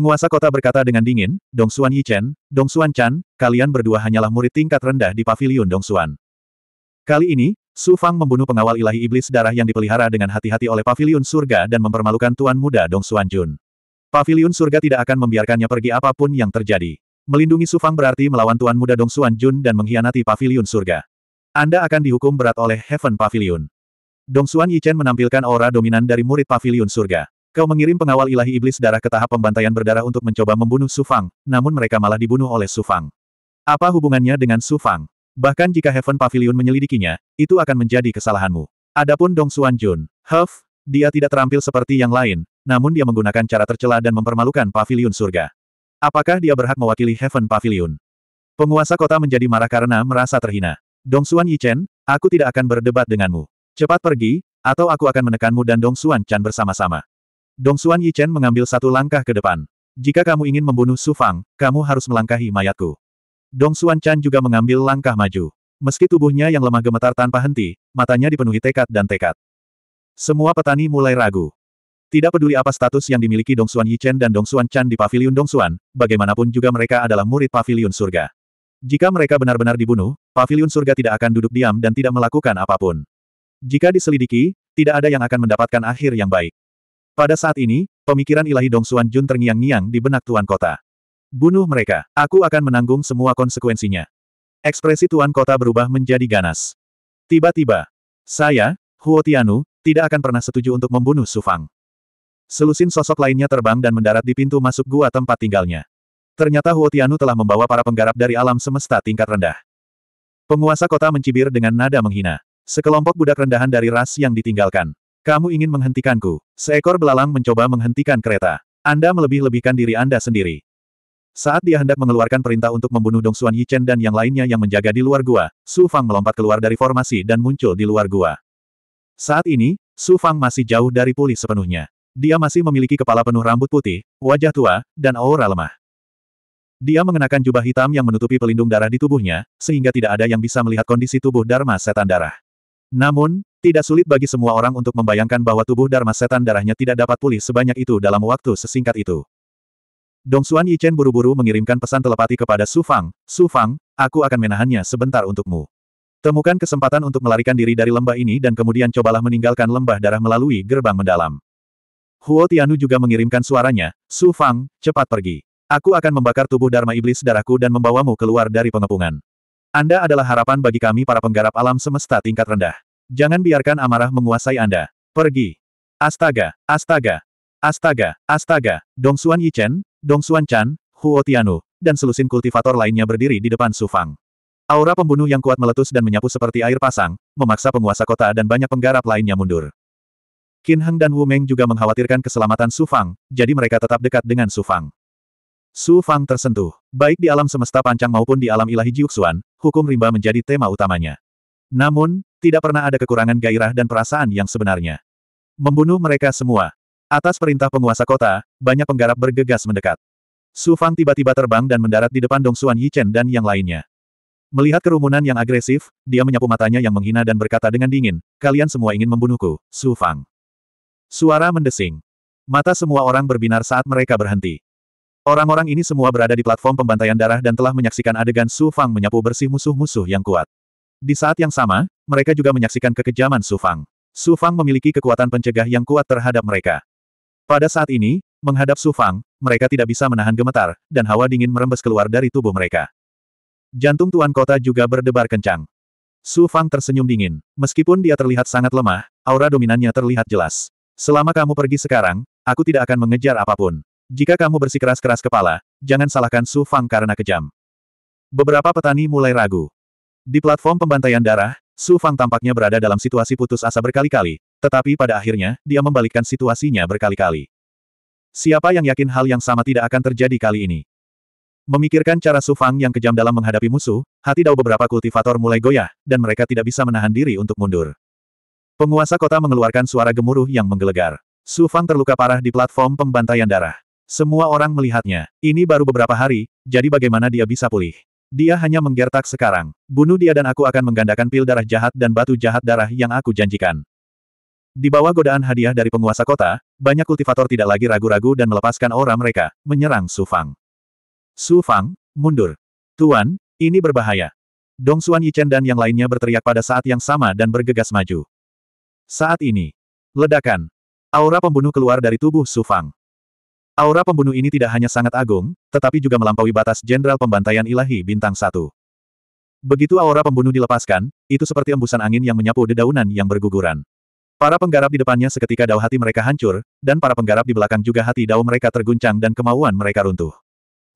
Penguasa kota berkata dengan dingin, Dong Xuan Yichen, Dong Xuan Chan, kalian berdua hanyalah murid tingkat rendah di pavilion Dong Xuan. Kali ini, Su Fang membunuh pengawal ilahi iblis darah yang dipelihara dengan hati-hati oleh pavilion surga dan mempermalukan tuan muda Dong Xuan Jun. Pavilion surga tidak akan membiarkannya pergi apapun yang terjadi. Melindungi Su Fang berarti melawan tuan muda Dong Xuan Jun dan mengkhianati pavilion surga. Anda akan dihukum berat oleh Heaven Pavilion. Dong Xuan Yichen menampilkan aura dominan dari murid pavilion surga. Kau mengirim pengawal ilahi iblis darah ke tahap pembantaian berdarah untuk mencoba membunuh Sufang, namun mereka malah dibunuh oleh Sufang. Apa hubungannya dengan Sufang? Bahkan jika Heaven Pavilion menyelidikinya, itu akan menjadi kesalahanmu. Adapun Dong Xuan Jun, Huff, dia tidak terampil seperti yang lain, namun dia menggunakan cara tercela dan mempermalukan Pavilion Surga. Apakah dia berhak mewakili Heaven Pavilion? Penguasa kota menjadi marah karena merasa terhina. Dong Xuan Yichen, aku tidak akan berdebat denganmu. Cepat pergi, atau aku akan menekanmu dan Dong Xuan Chan bersama-sama. Dong Xuan Yichen mengambil satu langkah ke depan. Jika kamu ingin membunuh Su Fang, kamu harus melangkahi mayatku. Dong Xuan Chan juga mengambil langkah maju. Meski tubuhnya yang lemah gemetar tanpa henti, matanya dipenuhi tekad dan tekad. Semua petani mulai ragu. Tidak peduli apa status yang dimiliki Dong Xuan Yichen dan Dong Xuan Chan di pavilion Xuan, bagaimanapun juga mereka adalah murid pavilion surga. Jika mereka benar-benar dibunuh, pavilion surga tidak akan duduk diam dan tidak melakukan apapun. Jika diselidiki, tidak ada yang akan mendapatkan akhir yang baik. Pada saat ini, pemikiran ilahi Dong Xuan Jun terngiang-ngiang di benak Tuan Kota. Bunuh mereka, aku akan menanggung semua konsekuensinya. Ekspresi Tuan Kota berubah menjadi ganas. Tiba-tiba, saya, Huo Tianu, tidak akan pernah setuju untuk membunuh Su Fang. Selusin sosok lainnya terbang dan mendarat di pintu masuk gua tempat tinggalnya. Ternyata Huo Tianu telah membawa para penggarap dari alam semesta tingkat rendah. Penguasa kota mencibir dengan nada menghina. Sekelompok budak rendahan dari ras yang ditinggalkan. Kamu ingin menghentikanku. Seekor belalang mencoba menghentikan kereta. Anda melebih-lebihkan diri Anda sendiri. Saat dia hendak mengeluarkan perintah untuk membunuh Dong Xuan Yichen dan yang lainnya yang menjaga di luar gua, Su Fang melompat keluar dari formasi dan muncul di luar gua. Saat ini, Su Fang masih jauh dari pulih sepenuhnya. Dia masih memiliki kepala penuh rambut putih, wajah tua, dan aura lemah. Dia mengenakan jubah hitam yang menutupi pelindung darah di tubuhnya, sehingga tidak ada yang bisa melihat kondisi tubuh Dharma Setan Darah. Namun, tidak sulit bagi semua orang untuk membayangkan bahwa tubuh Dharma Setan darahnya tidak dapat pulih sebanyak itu dalam waktu sesingkat itu. Dong Dongsuan Yichen buru-buru mengirimkan pesan telepati kepada Su Fang, Su Fang, aku akan menahannya sebentar untukmu. Temukan kesempatan untuk melarikan diri dari lembah ini dan kemudian cobalah meninggalkan lembah darah melalui gerbang mendalam. Huo Tianu juga mengirimkan suaranya, Su Fang, cepat pergi. Aku akan membakar tubuh Dharma Iblis darahku dan membawamu keluar dari pengepungan. Anda adalah harapan bagi kami para penggarap alam semesta tingkat rendah. Jangan biarkan amarah menguasai Anda. Pergi. Astaga, astaga, astaga, astaga, Dong Xuan Yichen, Dong Xuan Chan, Huo Tianu, dan selusin kultivator lainnya berdiri di depan Su Fang. Aura pembunuh yang kuat meletus dan menyapu seperti air pasang, memaksa penguasa kota dan banyak penggarap lainnya mundur. Qin Heng dan Wu Meng juga mengkhawatirkan keselamatan Su Fang, jadi mereka tetap dekat dengan Su Fang. Su Fang tersentuh. Baik di alam semesta pancang maupun di alam ilahi Jiuxuan, hukum rimba menjadi tema utamanya. Namun, tidak pernah ada kekurangan gairah dan perasaan yang sebenarnya. Membunuh mereka semua. Atas perintah penguasa kota, banyak penggarap bergegas mendekat. Su Fang tiba-tiba terbang dan mendarat di depan Dong Xuan Yichen dan yang lainnya. Melihat kerumunan yang agresif, dia menyapu matanya yang menghina dan berkata dengan dingin, kalian semua ingin membunuhku, Su Fang. Suara mendesing. Mata semua orang berbinar saat mereka berhenti. Orang-orang ini semua berada di platform pembantaian darah dan telah menyaksikan adegan Su Fang menyapu bersih musuh-musuh yang kuat. Di saat yang sama, mereka juga menyaksikan kekejaman Su Fang. Su Fang memiliki kekuatan pencegah yang kuat terhadap mereka. Pada saat ini, menghadap Su Fang, mereka tidak bisa menahan gemetar, dan hawa dingin merembes keluar dari tubuh mereka. Jantung Tuan Kota juga berdebar kencang. Su Fang tersenyum dingin. Meskipun dia terlihat sangat lemah, aura dominannya terlihat jelas. Selama kamu pergi sekarang, aku tidak akan mengejar apapun. Jika kamu bersikeras keras kepala, jangan salahkan Su Fang karena kejam. Beberapa petani mulai ragu. Di platform pembantaian darah, Su Fang tampaknya berada dalam situasi putus asa berkali-kali, tetapi pada akhirnya, dia membalikkan situasinya berkali-kali. Siapa yang yakin hal yang sama tidak akan terjadi kali ini? Memikirkan cara Su Fang yang kejam dalam menghadapi musuh, hati dao beberapa kultivator mulai goyah, dan mereka tidak bisa menahan diri untuk mundur. Penguasa kota mengeluarkan suara gemuruh yang menggelegar. Su Fang terluka parah di platform pembantaian darah. Semua orang melihatnya. Ini baru beberapa hari, jadi bagaimana dia bisa pulih? Dia hanya menggertak sekarang. Bunuh dia dan aku akan menggandakan pil darah jahat dan batu jahat darah yang aku janjikan. Di bawah godaan hadiah dari penguasa kota, banyak kultivator tidak lagi ragu-ragu dan melepaskan aura mereka, menyerang Su Fang. Su Fang, mundur. Tuan, ini berbahaya. Dong Xuan Yichen dan yang lainnya berteriak pada saat yang sama dan bergegas maju. Saat ini, ledakan. Aura pembunuh keluar dari tubuh Su Fang. Aura pembunuh ini tidak hanya sangat agung, tetapi juga melampaui batas Jenderal Pembantaian Ilahi Bintang satu. Begitu aura pembunuh dilepaskan, itu seperti embusan angin yang menyapu dedaunan yang berguguran. Para penggarap di depannya seketika dao hati mereka hancur, dan para penggarap di belakang juga hati dao mereka terguncang dan kemauan mereka runtuh.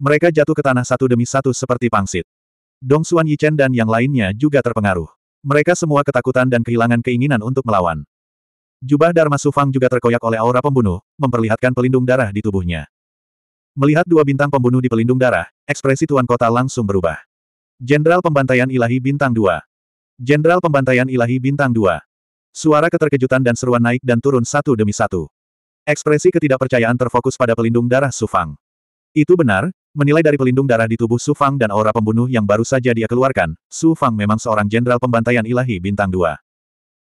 Mereka jatuh ke tanah satu demi satu seperti pangsit. Dong Xuan Yichen dan yang lainnya juga terpengaruh. Mereka semua ketakutan dan kehilangan keinginan untuk melawan. Jubah Dharma Sufang juga terkoyak oleh aura pembunuh, memperlihatkan pelindung darah di tubuhnya. Melihat dua bintang pembunuh di pelindung darah, ekspresi Tuan Kota langsung berubah. Jenderal Pembantaian Ilahi Bintang 2 Jenderal Pembantaian Ilahi Bintang 2 Suara keterkejutan dan seruan naik dan turun satu demi satu. Ekspresi ketidakpercayaan terfokus pada pelindung darah Sufang. Itu benar, menilai dari pelindung darah di tubuh Sufang dan aura pembunuh yang baru saja dia keluarkan, Sufang memang seorang jenderal pembantaian ilahi bintang 2.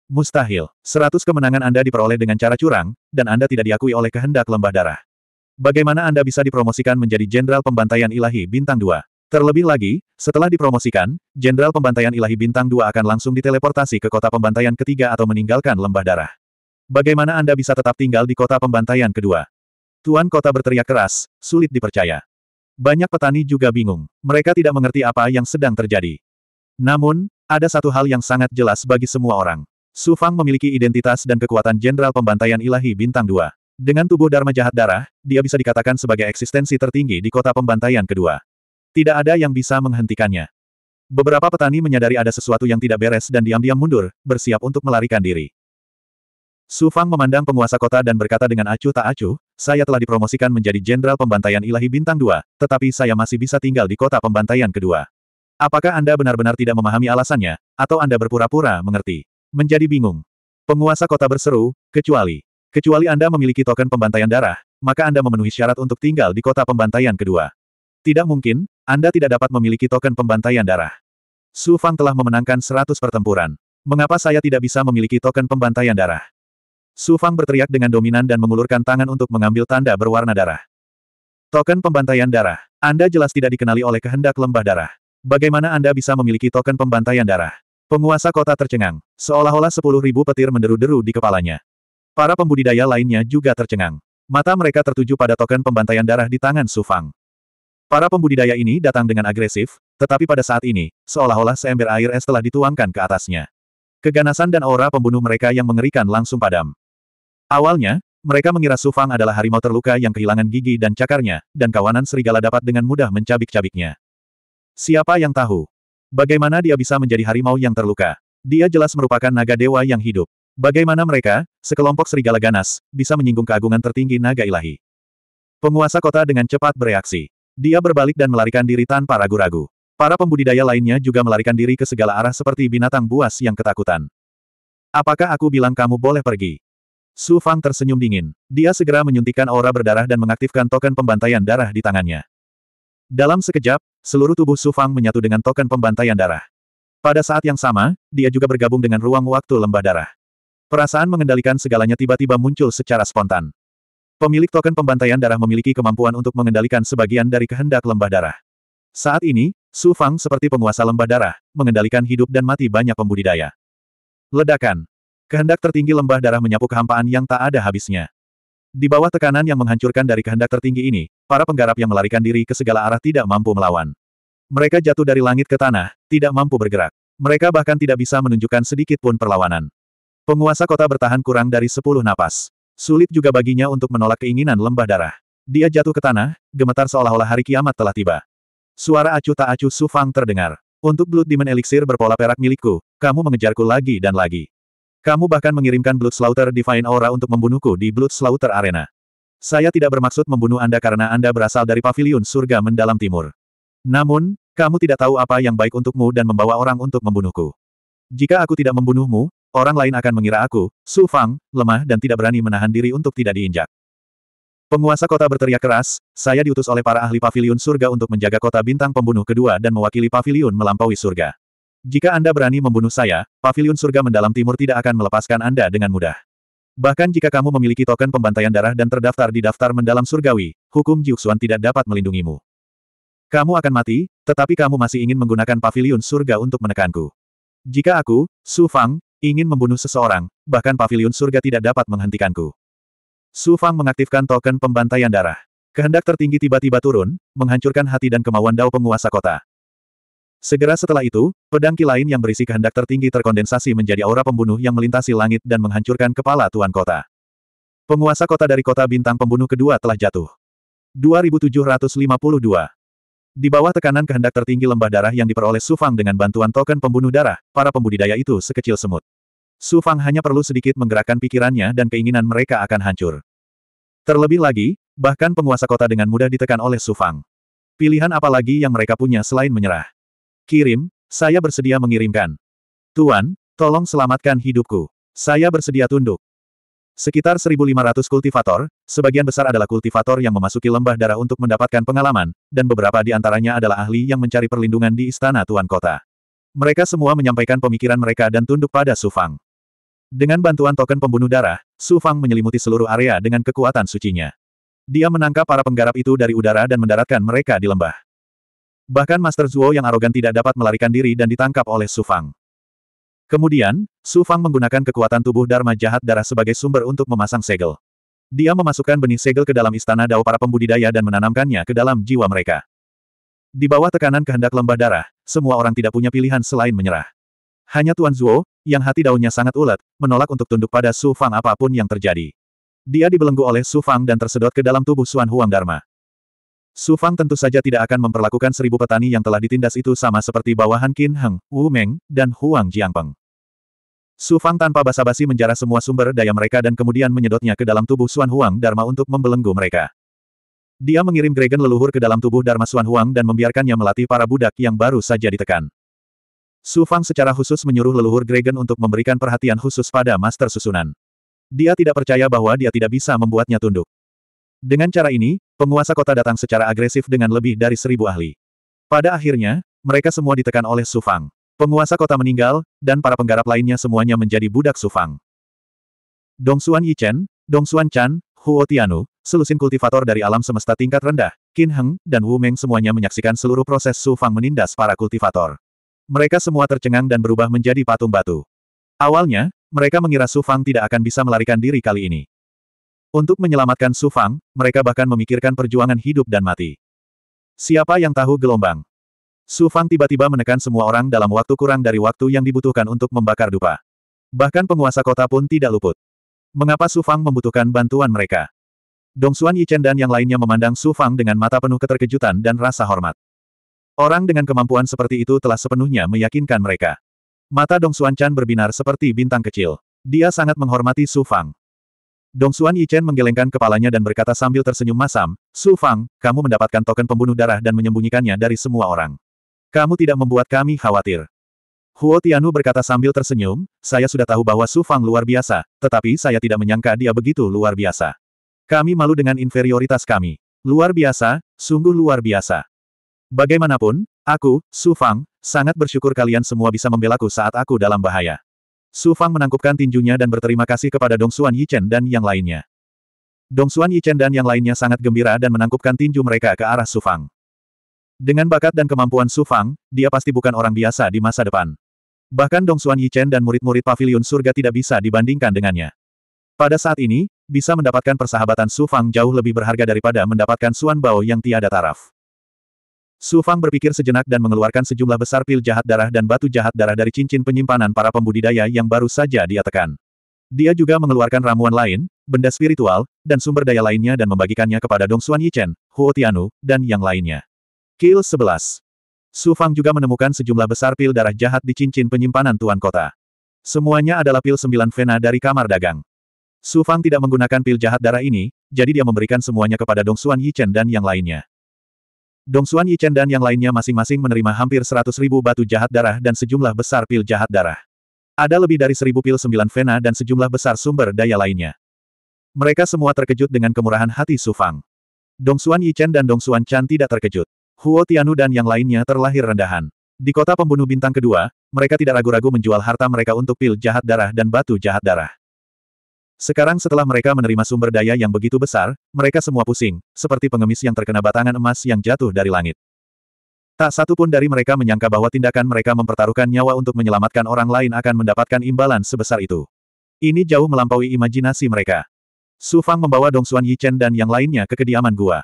Mustahil. Seratus kemenangan Anda diperoleh dengan cara curang, dan Anda tidak diakui oleh kehendak lembah darah. Bagaimana Anda bisa dipromosikan menjadi Jenderal Pembantaian Ilahi Bintang 2? Terlebih lagi, setelah dipromosikan, Jenderal Pembantaian Ilahi Bintang 2 akan langsung diteleportasi ke kota pembantaian ketiga atau meninggalkan lembah darah. Bagaimana Anda bisa tetap tinggal di kota pembantaian kedua? Tuan kota berteriak keras, sulit dipercaya. Banyak petani juga bingung. Mereka tidak mengerti apa yang sedang terjadi. Namun, ada satu hal yang sangat jelas bagi semua orang. Su Fang memiliki identitas dan kekuatan Jenderal Pembantaian Ilahi Bintang 2. Dengan tubuh Dharma Jahat Darah, dia bisa dikatakan sebagai eksistensi tertinggi di kota pembantaian kedua. Tidak ada yang bisa menghentikannya. Beberapa petani menyadari ada sesuatu yang tidak beres dan diam-diam mundur, bersiap untuk melarikan diri. Su Fang memandang penguasa kota dan berkata dengan acuh tak acuh, saya telah dipromosikan menjadi Jenderal Pembantaian Ilahi Bintang 2, tetapi saya masih bisa tinggal di kota pembantaian kedua. Apakah Anda benar-benar tidak memahami alasannya, atau Anda berpura-pura mengerti? menjadi bingung. Penguasa kota berseru, kecuali, kecuali Anda memiliki token pembantaian darah, maka Anda memenuhi syarat untuk tinggal di kota pembantaian kedua. Tidak mungkin, Anda tidak dapat memiliki token pembantaian darah. Su Fang telah memenangkan 100 pertempuran. Mengapa saya tidak bisa memiliki token pembantaian darah? Su Fang berteriak dengan dominan dan mengulurkan tangan untuk mengambil tanda berwarna darah. Token pembantaian darah. Anda jelas tidak dikenali oleh kehendak lembah darah. Bagaimana Anda bisa memiliki token pembantaian darah? Penguasa kota tercengang, seolah-olah sepuluh ribu petir menderu-deru di kepalanya. Para pembudidaya lainnya juga tercengang. Mata mereka tertuju pada token pembantaian darah di tangan Su Fang. Para pembudidaya ini datang dengan agresif, tetapi pada saat ini, seolah-olah seember air es telah dituangkan ke atasnya. Keganasan dan aura pembunuh mereka yang mengerikan langsung padam. Awalnya, mereka mengira Su Fang adalah harimau terluka yang kehilangan gigi dan cakarnya, dan kawanan serigala dapat dengan mudah mencabik-cabiknya. Siapa yang tahu? Bagaimana dia bisa menjadi harimau yang terluka? Dia jelas merupakan naga dewa yang hidup. Bagaimana mereka, sekelompok serigala ganas, bisa menyinggung keagungan tertinggi naga ilahi? Penguasa kota dengan cepat bereaksi. Dia berbalik dan melarikan diri tanpa ragu-ragu. Para pembudidaya lainnya juga melarikan diri ke segala arah seperti binatang buas yang ketakutan. Apakah aku bilang kamu boleh pergi? Su Fang tersenyum dingin. Dia segera menyuntikkan aura berdarah dan mengaktifkan token pembantaian darah di tangannya. Dalam sekejap, seluruh tubuh Su Fang menyatu dengan token pembantaian darah. Pada saat yang sama, dia juga bergabung dengan ruang waktu lembah darah. Perasaan mengendalikan segalanya tiba-tiba muncul secara spontan. Pemilik token pembantaian darah memiliki kemampuan untuk mengendalikan sebagian dari kehendak lembah darah. Saat ini, Su Fang seperti penguasa lembah darah, mengendalikan hidup dan mati banyak pembudidaya. Ledakan. Kehendak tertinggi lembah darah menyapu kehampaan yang tak ada habisnya. Di bawah tekanan yang menghancurkan dari kehendak tertinggi ini, para penggarap yang melarikan diri ke segala arah tidak mampu melawan. Mereka jatuh dari langit ke tanah, tidak mampu bergerak. Mereka bahkan tidak bisa menunjukkan sedikit pun perlawanan. Penguasa kota bertahan kurang dari sepuluh napas. Sulit juga baginya untuk menolak keinginan lembah darah. Dia jatuh ke tanah, gemetar seolah-olah hari kiamat telah tiba. Suara acuh tak acuh Sufang terdengar. Untuk Blood Demon Elixir berpola perak milikku, kamu mengejarku lagi dan lagi. Kamu bahkan mengirimkan Bloodslaughter Divine Aura untuk membunuhku di Bloodslaughter Arena. Saya tidak bermaksud membunuh Anda karena Anda berasal dari pavilion surga mendalam timur. Namun, kamu tidak tahu apa yang baik untukmu dan membawa orang untuk membunuhku. Jika aku tidak membunuhmu, orang lain akan mengira aku, Su Fang, lemah dan tidak berani menahan diri untuk tidak diinjak. Penguasa kota berteriak keras, saya diutus oleh para ahli pavilion surga untuk menjaga kota bintang pembunuh kedua dan mewakili pavilion melampaui surga. Jika Anda berani membunuh saya, Paviliun surga mendalam timur tidak akan melepaskan Anda dengan mudah. Bahkan jika kamu memiliki token pembantaian darah dan terdaftar di daftar mendalam surgawi, hukum Jiuxuan tidak dapat melindungimu. Kamu akan mati, tetapi kamu masih ingin menggunakan Paviliun surga untuk menekanku. Jika aku, Su Fang, ingin membunuh seseorang, bahkan Paviliun surga tidak dapat menghentikanku. Su Fang mengaktifkan token pembantaian darah. Kehendak tertinggi tiba-tiba turun, menghancurkan hati dan kemauan Dao penguasa kota. Segera setelah itu, pedang lain yang berisi kehendak tertinggi terkondensasi menjadi aura pembunuh yang melintasi langit dan menghancurkan kepala Tuan Kota. Penguasa kota dari kota bintang pembunuh kedua telah jatuh. 2752. Di bawah tekanan kehendak tertinggi lembah darah yang diperoleh Sufang dengan bantuan token pembunuh darah, para pembudidaya itu sekecil semut. Sufang hanya perlu sedikit menggerakkan pikirannya dan keinginan mereka akan hancur. Terlebih lagi, bahkan penguasa kota dengan mudah ditekan oleh Sufang. Pilihan apa lagi yang mereka punya selain menyerah? Kirim, saya bersedia mengirimkan. Tuan, tolong selamatkan hidupku. Saya bersedia tunduk. Sekitar 1.500 kultivator, sebagian besar adalah kultivator yang memasuki lembah darah untuk mendapatkan pengalaman, dan beberapa di antaranya adalah ahli yang mencari perlindungan di istana Tuan Kota. Mereka semua menyampaikan pemikiran mereka dan tunduk pada Su Fang. Dengan bantuan token pembunuh darah, Su Fang menyelimuti seluruh area dengan kekuatan sucinya. Dia menangkap para penggarap itu dari udara dan mendaratkan mereka di lembah. Bahkan Master Zuo yang arogan tidak dapat melarikan diri dan ditangkap oleh Su Fang. Kemudian, Su Fang menggunakan kekuatan tubuh Dharma jahat darah sebagai sumber untuk memasang segel. Dia memasukkan benih segel ke dalam istana dao para pembudidaya dan menanamkannya ke dalam jiwa mereka. Di bawah tekanan kehendak lembah darah, semua orang tidak punya pilihan selain menyerah. Hanya Tuan Zuo, yang hati daunnya sangat ulet, menolak untuk tunduk pada Su Fang apapun yang terjadi. Dia dibelenggu oleh Su Fang dan tersedot ke dalam tubuh Suan Huang Dharma. Su Fang tentu saja tidak akan memperlakukan seribu petani yang telah ditindas itu sama seperti bawahan Qin Heng, Wu Meng, dan Huang Jiangpeng. Su Fang tanpa basa-basi menjarah semua sumber daya mereka dan kemudian menyedotnya ke dalam tubuh Xuan Huang Dharma untuk membelenggu mereka. Dia mengirim Gregen leluhur ke dalam tubuh Dharma Xuan Huang dan membiarkannya melatih para budak yang baru saja ditekan. Su Fang secara khusus menyuruh leluhur Gregen untuk memberikan perhatian khusus pada master susunan. Dia tidak percaya bahwa dia tidak bisa membuatnya tunduk. Dengan cara ini, Penguasa kota datang secara agresif dengan lebih dari seribu ahli. Pada akhirnya, mereka semua ditekan oleh Sufang. Penguasa kota meninggal, dan para penggarap lainnya semuanya menjadi budak Sufang. Dongsuan Yichen, Xuan Chan, Huo Tianu, selusin kultivator dari alam semesta tingkat rendah, Qin Heng, dan Wu Meng semuanya menyaksikan seluruh proses Sufang menindas para kultivator. Mereka semua tercengang dan berubah menjadi patung batu. Awalnya, mereka mengira Sufang tidak akan bisa melarikan diri kali ini. Untuk menyelamatkan Su Fang, mereka bahkan memikirkan perjuangan hidup dan mati. Siapa yang tahu gelombang? Su Fang tiba-tiba menekan semua orang dalam waktu kurang dari waktu yang dibutuhkan untuk membakar dupa. Bahkan penguasa kota pun tidak luput. Mengapa Su Fang membutuhkan bantuan mereka? Dong Xuan Yichen dan yang lainnya memandang Su Fang dengan mata penuh keterkejutan dan rasa hormat. Orang dengan kemampuan seperti itu telah sepenuhnya meyakinkan mereka. Mata Dong Xuan Chan berbinar seperti bintang kecil. Dia sangat menghormati Su Fang. Dong Xuan Yichen menggelengkan kepalanya dan berkata sambil tersenyum masam, Su Fang, kamu mendapatkan token pembunuh darah dan menyembunyikannya dari semua orang. Kamu tidak membuat kami khawatir. Huo Tianu berkata sambil tersenyum, saya sudah tahu bahwa Su Fang luar biasa, tetapi saya tidak menyangka dia begitu luar biasa. Kami malu dengan inferioritas kami. Luar biasa, sungguh luar biasa. Bagaimanapun, aku, Su Fang, sangat bersyukur kalian semua bisa membelaku saat aku dalam bahaya. Su Fang menangkupkan tinjunya dan berterima kasih kepada Dong Xuan Yichen dan yang lainnya. Dong Xuan Yichen dan yang lainnya sangat gembira dan menangkupkan tinju mereka ke arah Su Fang. Dengan bakat dan kemampuan Su Fang, dia pasti bukan orang biasa di masa depan. Bahkan Dong Xuan Yichen dan murid-murid pavilion surga tidak bisa dibandingkan dengannya. Pada saat ini, bisa mendapatkan persahabatan Su Fang jauh lebih berharga daripada mendapatkan Suan Bao yang tiada taraf. Su Fang berpikir sejenak dan mengeluarkan sejumlah besar pil jahat darah dan batu jahat darah dari cincin penyimpanan para pembudidaya yang baru saja dia tekan. Dia juga mengeluarkan ramuan lain, benda spiritual, dan sumber daya lainnya dan membagikannya kepada Dong Xuan Yichen, Huo Tianu, dan yang lainnya. Kill 11. Su Fang juga menemukan sejumlah besar pil darah jahat di cincin penyimpanan Tuan Kota. Semuanya adalah pil sembilan vena dari kamar dagang. Su Fang tidak menggunakan pil jahat darah ini, jadi dia memberikan semuanya kepada Dong Xuan Yichen dan yang lainnya. Dong Xuan Yichen dan yang lainnya masing-masing menerima hampir 100 ribu batu jahat darah dan sejumlah besar pil jahat darah. Ada lebih dari seribu pil sembilan vena dan sejumlah besar sumber daya lainnya. Mereka semua terkejut dengan kemurahan hati Su Fang. Dong Xuan Yichen dan Dong Xuan Chan tidak terkejut. Huo Tianu dan yang lainnya terlahir rendahan. Di kota pembunuh bintang kedua, mereka tidak ragu-ragu menjual harta mereka untuk pil jahat darah dan batu jahat darah. Sekarang setelah mereka menerima sumber daya yang begitu besar, mereka semua pusing, seperti pengemis yang terkena batangan emas yang jatuh dari langit. Tak satu pun dari mereka menyangka bahwa tindakan mereka mempertaruhkan nyawa untuk menyelamatkan orang lain akan mendapatkan imbalan sebesar itu. Ini jauh melampaui imajinasi mereka. Su Fang membawa Dong Xuan Yichen dan yang lainnya ke kediaman gua.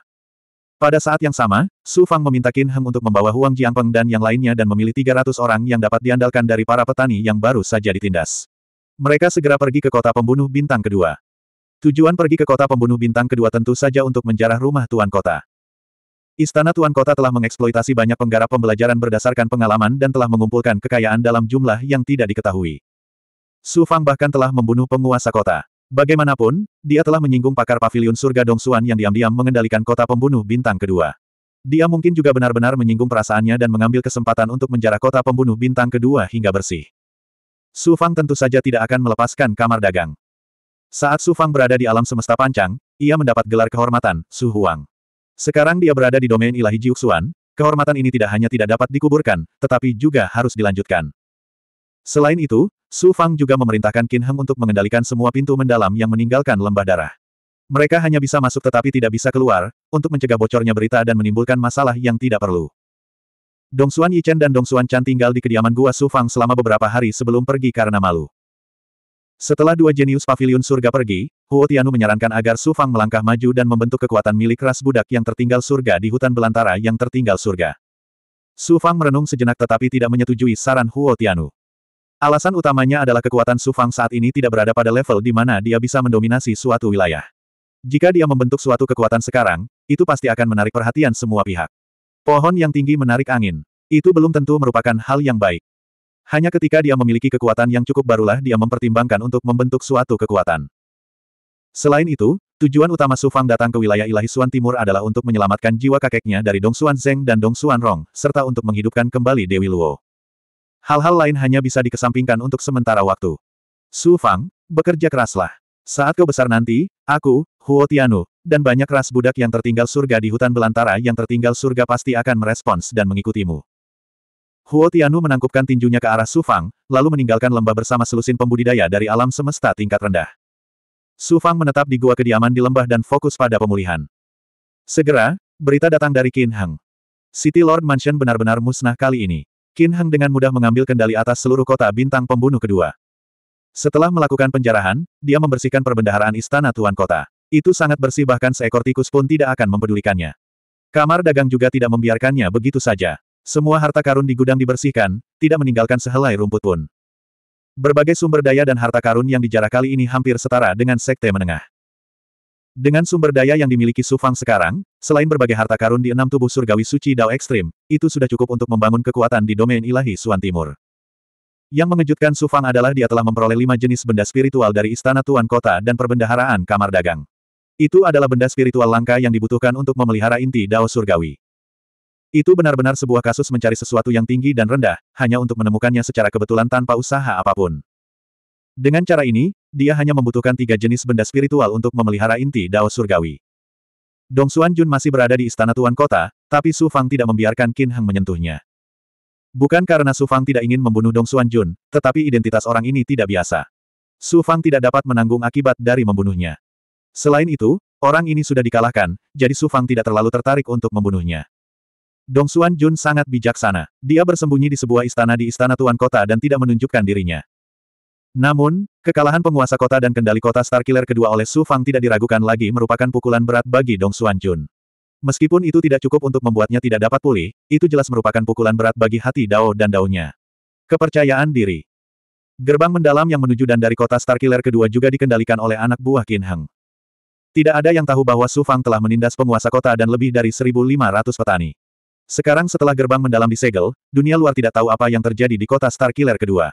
Pada saat yang sama, Su Fang meminta Qin Heng untuk membawa Huang Jiangpeng dan yang lainnya dan memilih 300 orang yang dapat diandalkan dari para petani yang baru saja ditindas. Mereka segera pergi ke kota pembunuh bintang kedua. Tujuan pergi ke kota pembunuh bintang kedua tentu saja untuk menjarah rumah tuan kota. Istana tuan kota telah mengeksploitasi banyak penggarap pembelajaran berdasarkan pengalaman dan telah mengumpulkan kekayaan dalam jumlah yang tidak diketahui. Su Fang bahkan telah membunuh penguasa kota. Bagaimanapun, dia telah menyinggung pakar pavilion surga Dong Xuan yang diam-diam mengendalikan kota pembunuh bintang kedua. Dia mungkin juga benar-benar menyinggung perasaannya dan mengambil kesempatan untuk menjarah kota pembunuh bintang kedua hingga bersih. Su Fang tentu saja tidak akan melepaskan kamar dagang. Saat Su Fang berada di alam semesta pancang, ia mendapat gelar kehormatan, Su Huang. Sekarang dia berada di domain ilahi Jiuxuan, kehormatan ini tidak hanya tidak dapat dikuburkan, tetapi juga harus dilanjutkan. Selain itu, Su Fang juga memerintahkan Qin Heng untuk mengendalikan semua pintu mendalam yang meninggalkan lembah darah. Mereka hanya bisa masuk tetapi tidak bisa keluar, untuk mencegah bocornya berita dan menimbulkan masalah yang tidak perlu. Dong Xuan Yichen dan Dong Xuan Chan tinggal di kediaman Gua Fang selama beberapa hari sebelum pergi karena malu. Setelah dua jenius Pavilion surga pergi, Huo Tianu menyarankan agar Su Fang melangkah maju dan membentuk kekuatan milik ras budak yang tertinggal surga di hutan belantara yang tertinggal surga. Su Fang merenung sejenak tetapi tidak menyetujui saran Huo Tianu. Alasan utamanya adalah kekuatan Su Fang saat ini tidak berada pada level di mana dia bisa mendominasi suatu wilayah. Jika dia membentuk suatu kekuatan sekarang, itu pasti akan menarik perhatian semua pihak. Pohon yang tinggi menarik angin. Itu belum tentu merupakan hal yang baik. Hanya ketika dia memiliki kekuatan yang cukup barulah dia mempertimbangkan untuk membentuk suatu kekuatan. Selain itu, tujuan utama Su Fang datang ke wilayah ilahi Suan Timur adalah untuk menyelamatkan jiwa kakeknya dari Dong Suan Zeng dan Dong Suan Rong, serta untuk menghidupkan kembali Dewi Luo. Hal-hal lain hanya bisa dikesampingkan untuk sementara waktu. Su Fang, bekerja keraslah. Saat kau besar nanti, aku, Huo Tianu, dan banyak ras budak yang tertinggal surga di hutan belantara yang tertinggal surga pasti akan merespons dan mengikutimu. Huo Tianu menangkupkan tinjunya ke arah Sufang, lalu meninggalkan lembah bersama selusin pembudidaya dari alam semesta tingkat rendah. Sufang menetap di gua kediaman di lembah dan fokus pada pemulihan. Segera, berita datang dari Qin Heng. City Lord Mansion benar-benar musnah kali ini. Qin Heng dengan mudah mengambil kendali atas seluruh kota bintang pembunuh kedua. Setelah melakukan penjarahan, dia membersihkan perbendaharaan istana Tuan Kota. Itu sangat bersih bahkan seekor tikus pun tidak akan mempedulikannya. Kamar dagang juga tidak membiarkannya begitu saja. Semua harta karun di gudang dibersihkan, tidak meninggalkan sehelai rumput pun. Berbagai sumber daya dan harta karun yang dijarah kali ini hampir setara dengan sekte menengah. Dengan sumber daya yang dimiliki Sufang sekarang, selain berbagai harta karun di enam tubuh surgawi suci Dao Ekstrim, itu sudah cukup untuk membangun kekuatan di domain ilahi Suan Timur. Yang mengejutkan Sufang adalah dia telah memperoleh lima jenis benda spiritual dari Istana Tuan Kota dan Perbendaharaan Kamar Dagang. Itu adalah benda spiritual langka yang dibutuhkan untuk memelihara inti Dao surgawi. Itu benar-benar sebuah kasus mencari sesuatu yang tinggi dan rendah, hanya untuk menemukannya secara kebetulan tanpa usaha apapun. Dengan cara ini, dia hanya membutuhkan tiga jenis benda spiritual untuk memelihara inti Dao surgawi. Dong Xuan Jun masih berada di istana tuan kota, tapi Su Fang tidak membiarkan Qin Heng menyentuhnya. Bukan karena Su Fang tidak ingin membunuh Dong Xuan Jun, tetapi identitas orang ini tidak biasa. Su Fang tidak dapat menanggung akibat dari membunuhnya. Selain itu, orang ini sudah dikalahkan, jadi Su Fang tidak terlalu tertarik untuk membunuhnya. Dong Xuan Jun sangat bijaksana. Dia bersembunyi di sebuah istana di istana Tuan Kota dan tidak menunjukkan dirinya. Namun, kekalahan penguasa kota dan kendali kota Starkiller kedua oleh Su Fang tidak diragukan lagi merupakan pukulan berat bagi Dong Xuan Jun. Meskipun itu tidak cukup untuk membuatnya tidak dapat pulih, itu jelas merupakan pukulan berat bagi hati Dao dan Daonya. Kepercayaan diri Gerbang mendalam yang menuju dan dari kota Starkiller kedua juga dikendalikan oleh anak buah Qin Heng. Tidak ada yang tahu bahwa Su Fang telah menindas penguasa kota dan lebih dari 1.500 petani. Sekarang setelah gerbang mendalam disegel, dunia luar tidak tahu apa yang terjadi di kota Starkiller kedua.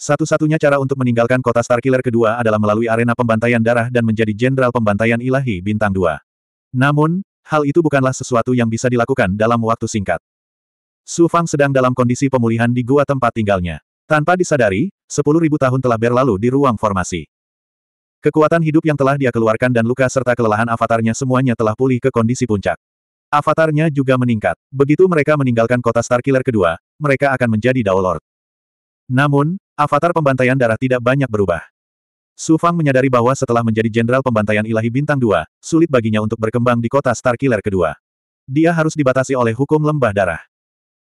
Satu-satunya cara untuk meninggalkan kota Starkiller kedua adalah melalui arena pembantaian darah dan menjadi jenderal pembantaian ilahi bintang 2. Namun, hal itu bukanlah sesuatu yang bisa dilakukan dalam waktu singkat. Su Fang sedang dalam kondisi pemulihan di gua tempat tinggalnya. Tanpa disadari, 10.000 tahun telah berlalu di ruang formasi. Kekuatan hidup yang telah dia keluarkan dan luka serta kelelahan avatarnya semuanya telah pulih ke kondisi puncak. Avatarnya juga meningkat. Begitu mereka meninggalkan kota Starkiller kedua, mereka akan menjadi Dao Namun, avatar pembantaian darah tidak banyak berubah. Su Fang menyadari bahwa setelah menjadi jenderal pembantaian ilahi bintang dua, sulit baginya untuk berkembang di kota Starkiller kedua. Dia harus dibatasi oleh hukum lembah darah.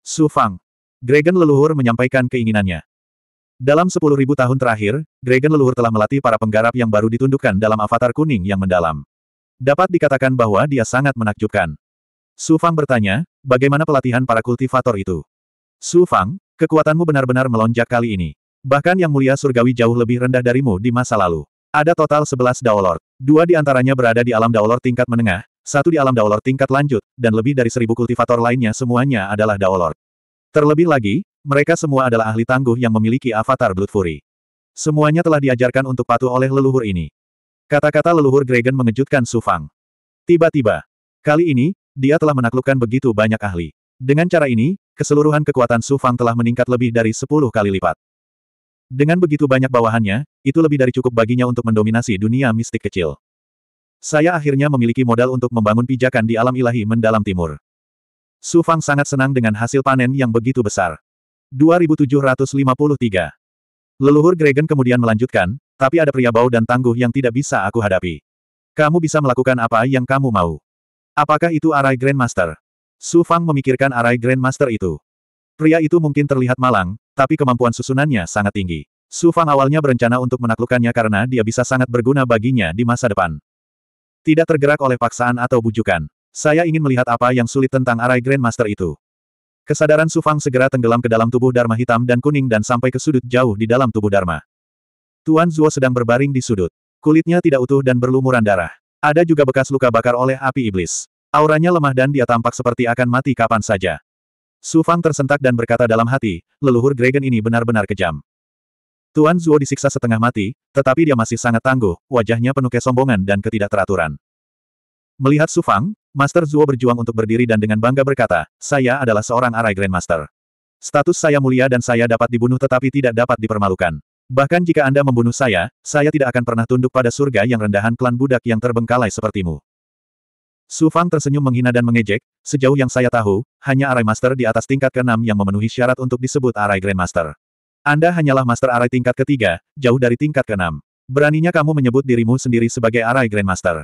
Su Fang. Dragon leluhur menyampaikan keinginannya. Dalam 10.000 tahun terakhir, Dragon leluhur telah melatih para penggarap yang baru ditundukkan dalam avatar kuning yang mendalam. Dapat dikatakan bahwa dia sangat menakjubkan. Su Fang bertanya, bagaimana pelatihan para kultivator itu? Su Fang, kekuatanmu benar-benar melonjak kali ini. Bahkan yang mulia surgawi jauh lebih rendah darimu di masa lalu. Ada total 11 daolor. Dua di antaranya berada di alam daolor tingkat menengah, satu di alam daolor tingkat lanjut, dan lebih dari seribu kultivator lainnya semuanya adalah daolor. Terlebih lagi, mereka semua adalah ahli tangguh yang memiliki avatar Blood Fury. Semuanya telah diajarkan untuk patuh oleh leluhur ini. Kata-kata leluhur Dragon mengejutkan Su Fang. Tiba-tiba, kali ini, dia telah menaklukkan begitu banyak ahli. Dengan cara ini, keseluruhan kekuatan Su Fang telah meningkat lebih dari 10 kali lipat. Dengan begitu banyak bawahannya, itu lebih dari cukup baginya untuk mendominasi dunia mistik kecil. Saya akhirnya memiliki modal untuk membangun pijakan di alam ilahi mendalam timur. Su Fang sangat senang dengan hasil panen yang begitu besar. 2753. Leluhur Gregen kemudian melanjutkan, tapi ada pria bau dan tangguh yang tidak bisa aku hadapi. Kamu bisa melakukan apa yang kamu mau. Apakah itu arai Grandmaster? Su Fang memikirkan arai Grandmaster itu. Pria itu mungkin terlihat malang, tapi kemampuan susunannya sangat tinggi. Su Fang awalnya berencana untuk menaklukkannya karena dia bisa sangat berguna baginya di masa depan. Tidak tergerak oleh paksaan atau bujukan. Saya ingin melihat apa yang sulit tentang arai Grandmaster itu. Kesadaran Sufang segera tenggelam ke dalam tubuh Dharma hitam dan kuning dan sampai ke sudut jauh di dalam tubuh Dharma. Tuan Zuo sedang berbaring di sudut. Kulitnya tidak utuh dan berlumuran darah. Ada juga bekas luka bakar oleh api iblis. Auranya lemah dan dia tampak seperti akan mati kapan saja. Sufang tersentak dan berkata dalam hati, leluhur Dragon ini benar-benar kejam. Tuan Zuo disiksa setengah mati, tetapi dia masih sangat tangguh, wajahnya penuh kesombongan dan ketidakteraturan. Melihat Su Fang, Master Zuo berjuang untuk berdiri dan dengan bangga berkata, saya adalah seorang arai Grandmaster. Status saya mulia dan saya dapat dibunuh tetapi tidak dapat dipermalukan. Bahkan jika Anda membunuh saya, saya tidak akan pernah tunduk pada surga yang rendahan klan budak yang terbengkalai sepertimu. Su Fang tersenyum menghina dan mengejek, sejauh yang saya tahu, hanya arai master di atas tingkat ke-6 yang memenuhi syarat untuk disebut arai grandmaster. Anda hanyalah master arai tingkat ketiga, jauh dari tingkat ke-6. Beraninya kamu menyebut dirimu sendiri sebagai arai grandmaster.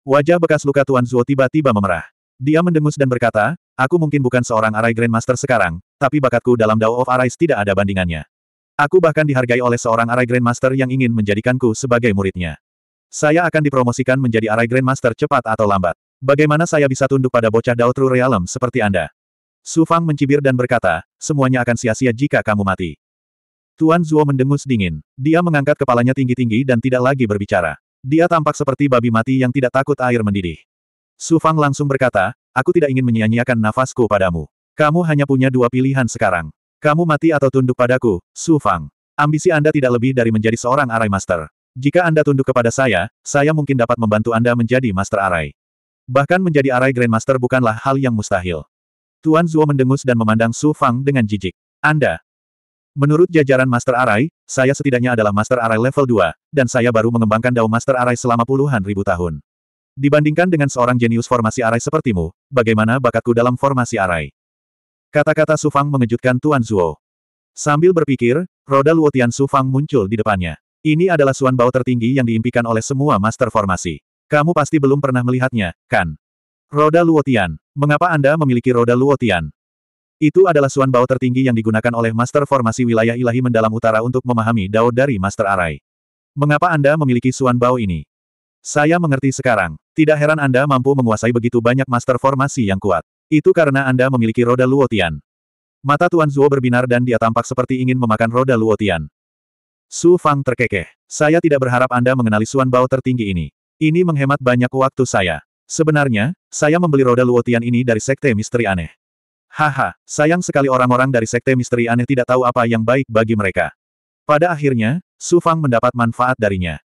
Wajah bekas luka Tuan Zuo tiba-tiba memerah. Dia mendengus dan berkata, aku mungkin bukan seorang Arai Grandmaster sekarang, tapi bakatku dalam Dao of Arais tidak ada bandingannya. Aku bahkan dihargai oleh seorang Arai Grandmaster yang ingin menjadikanku sebagai muridnya. Saya akan dipromosikan menjadi Arai Grandmaster cepat atau lambat. Bagaimana saya bisa tunduk pada bocah Dao True Realm seperti Anda? Su Fang mencibir dan berkata, semuanya akan sia-sia jika kamu mati. Tuan Zuo mendengus dingin. Dia mengangkat kepalanya tinggi-tinggi dan tidak lagi berbicara. Dia tampak seperti babi mati yang tidak takut air mendidih. Su Fang langsung berkata, aku tidak ingin menyia-nyiakan nafasku padamu. Kamu hanya punya dua pilihan sekarang. Kamu mati atau tunduk padaku, Su Fang. Ambisi Anda tidak lebih dari menjadi seorang Arai Master. Jika Anda tunduk kepada saya, saya mungkin dapat membantu Anda menjadi Master Arai. Bahkan menjadi Arai Grandmaster bukanlah hal yang mustahil. Tuan Zuo mendengus dan memandang Su Fang dengan jijik. Anda, Menurut jajaran Master Arai, saya setidaknya adalah Master Arai level 2, dan saya baru mengembangkan Dao Master Arai selama puluhan ribu tahun. Dibandingkan dengan seorang jenius formasi Arai sepertimu, bagaimana bakatku dalam formasi Arai? Kata-kata Sufang mengejutkan Tuan Zuo. Sambil berpikir, roda Luotian Sufang muncul di depannya. Ini adalah Suan Bao tertinggi yang diimpikan oleh semua master formasi. Kamu pasti belum pernah melihatnya, kan? Roda Luotian. Mengapa Anda memiliki roda Luotian? Itu adalah suan bau tertinggi yang digunakan oleh Master Formasi Wilayah Ilahi Mendalam Utara untuk memahami Dao dari Master Arai. Mengapa Anda memiliki suan bau ini? Saya mengerti sekarang. Tidak heran Anda mampu menguasai begitu banyak Master Formasi yang kuat. Itu karena Anda memiliki roda Luotian. Mata Tuan Zuo berbinar dan dia tampak seperti ingin memakan roda Luotian. Su Fang terkekeh. Saya tidak berharap Anda mengenali suan bau tertinggi ini. Ini menghemat banyak waktu saya. Sebenarnya, saya membeli roda Luotian ini dari Sekte Misteri Aneh. Haha, sayang sekali orang-orang dari sekte misteri aneh tidak tahu apa yang baik bagi mereka. Pada akhirnya, Su Fang mendapat manfaat darinya.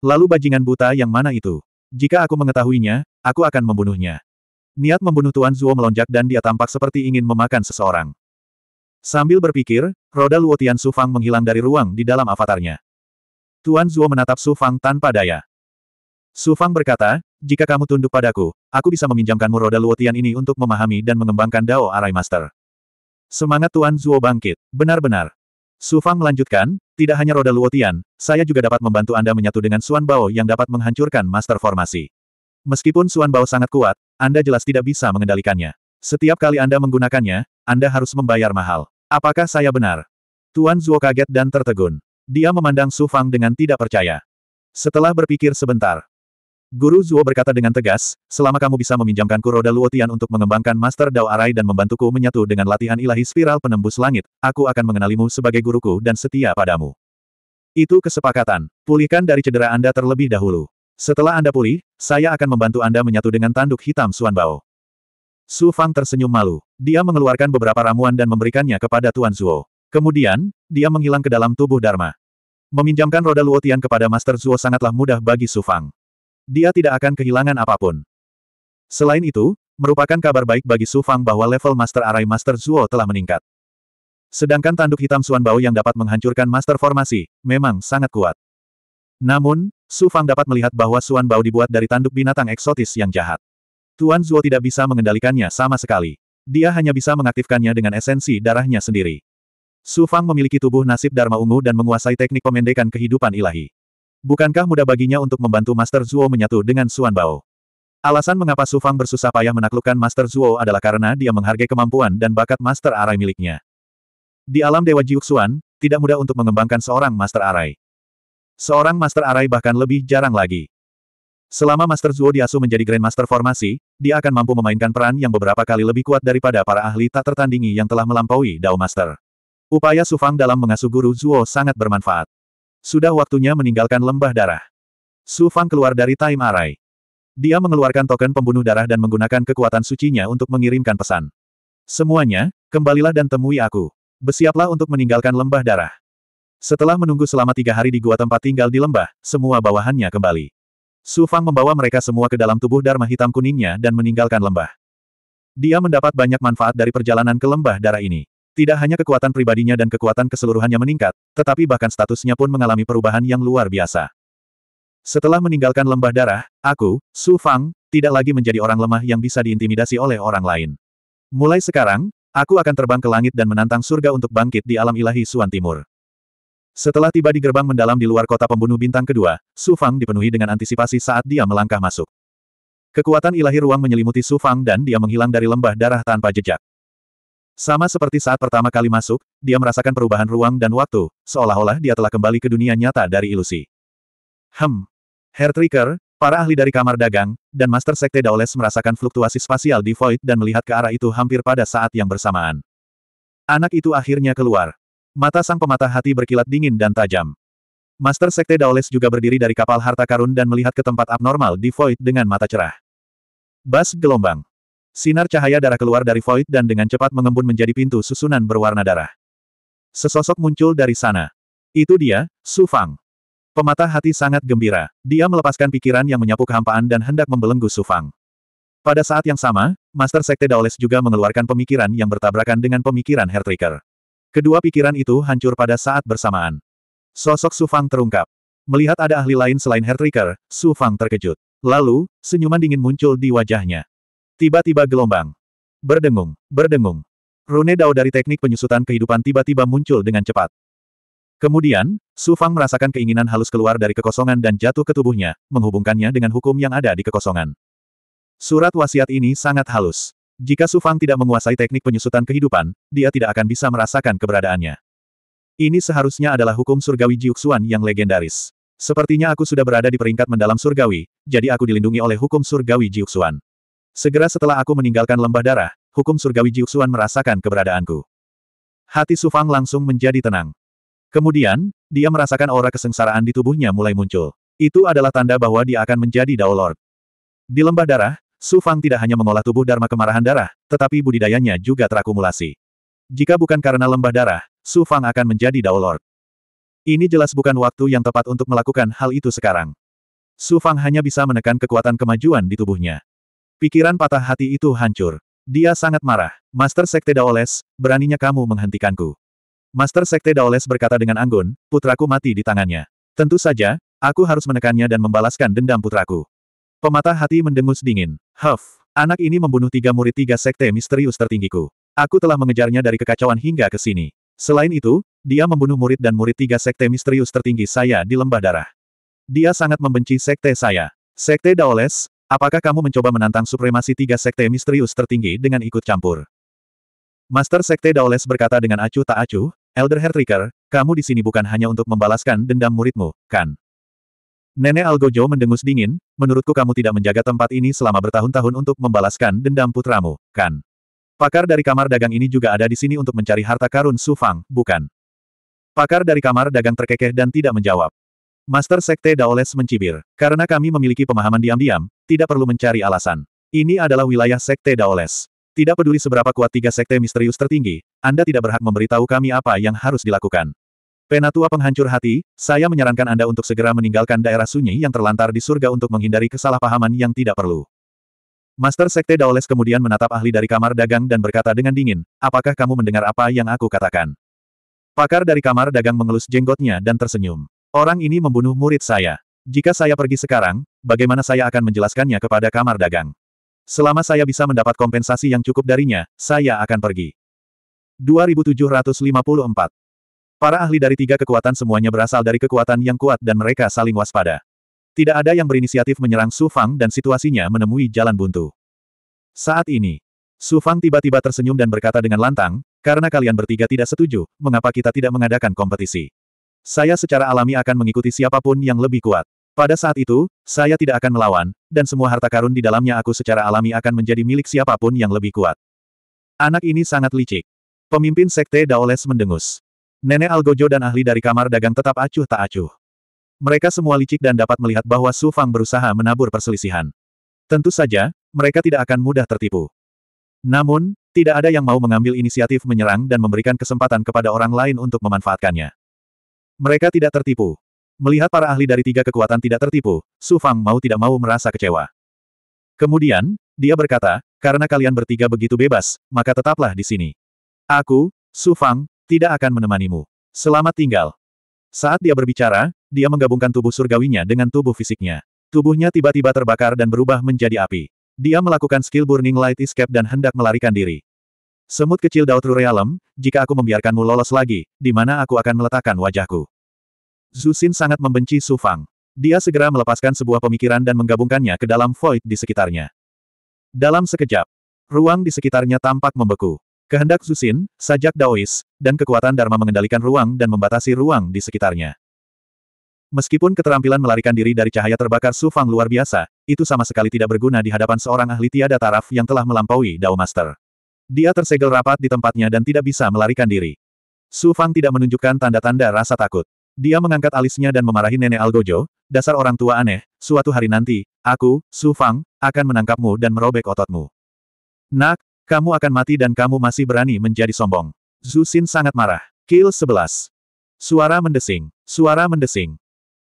Lalu bajingan buta yang mana itu? Jika aku mengetahuinya, aku akan membunuhnya. Niat membunuh Tuan Zuo melonjak dan dia tampak seperti ingin memakan seseorang. Sambil berpikir, roda Luotian Su Fang menghilang dari ruang di dalam avatarnya. Tuan Zuo menatap Su Fang tanpa daya. Su Fang berkata, jika kamu tunduk padaku, aku bisa meminjamkanmu roda Luotian ini untuk memahami dan mengembangkan Dao Arai Master. Semangat Tuan Zuo bangkit, benar-benar. Su Fang melanjutkan, tidak hanya roda Luotian, saya juga dapat membantu Anda menyatu dengan Suan Bao yang dapat menghancurkan master formasi. Meskipun Suan Bao sangat kuat, Anda jelas tidak bisa mengendalikannya. Setiap kali Anda menggunakannya, Anda harus membayar mahal. Apakah saya benar? Tuan Zuo kaget dan tertegun. Dia memandang Su Fang dengan tidak percaya. Setelah berpikir sebentar, Guru Zuo berkata dengan tegas, selama kamu bisa meminjamkanku roda Luotian untuk mengembangkan Master Dao Arai dan membantuku menyatu dengan latihan ilahi spiral penembus langit, aku akan mengenalimu sebagai guruku dan setia padamu. Itu kesepakatan. Pulihkan dari cedera Anda terlebih dahulu. Setelah Anda pulih, saya akan membantu Anda menyatu dengan tanduk hitam Suanbao. Su Fang tersenyum malu. Dia mengeluarkan beberapa ramuan dan memberikannya kepada Tuan Zuo. Kemudian, dia menghilang ke dalam tubuh Dharma. Meminjamkan roda Luotian kepada Master Zuo sangatlah mudah bagi Su Fang. Dia tidak akan kehilangan apapun. Selain itu, merupakan kabar baik bagi Su Fang bahwa level Master Arai Master Zuo telah meningkat. Sedangkan tanduk hitam Suan Bao yang dapat menghancurkan Master Formasi, memang sangat kuat. Namun, Su Fang dapat melihat bahwa Suan Bao dibuat dari tanduk binatang eksotis yang jahat. Tuan Zuo tidak bisa mengendalikannya sama sekali. Dia hanya bisa mengaktifkannya dengan esensi darahnya sendiri. Su Fang memiliki tubuh nasib Dharma Ungu dan menguasai teknik pemendekan kehidupan ilahi. Bukankah mudah baginya untuk membantu Master Zuo menyatu dengan Suan Bao? Alasan mengapa Su Fang bersusah payah menaklukkan Master Zuo adalah karena dia menghargai kemampuan dan bakat Master Arai miliknya. Di alam Dewa Jiuk Suan, tidak mudah untuk mengembangkan seorang Master Arai. Seorang Master Arai bahkan lebih jarang lagi. Selama Master Zuo diasuh menjadi Grandmaster Formasi, dia akan mampu memainkan peran yang beberapa kali lebih kuat daripada para ahli tak tertandingi yang telah melampaui Dao Master. Upaya Su Fang dalam mengasuh guru Zuo sangat bermanfaat. Sudah waktunya meninggalkan lembah darah. Su Fang keluar dari time array. Dia mengeluarkan token pembunuh darah dan menggunakan kekuatan sucinya untuk mengirimkan pesan. Semuanya, kembalilah dan temui aku. Bersiaplah untuk meninggalkan lembah darah. Setelah menunggu selama tiga hari di gua tempat tinggal di lembah, semua bawahannya kembali. Su Fang membawa mereka semua ke dalam tubuh Dharma hitam kuningnya dan meninggalkan lembah. Dia mendapat banyak manfaat dari perjalanan ke lembah darah ini. Tidak hanya kekuatan pribadinya dan kekuatan keseluruhannya meningkat, tetapi bahkan statusnya pun mengalami perubahan yang luar biasa. Setelah meninggalkan lembah darah, aku, Su Fang, tidak lagi menjadi orang lemah yang bisa diintimidasi oleh orang lain. Mulai sekarang, aku akan terbang ke langit dan menantang surga untuk bangkit di alam ilahi Suan Timur. Setelah tiba di gerbang mendalam di luar kota pembunuh bintang kedua, Su Fang dipenuhi dengan antisipasi saat dia melangkah masuk. Kekuatan ilahi ruang menyelimuti Su Fang dan dia menghilang dari lembah darah tanpa jejak. Sama seperti saat pertama kali masuk, dia merasakan perubahan ruang dan waktu, seolah-olah dia telah kembali ke dunia nyata dari ilusi. Hem. Herr Tricker, para ahli dari kamar dagang, dan Master Sekte Daoles merasakan fluktuasi spasial di Void dan melihat ke arah itu hampir pada saat yang bersamaan. Anak itu akhirnya keluar. Mata sang pemata hati berkilat dingin dan tajam. Master Sekte Daoles juga berdiri dari kapal harta karun dan melihat ke tempat abnormal di Void dengan mata cerah. Bas gelombang. Sinar cahaya darah keluar dari void dan dengan cepat mengembun menjadi pintu susunan berwarna darah. Sesosok muncul dari sana. Itu dia, Su Fang. Pematah hati sangat gembira. Dia melepaskan pikiran yang menyapu kehampaan dan hendak membelenggu Su Fang. Pada saat yang sama, Master Sekte Daoles juga mengeluarkan pemikiran yang bertabrakan dengan pemikiran Hertricker. Kedua pikiran itu hancur pada saat bersamaan. Sosok Su Fang terungkap. Melihat ada ahli lain selain Hertricker, Su Fang terkejut. Lalu, senyuman dingin muncul di wajahnya. Tiba-tiba gelombang. Berdengung, berdengung. Rune Dao dari teknik penyusutan kehidupan tiba-tiba muncul dengan cepat. Kemudian, Su Fang merasakan keinginan halus keluar dari kekosongan dan jatuh ke tubuhnya, menghubungkannya dengan hukum yang ada di kekosongan. Surat wasiat ini sangat halus. Jika Su Fang tidak menguasai teknik penyusutan kehidupan, dia tidak akan bisa merasakan keberadaannya. Ini seharusnya adalah hukum surgawi Jiuxuan yang legendaris. Sepertinya aku sudah berada di peringkat mendalam surgawi, jadi aku dilindungi oleh hukum surgawi Jiuxuan. Segera setelah aku meninggalkan lembah darah, hukum surgawi Jiuxuan merasakan keberadaanku. Hati Sufang langsung menjadi tenang. Kemudian, dia merasakan aura kesengsaraan di tubuhnya mulai muncul. Itu adalah tanda bahwa dia akan menjadi Dao Lord. Di lembah darah, Sufang tidak hanya mengolah tubuh Dharma kemarahan darah, tetapi budidayanya juga terakumulasi. Jika bukan karena lembah darah, Sufang akan menjadi Dao Lord. Ini jelas bukan waktu yang tepat untuk melakukan hal itu sekarang. Sufang hanya bisa menekan kekuatan kemajuan di tubuhnya. Pikiran patah hati itu hancur. Dia sangat marah. Master Sekte Daoles, beraninya kamu menghentikanku. Master Sekte Daoles berkata dengan anggun, putraku mati di tangannya. Tentu saja, aku harus menekannya dan membalaskan dendam putraku. Pematah hati mendengus dingin. Huff, anak ini membunuh tiga murid tiga sekte misterius tertinggiku. Aku telah mengejarnya dari kekacauan hingga ke sini. Selain itu, dia membunuh murid dan murid tiga sekte misterius tertinggi saya di lembah darah. Dia sangat membenci sekte saya. Sekte Daoles, Apakah kamu mencoba menantang supremasi tiga sekte misterius tertinggi dengan ikut campur? Master Sekte Daoles berkata dengan acuh tak acuh, Elder Hertricker, kamu di sini bukan hanya untuk membalaskan dendam muridmu, kan? Nenek Algojo mendengus dingin, menurutku kamu tidak menjaga tempat ini selama bertahun-tahun untuk membalaskan dendam putramu, kan? Pakar dari kamar dagang ini juga ada di sini untuk mencari harta karun Su Fang, bukan? Pakar dari kamar dagang terkekeh dan tidak menjawab. Master Sekte Daoles mencibir. Karena kami memiliki pemahaman diam-diam, tidak perlu mencari alasan. Ini adalah wilayah Sekte Daoles. Tidak peduli seberapa kuat tiga sekte misterius tertinggi, Anda tidak berhak memberitahu kami apa yang harus dilakukan. Penatua penghancur hati, saya menyarankan Anda untuk segera meninggalkan daerah sunyi yang terlantar di surga untuk menghindari kesalahpahaman yang tidak perlu. Master Sekte Daoles kemudian menatap ahli dari kamar dagang dan berkata dengan dingin, apakah kamu mendengar apa yang aku katakan? Pakar dari kamar dagang mengelus jenggotnya dan tersenyum. Orang ini membunuh murid saya. Jika saya pergi sekarang, bagaimana saya akan menjelaskannya kepada kamar dagang? Selama saya bisa mendapat kompensasi yang cukup darinya, saya akan pergi. 2754 Para ahli dari tiga kekuatan semuanya berasal dari kekuatan yang kuat dan mereka saling waspada. Tidak ada yang berinisiatif menyerang Su Fang dan situasinya menemui jalan buntu. Saat ini, Su Fang tiba-tiba tersenyum dan berkata dengan lantang, karena kalian bertiga tidak setuju, mengapa kita tidak mengadakan kompetisi? Saya secara alami akan mengikuti siapapun yang lebih kuat. Pada saat itu, saya tidak akan melawan, dan semua harta karun di dalamnya aku secara alami akan menjadi milik siapapun yang lebih kuat. Anak ini sangat licik. Pemimpin Sekte Daoles mendengus. Nenek Algojo dan ahli dari kamar dagang tetap acuh tak acuh. Mereka semua licik dan dapat melihat bahwa Su Fang berusaha menabur perselisihan. Tentu saja, mereka tidak akan mudah tertipu. Namun, tidak ada yang mau mengambil inisiatif menyerang dan memberikan kesempatan kepada orang lain untuk memanfaatkannya. Mereka tidak tertipu. Melihat para ahli dari tiga kekuatan tidak tertipu, Su Fang mau tidak mau merasa kecewa. Kemudian, dia berkata, karena kalian bertiga begitu bebas, maka tetaplah di sini. Aku, Su Fang, tidak akan menemanimu. Selamat tinggal. Saat dia berbicara, dia menggabungkan tubuh surgawinya dengan tubuh fisiknya. Tubuhnya tiba-tiba terbakar dan berubah menjadi api. Dia melakukan skill Burning Light Escape dan hendak melarikan diri. Semut kecil Daud Realm, jika aku membiarkanmu lolos lagi, di mana aku akan meletakkan wajahku? Zusin sangat membenci Su Fang. Dia segera melepaskan sebuah pemikiran dan menggabungkannya ke dalam void di sekitarnya. Dalam sekejap, ruang di sekitarnya tampak membeku. Kehendak Zusin, sajak Daois, dan kekuatan Dharma mengendalikan ruang dan membatasi ruang di sekitarnya. Meskipun keterampilan melarikan diri dari cahaya terbakar Su Fang luar biasa, itu sama sekali tidak berguna di hadapan seorang ahli tiada taraf yang telah melampaui Dao Master. Dia tersegel rapat di tempatnya dan tidak bisa melarikan diri. Su Fang tidak menunjukkan tanda-tanda rasa takut. Dia mengangkat alisnya dan memarahi nenek Algojo, dasar orang tua aneh, suatu hari nanti, aku, Su Fang, akan menangkapmu dan merobek ototmu. Nak, kamu akan mati dan kamu masih berani menjadi sombong. Zhu Xin sangat marah. Kill 11. Suara mendesing. Suara mendesing.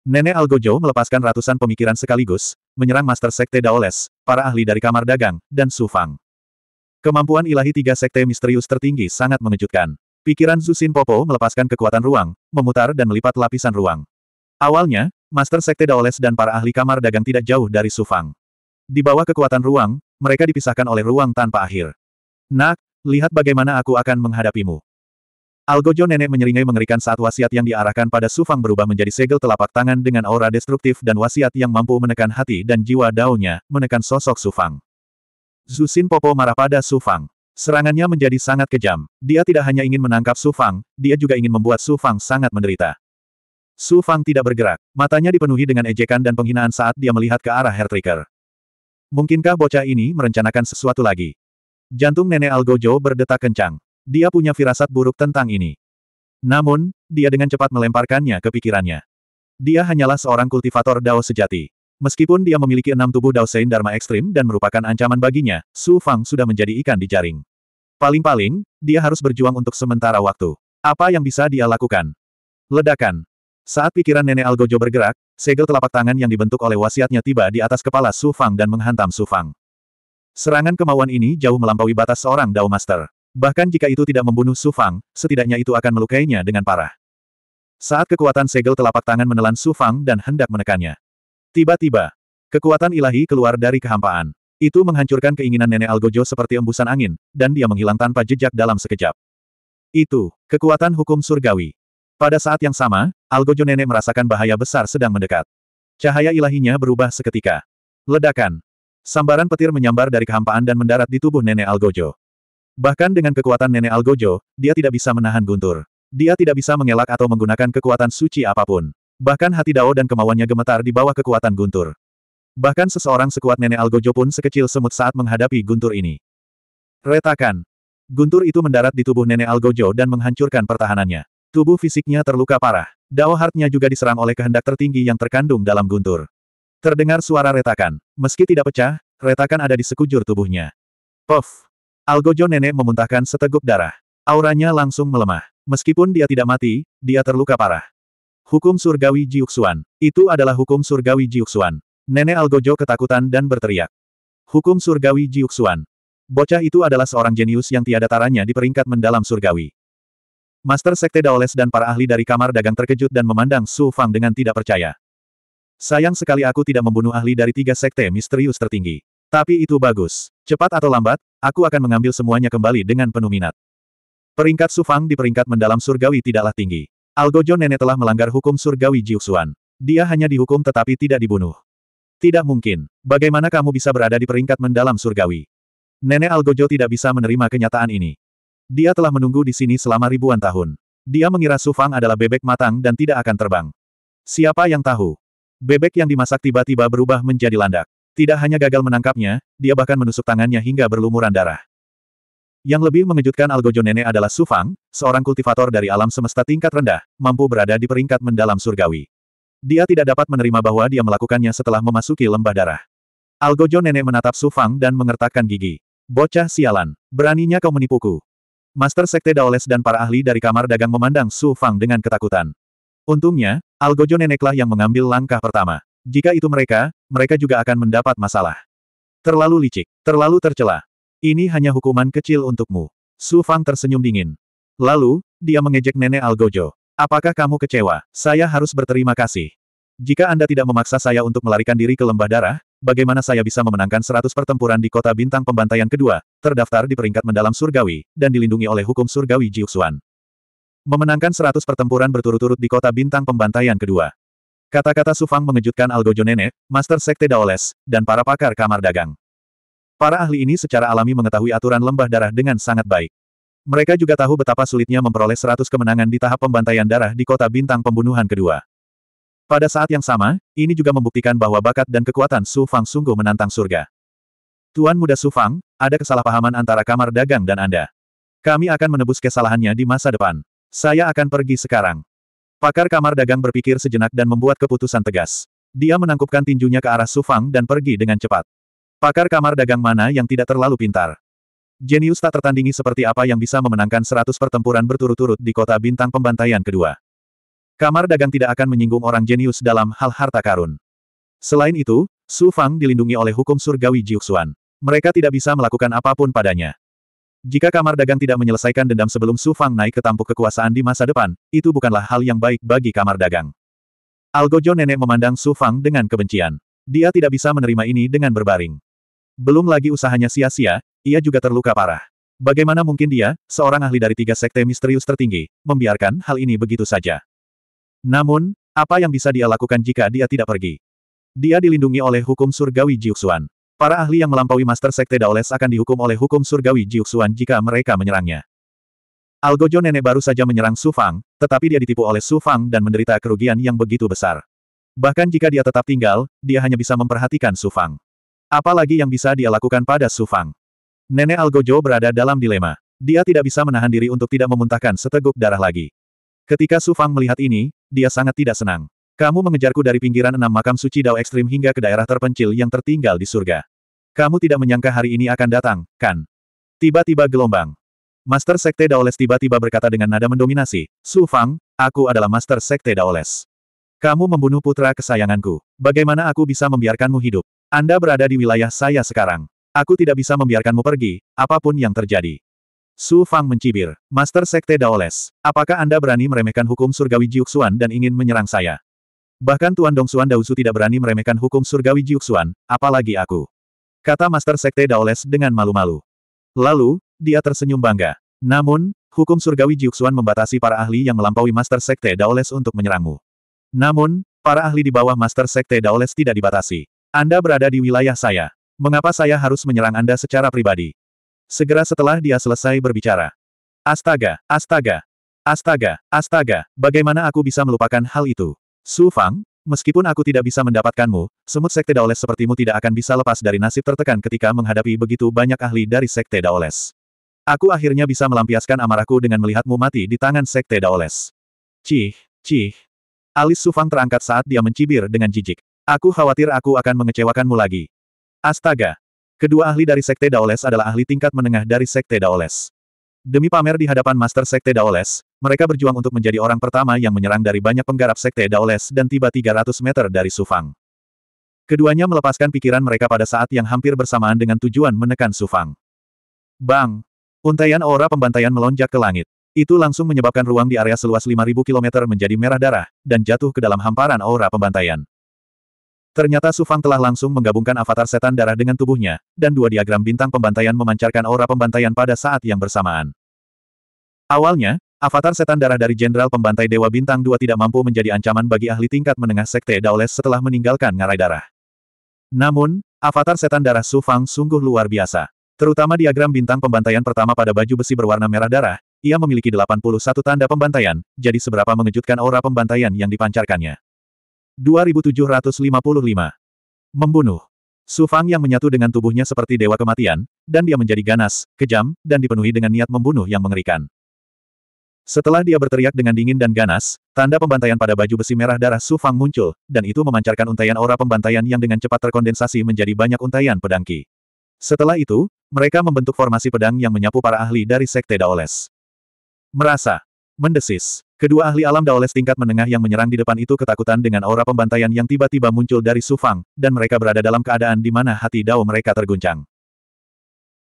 Nenek Algojo melepaskan ratusan pemikiran sekaligus, menyerang Master Sekte Daoles, para ahli dari kamar dagang, dan Su Fang. Kemampuan ilahi tiga sekte misterius tertinggi sangat mengejutkan. Pikiran Zusin Popo melepaskan kekuatan ruang, memutar dan melipat lapisan ruang. Awalnya, Master Sekte Daoles dan para ahli kamar dagang tidak jauh dari Sufang. Di bawah kekuatan ruang, mereka dipisahkan oleh ruang tanpa akhir. Nak, lihat bagaimana aku akan menghadapimu. Algojo nenek menyeringai mengerikan saat wasiat yang diarahkan pada Sufang berubah menjadi segel telapak tangan dengan aura destruktif dan wasiat yang mampu menekan hati dan jiwa daunnya, menekan sosok Sufang. Zusin Popo marah pada Su Fang. Serangannya menjadi sangat kejam. Dia tidak hanya ingin menangkap Su Fang, dia juga ingin membuat Su Fang sangat menderita. Su Fang tidak bergerak. Matanya dipenuhi dengan ejekan dan penghinaan saat dia melihat ke arah Hair Trigger. Mungkinkah bocah ini merencanakan sesuatu lagi? Jantung nenek Algojo berdetak kencang. Dia punya firasat buruk tentang ini. Namun, dia dengan cepat melemparkannya ke pikirannya. Dia hanyalah seorang kultivator Dao sejati. Meskipun dia memiliki enam tubuh Daosein Dharma ekstrim dan merupakan ancaman baginya, Su Fang sudah menjadi ikan di jaring. Paling-paling, dia harus berjuang untuk sementara waktu. Apa yang bisa dia lakukan? Ledakan. Saat pikiran Nenek Algojo bergerak, segel telapak tangan yang dibentuk oleh wasiatnya tiba di atas kepala Su Fang dan menghantam Su Fang. Serangan kemauan ini jauh melampaui batas seorang Dao Master. Bahkan jika itu tidak membunuh Su Fang, setidaknya itu akan melukainya dengan parah. Saat kekuatan segel telapak tangan menelan Su Fang dan hendak menekannya. Tiba-tiba, kekuatan ilahi keluar dari kehampaan. Itu menghancurkan keinginan nenek Algojo seperti embusan angin, dan dia menghilang tanpa jejak dalam sekejap. Itu, kekuatan hukum surgawi. Pada saat yang sama, Algojo nenek merasakan bahaya besar sedang mendekat. Cahaya ilahinya berubah seketika. Ledakan. Sambaran petir menyambar dari kehampaan dan mendarat di tubuh nenek Algojo. Bahkan dengan kekuatan nenek Algojo, dia tidak bisa menahan guntur. Dia tidak bisa mengelak atau menggunakan kekuatan suci apapun. Bahkan hati Dao dan kemauannya gemetar di bawah kekuatan guntur. Bahkan seseorang sekuat nenek Algojo pun sekecil semut saat menghadapi guntur ini. Retakan. Guntur itu mendarat di tubuh nenek Algojo dan menghancurkan pertahanannya. Tubuh fisiknya terluka parah. Dao hartnya juga diserang oleh kehendak tertinggi yang terkandung dalam guntur. Terdengar suara retakan. Meski tidak pecah, retakan ada di sekujur tubuhnya. Puff. Algojo nenek memuntahkan seteguk darah. Auranya langsung melemah. Meskipun dia tidak mati, dia terluka parah. Hukum surgawi Jiuxuan. Itu adalah hukum surgawi Jiuxuan. Nenek Algojo ketakutan dan berteriak. Hukum surgawi Jiuxuan. Bocah itu adalah seorang jenius yang tiada taranya di peringkat mendalam surgawi. Master Sekte Daoles dan para ahli dari kamar dagang terkejut dan memandang Su Fang dengan tidak percaya. Sayang sekali aku tidak membunuh ahli dari tiga sekte misterius tertinggi. Tapi itu bagus. Cepat atau lambat, aku akan mengambil semuanya kembali dengan penuh minat. Peringkat Su Fang di peringkat mendalam surgawi tidaklah tinggi. Algojo nenek telah melanggar hukum surgawi Jiuxuan. Dia hanya dihukum tetapi tidak dibunuh. Tidak mungkin. Bagaimana kamu bisa berada di peringkat mendalam surgawi? Nenek Algojo tidak bisa menerima kenyataan ini. Dia telah menunggu di sini selama ribuan tahun. Dia mengira Sufang adalah bebek matang dan tidak akan terbang. Siapa yang tahu? Bebek yang dimasak tiba-tiba berubah menjadi landak. Tidak hanya gagal menangkapnya, dia bahkan menusuk tangannya hingga berlumuran darah. Yang lebih mengejutkan Algojo Nenek adalah Su Fang, seorang kultivator dari alam semesta tingkat rendah, mampu berada di peringkat mendalam surgawi. Dia tidak dapat menerima bahwa dia melakukannya setelah memasuki lembah darah. Algojo Nenek menatap Su Fang dan mengertakkan gigi. Bocah sialan, beraninya kau menipuku. Master Sekte Daoles dan para ahli dari kamar dagang memandang Su Fang dengan ketakutan. Untungnya, Algojo Neneklah yang mengambil langkah pertama. Jika itu mereka, mereka juga akan mendapat masalah. Terlalu licik, terlalu tercela. Ini hanya hukuman kecil untukmu. Su Fang tersenyum dingin. Lalu, dia mengejek nenek Algojo. Apakah kamu kecewa? Saya harus berterima kasih. Jika Anda tidak memaksa saya untuk melarikan diri ke lembah darah, bagaimana saya bisa memenangkan 100 pertempuran di kota bintang pembantaian kedua, terdaftar di peringkat mendalam surgawi, dan dilindungi oleh hukum surgawi Jiuxuan. Memenangkan 100 pertempuran berturut-turut di kota bintang pembantaian kedua. Kata-kata Sufang mengejutkan Algojo Nenek, Master Sekte Daoles, dan para pakar kamar dagang. Para ahli ini secara alami mengetahui aturan lembah darah dengan sangat baik. Mereka juga tahu betapa sulitnya memperoleh 100 kemenangan di tahap pembantaian darah di kota bintang pembunuhan kedua. Pada saat yang sama, ini juga membuktikan bahwa bakat dan kekuatan Su Fang sungguh menantang surga. Tuan muda Su Fang, ada kesalahpahaman antara kamar dagang dan Anda. Kami akan menebus kesalahannya di masa depan. Saya akan pergi sekarang. Pakar kamar dagang berpikir sejenak dan membuat keputusan tegas. Dia menangkupkan tinjunya ke arah Su Fang dan pergi dengan cepat. Pakar kamar dagang mana yang tidak terlalu pintar? Jenius tak tertandingi seperti apa yang bisa memenangkan 100 pertempuran berturut-turut di kota bintang pembantaian kedua. Kamar dagang tidak akan menyinggung orang jenius dalam hal harta karun. Selain itu, Su Fang dilindungi oleh hukum surgawi Jiuxuan. Mereka tidak bisa melakukan apapun padanya. Jika kamar dagang tidak menyelesaikan dendam sebelum Su Fang naik ke tampuk kekuasaan di masa depan, itu bukanlah hal yang baik bagi kamar dagang. Algojo nenek memandang Su Fang dengan kebencian. Dia tidak bisa menerima ini dengan berbaring. Belum lagi usahanya sia-sia, ia juga terluka parah. Bagaimana mungkin dia, seorang ahli dari tiga sekte misterius tertinggi, membiarkan hal ini begitu saja. Namun, apa yang bisa dia lakukan jika dia tidak pergi? Dia dilindungi oleh hukum surgawi Jiuxuan. Para ahli yang melampaui Master Sekte Daoles akan dihukum oleh hukum surgawi Jiuxuan jika mereka menyerangnya. Algojo nenek baru saja menyerang Su Fang, tetapi dia ditipu oleh Su Fang dan menderita kerugian yang begitu besar. Bahkan jika dia tetap tinggal, dia hanya bisa memperhatikan Su Fang. Apalagi yang bisa dia lakukan pada Su Fang? Nenek Algojo berada dalam dilema. Dia tidak bisa menahan diri untuk tidak memuntahkan seteguk darah lagi. Ketika Su Fang melihat ini, dia sangat tidak senang. Kamu mengejarku dari pinggiran enam makam suci Dao Ekstrim hingga ke daerah terpencil yang tertinggal di surga. Kamu tidak menyangka hari ini akan datang, kan? Tiba-tiba gelombang. Master Sekte Daoles tiba-tiba berkata dengan nada mendominasi, Su Fang, aku adalah Master Sekte Daoles. Kamu membunuh putra kesayanganku. Bagaimana aku bisa membiarkanmu hidup? Anda berada di wilayah saya sekarang. Aku tidak bisa membiarkanmu pergi, apapun yang terjadi. Su Fang mencibir. Master Sekte Daoles, apakah Anda berani meremehkan hukum surgawi Jiuxuan dan ingin menyerang saya? Bahkan Tuan Dongsuan Daosu tidak berani meremehkan hukum surgawi Jiuxuan, apalagi aku. Kata Master Sekte Daoles dengan malu-malu. Lalu, dia tersenyum bangga. Namun, hukum surgawi Jiuxuan membatasi para ahli yang melampaui Master Sekte Daoles untuk menyerangmu. Namun, para ahli di bawah Master Sekte Daoles tidak dibatasi. Anda berada di wilayah saya. Mengapa saya harus menyerang Anda secara pribadi? Segera setelah dia selesai berbicara. Astaga, astaga, astaga, astaga, bagaimana aku bisa melupakan hal itu? Su Fang, meskipun aku tidak bisa mendapatkanmu, semut Sekte Daoles sepertimu tidak akan bisa lepas dari nasib tertekan ketika menghadapi begitu banyak ahli dari Sekte Daoles. Aku akhirnya bisa melampiaskan amarahku dengan melihatmu mati di tangan Sekte Daoles. Cih, cih. Alis Sufang terangkat saat dia mencibir dengan jijik. Aku khawatir aku akan mengecewakanmu lagi. Astaga! Kedua ahli dari Sekte Daoles adalah ahli tingkat menengah dari Sekte Daoles. Demi pamer di hadapan Master Sekte Daoles, mereka berjuang untuk menjadi orang pertama yang menyerang dari banyak penggarap Sekte Daoles dan tiba 300 meter dari Sufang. Keduanya melepaskan pikiran mereka pada saat yang hampir bersamaan dengan tujuan menekan Sufang. Bang! Untaian aura pembantaian melonjak ke langit. Itu langsung menyebabkan ruang di area seluas 5.000 km menjadi merah darah, dan jatuh ke dalam hamparan aura pembantaian. Ternyata Su Fang telah langsung menggabungkan avatar setan darah dengan tubuhnya, dan dua diagram bintang pembantaian memancarkan aura pembantaian pada saat yang bersamaan. Awalnya, avatar setan darah dari Jenderal Pembantai Dewa Bintang 2 tidak mampu menjadi ancaman bagi ahli tingkat menengah Sekte Daoles setelah meninggalkan ngarai darah. Namun, avatar setan darah Su Fang sungguh luar biasa. Terutama diagram bintang pembantaian pertama pada baju besi berwarna merah darah, ia memiliki 81 tanda pembantaian, jadi seberapa mengejutkan aura pembantaian yang dipancarkannya. 2755. Membunuh. Su Fang yang menyatu dengan tubuhnya seperti dewa kematian, dan dia menjadi ganas, kejam, dan dipenuhi dengan niat membunuh yang mengerikan. Setelah dia berteriak dengan dingin dan ganas, tanda pembantaian pada baju besi merah darah Su Fang muncul, dan itu memancarkan untaian aura pembantaian yang dengan cepat terkondensasi menjadi banyak untaian pedangki. Setelah itu, mereka membentuk formasi pedang yang menyapu para ahli dari Sekte Daoles. Merasa. Mendesis. Kedua ahli alam Daoles tingkat menengah yang menyerang di depan itu ketakutan dengan aura pembantaian yang tiba-tiba muncul dari Sufang, dan mereka berada dalam keadaan di mana hati Dao mereka terguncang.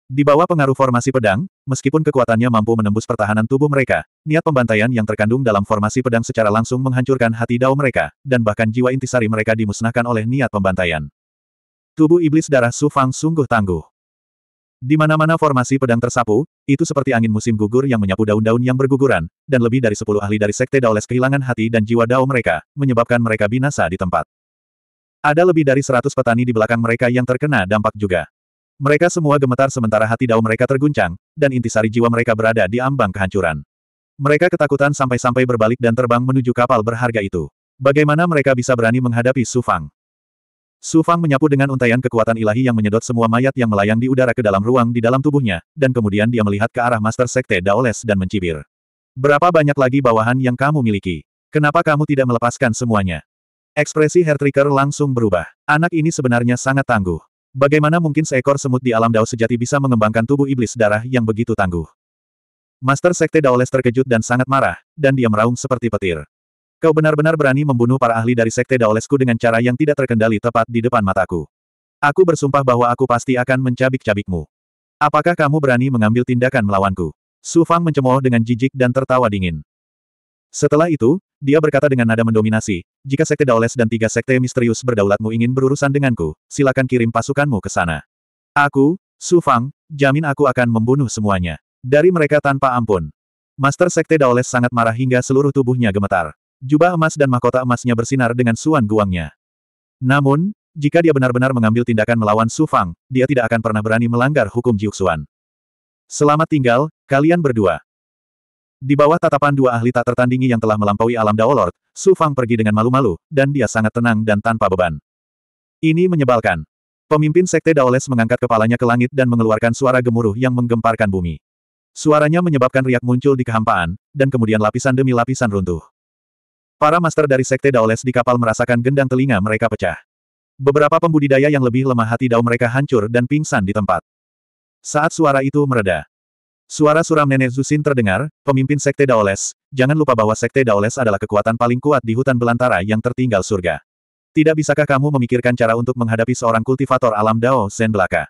Di bawah pengaruh formasi pedang, meskipun kekuatannya mampu menembus pertahanan tubuh mereka, niat pembantaian yang terkandung dalam formasi pedang secara langsung menghancurkan hati Dao mereka, dan bahkan jiwa intisari mereka dimusnahkan oleh niat pembantaian. Tubuh iblis darah Sufang sungguh tangguh. Di mana-mana formasi pedang tersapu, itu seperti angin musim gugur yang menyapu daun-daun yang berguguran, dan lebih dari sepuluh ahli dari Sekte Daoles kehilangan hati dan jiwa Dao mereka, menyebabkan mereka binasa di tempat. Ada lebih dari seratus petani di belakang mereka yang terkena dampak juga. Mereka semua gemetar sementara hati Dao mereka terguncang, dan intisari jiwa mereka berada di ambang kehancuran. Mereka ketakutan sampai-sampai berbalik dan terbang menuju kapal berharga itu. Bagaimana mereka bisa berani menghadapi Su Fang? Su Fang menyapu dengan untayan kekuatan ilahi yang menyedot semua mayat yang melayang di udara ke dalam ruang di dalam tubuhnya, dan kemudian dia melihat ke arah Master Sekte Daoles dan mencibir. Berapa banyak lagi bawahan yang kamu miliki? Kenapa kamu tidak melepaskan semuanya? Ekspresi Hertricker langsung berubah. Anak ini sebenarnya sangat tangguh. Bagaimana mungkin seekor semut di alam dao sejati bisa mengembangkan tubuh iblis darah yang begitu tangguh? Master Sekte Daoles terkejut dan sangat marah, dan dia meraung seperti petir. Kau benar-benar berani membunuh para ahli dari Sekte Daolesku dengan cara yang tidak terkendali tepat di depan mataku. Aku bersumpah bahwa aku pasti akan mencabik-cabikmu. Apakah kamu berani mengambil tindakan melawanku? Su Fang mencemooh dengan jijik dan tertawa dingin. Setelah itu, dia berkata dengan nada mendominasi, jika Sekte Daoles dan tiga Sekte misterius berdaulatmu ingin berurusan denganku, silakan kirim pasukanmu ke sana. Aku, Su Fang, jamin aku akan membunuh semuanya. Dari mereka tanpa ampun. Master Sekte Daoles sangat marah hingga seluruh tubuhnya gemetar. Jubah emas dan mahkota emasnya bersinar dengan suan guangnya. Namun, jika dia benar-benar mengambil tindakan melawan Su Fang, dia tidak akan pernah berani melanggar hukum Jiuxuan. Selamat tinggal, kalian berdua. Di bawah tatapan dua ahli tak tertandingi yang telah melampaui alam Daolord, Su Fang pergi dengan malu-malu, dan dia sangat tenang dan tanpa beban. Ini menyebalkan. Pemimpin Sekte Daoles mengangkat kepalanya ke langit dan mengeluarkan suara gemuruh yang menggemparkan bumi. Suaranya menyebabkan riak muncul di kehampaan, dan kemudian lapisan demi lapisan runtuh. Para master dari Sekte Daoles di kapal merasakan gendang telinga mereka pecah. Beberapa pembudidaya yang lebih lemah hati Dao mereka hancur dan pingsan di tempat. Saat suara itu mereda, Suara suram nenek Zusin terdengar, pemimpin Sekte Daoles, jangan lupa bahwa Sekte Daoles adalah kekuatan paling kuat di hutan belantara yang tertinggal surga. Tidak bisakah kamu memikirkan cara untuk menghadapi seorang kultivator alam Dao Zen belaka?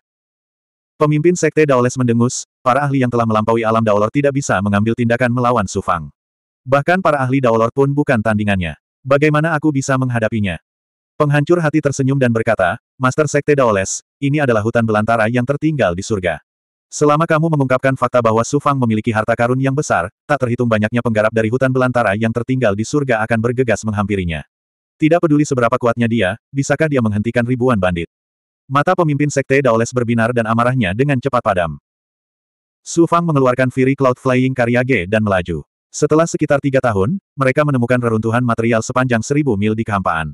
Pemimpin Sekte Daoles mendengus, para ahli yang telah melampaui alam Daolor tidak bisa mengambil tindakan melawan Sufang. Bahkan para ahli daolor pun bukan tandingannya. Bagaimana aku bisa menghadapinya? Penghancur hati tersenyum dan berkata, Master Sekte Daoles, ini adalah hutan belantara yang tertinggal di surga. Selama kamu mengungkapkan fakta bahwa Sufang memiliki harta karun yang besar, tak terhitung banyaknya penggarap dari hutan belantara yang tertinggal di surga akan bergegas menghampirinya. Tidak peduli seberapa kuatnya dia, bisakah dia menghentikan ribuan bandit? Mata pemimpin Sekte Daoles berbinar dan amarahnya dengan cepat padam. Sufang mengeluarkan Fury Cloud Flying Karya dan melaju. Setelah sekitar tiga tahun, mereka menemukan reruntuhan material sepanjang seribu mil di kehampaan.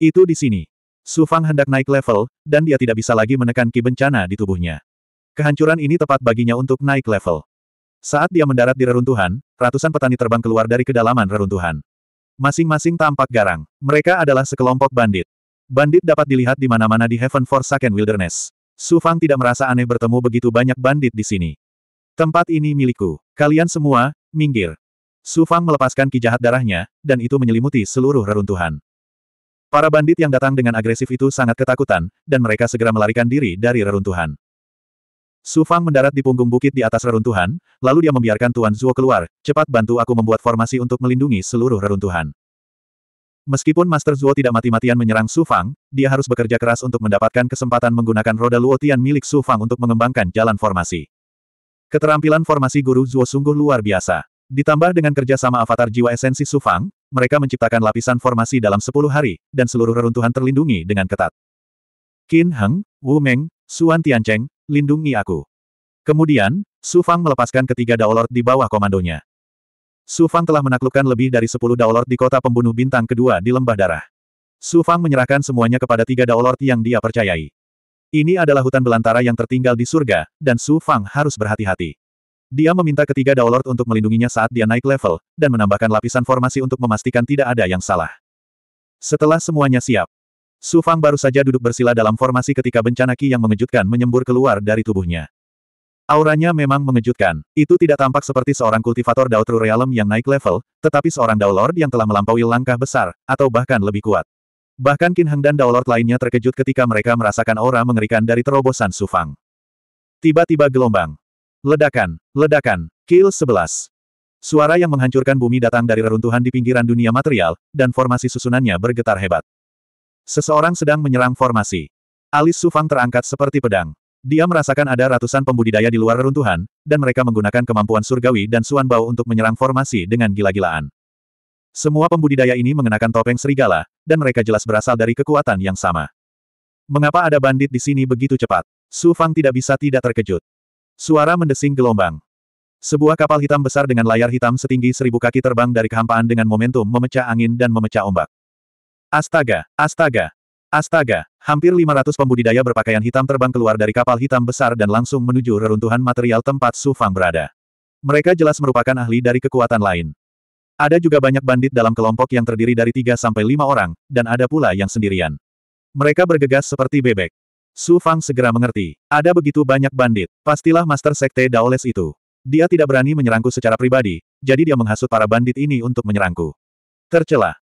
Itu di sini. Su Fang hendak naik level, dan dia tidak bisa lagi menekan ki bencana di tubuhnya. Kehancuran ini tepat baginya untuk naik level. Saat dia mendarat di reruntuhan, ratusan petani terbang keluar dari kedalaman reruntuhan. Masing-masing tampak garang. Mereka adalah sekelompok bandit. Bandit dapat dilihat di mana-mana di Heaven Forsaken Wilderness. Su Fang tidak merasa aneh bertemu begitu banyak bandit di sini. Tempat ini milikku. Kalian semua, Minggir. Su Fang melepaskan ki jahat darahnya, dan itu menyelimuti seluruh reruntuhan. Para bandit yang datang dengan agresif itu sangat ketakutan, dan mereka segera melarikan diri dari reruntuhan. Su Fang mendarat di punggung bukit di atas reruntuhan, lalu dia membiarkan Tuan Zuo keluar, cepat bantu aku membuat formasi untuk melindungi seluruh reruntuhan. Meskipun Master Zuo tidak mati-matian menyerang Su Fang, dia harus bekerja keras untuk mendapatkan kesempatan menggunakan roda Luotian milik Su Fang untuk mengembangkan jalan formasi. Keterampilan formasi guru Zuo sungguh luar biasa. Ditambah dengan kerja sama avatar jiwa esensi Sufang, mereka menciptakan lapisan formasi dalam 10 hari, dan seluruh reruntuhan terlindungi dengan ketat. Qin Heng, Wu Meng, Suan Tiancheng, lindungi aku. Kemudian, Sufang melepaskan ketiga Daolord di bawah komandonya. Sufang telah menaklukkan lebih dari 10 Daolord di kota pembunuh bintang kedua di Lembah Darah. Sufang menyerahkan semuanya kepada tiga Daolord yang dia percayai. Ini adalah hutan belantara yang tertinggal di surga, dan Su Fang harus berhati-hati. Dia meminta ketiga Daolord untuk melindunginya saat dia naik level, dan menambahkan lapisan formasi untuk memastikan tidak ada yang salah. Setelah semuanya siap, Su Fang baru saja duduk bersila dalam formasi ketika bencana Ki yang mengejutkan menyembur keluar dari tubuhnya. Auranya memang mengejutkan. Itu tidak tampak seperti seorang kultivator Dao True Realm yang naik level, tetapi seorang Daolord yang telah melampaui langkah besar, atau bahkan lebih kuat. Bahkan Qin Heng dan Daolord lainnya terkejut ketika mereka merasakan aura mengerikan dari terobosan Sufang. Tiba-tiba gelombang. Ledakan, ledakan, kill 11. Suara yang menghancurkan bumi datang dari reruntuhan di pinggiran dunia material, dan formasi susunannya bergetar hebat. Seseorang sedang menyerang formasi. Alis Sufang terangkat seperti pedang. Dia merasakan ada ratusan pembudidaya di luar reruntuhan, dan mereka menggunakan kemampuan surgawi dan suan bau untuk menyerang formasi dengan gila-gilaan. Semua pembudidaya ini mengenakan topeng serigala, dan mereka jelas berasal dari kekuatan yang sama. Mengapa ada bandit di sini begitu cepat? Su Fang tidak bisa tidak terkejut. Suara mendesing gelombang. Sebuah kapal hitam besar dengan layar hitam setinggi seribu kaki terbang dari kehampaan dengan momentum memecah angin dan memecah ombak. Astaga, astaga, astaga, hampir 500 pembudidaya berpakaian hitam terbang keluar dari kapal hitam besar dan langsung menuju reruntuhan material tempat Su Fang berada. Mereka jelas merupakan ahli dari kekuatan lain. Ada juga banyak bandit dalam kelompok yang terdiri dari tiga sampai lima orang, dan ada pula yang sendirian. Mereka bergegas seperti bebek. Su Fang segera mengerti. Ada begitu banyak bandit, pastilah Master Sekte Daoles itu. Dia tidak berani menyerangku secara pribadi, jadi dia menghasut para bandit ini untuk menyerangku. Tercela.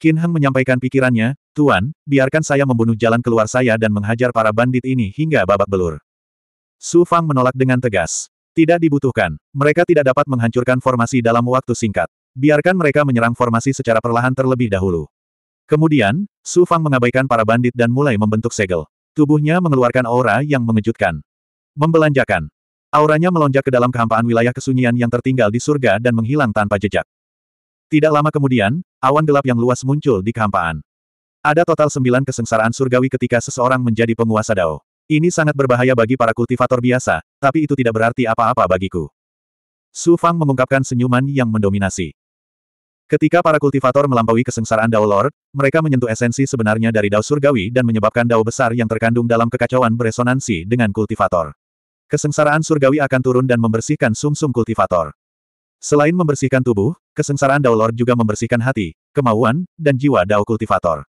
Qin Heng menyampaikan pikirannya, Tuan, biarkan saya membunuh jalan keluar saya dan menghajar para bandit ini hingga babak belur. Su Fang menolak dengan tegas. Tidak dibutuhkan. Mereka tidak dapat menghancurkan formasi dalam waktu singkat. Biarkan mereka menyerang formasi secara perlahan terlebih dahulu. Kemudian, Su Fang mengabaikan para bandit dan mulai membentuk segel. Tubuhnya mengeluarkan aura yang mengejutkan. Membelanjakan. Auranya melonjak ke dalam kehampaan wilayah kesunyian yang tertinggal di surga dan menghilang tanpa jejak. Tidak lama kemudian, awan gelap yang luas muncul di kehampaan. Ada total sembilan kesengsaraan surgawi ketika seseorang menjadi penguasa Dao. Ini sangat berbahaya bagi para kultivator biasa, tapi itu tidak berarti apa-apa bagiku. Su Fang mengungkapkan senyuman yang mendominasi. Ketika para kultivator melampaui kesengsaraan Dao Lord, mereka menyentuh esensi sebenarnya dari Dao Surgawi dan menyebabkan Dao besar yang terkandung dalam kekacauan beresonansi dengan kultivator. Kesengsaraan surgawi akan turun dan membersihkan sumsum -sum kultivator. Selain membersihkan tubuh, kesengsaraan Dao Lord juga membersihkan hati, kemauan, dan jiwa Dao kultivator.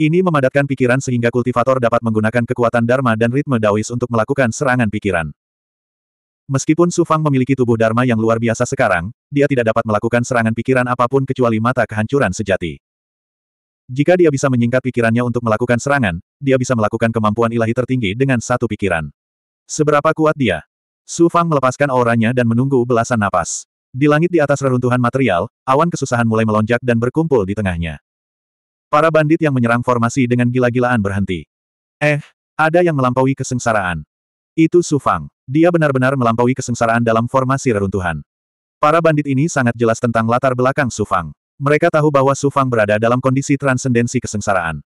Ini memadatkan pikiran sehingga kultivator dapat menggunakan kekuatan Dharma dan ritme Daois untuk melakukan serangan pikiran. Meskipun Sufang memiliki tubuh Dharma yang luar biasa sekarang, dia tidak dapat melakukan serangan pikiran apapun kecuali mata kehancuran sejati. Jika dia bisa menyingkat pikirannya untuk melakukan serangan, dia bisa melakukan kemampuan ilahi tertinggi dengan satu pikiran. Seberapa kuat dia? Su Fang melepaskan auranya dan menunggu belasan napas. Di langit di atas reruntuhan material, awan kesusahan mulai melonjak dan berkumpul di tengahnya. Para bandit yang menyerang formasi dengan gila-gilaan berhenti. Eh, ada yang melampaui kesengsaraan. Itu Su Fang. Dia benar-benar melampaui kesengsaraan dalam formasi reruntuhan. Para bandit ini sangat jelas tentang latar belakang Sufang. Mereka tahu bahwa Sufang berada dalam kondisi transendensi kesengsaraan.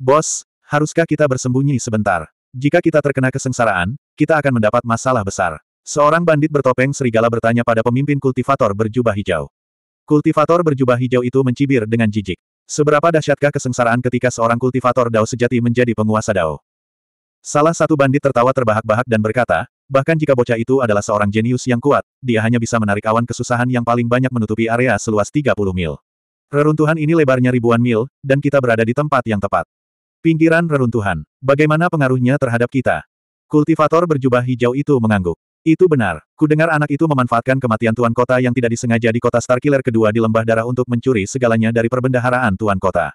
Bos, haruskah kita bersembunyi sebentar? Jika kita terkena kesengsaraan, kita akan mendapat masalah besar. Seorang bandit bertopeng serigala bertanya pada pemimpin kultivator berjubah hijau. Kultivator berjubah hijau itu mencibir dengan jijik. Seberapa dahsyatkah kesengsaraan ketika seorang kultivator Dao sejati menjadi penguasa Dao? Salah satu bandit tertawa terbahak-bahak dan berkata, Bahkan jika bocah itu adalah seorang jenius yang kuat, dia hanya bisa menarik awan kesusahan yang paling banyak menutupi area seluas 30 mil. Reruntuhan ini lebarnya ribuan mil, dan kita berada di tempat yang tepat. Pinggiran reruntuhan. Bagaimana pengaruhnya terhadap kita? Kultivator berjubah hijau itu mengangguk. Itu benar. Kudengar anak itu memanfaatkan kematian Tuan Kota yang tidak disengaja di kota Starkiller kedua di Lembah Darah untuk mencuri segalanya dari perbendaharaan Tuan Kota.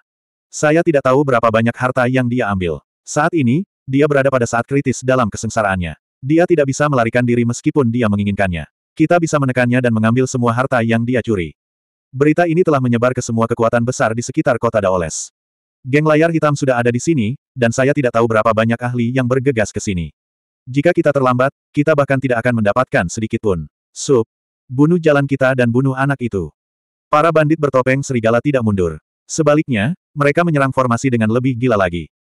Saya tidak tahu berapa banyak harta yang dia ambil. Saat ini, dia berada pada saat kritis dalam kesengsaraannya. Dia tidak bisa melarikan diri meskipun dia menginginkannya. Kita bisa menekannya dan mengambil semua harta yang dia curi. Berita ini telah menyebar ke semua kekuatan besar di sekitar kota Daoles. Geng layar hitam sudah ada di sini, dan saya tidak tahu berapa banyak ahli yang bergegas ke sini. Jika kita terlambat, kita bahkan tidak akan mendapatkan sedikit pun. Sup. Bunuh jalan kita dan bunuh anak itu. Para bandit bertopeng serigala tidak mundur. Sebaliknya, mereka menyerang formasi dengan lebih gila lagi.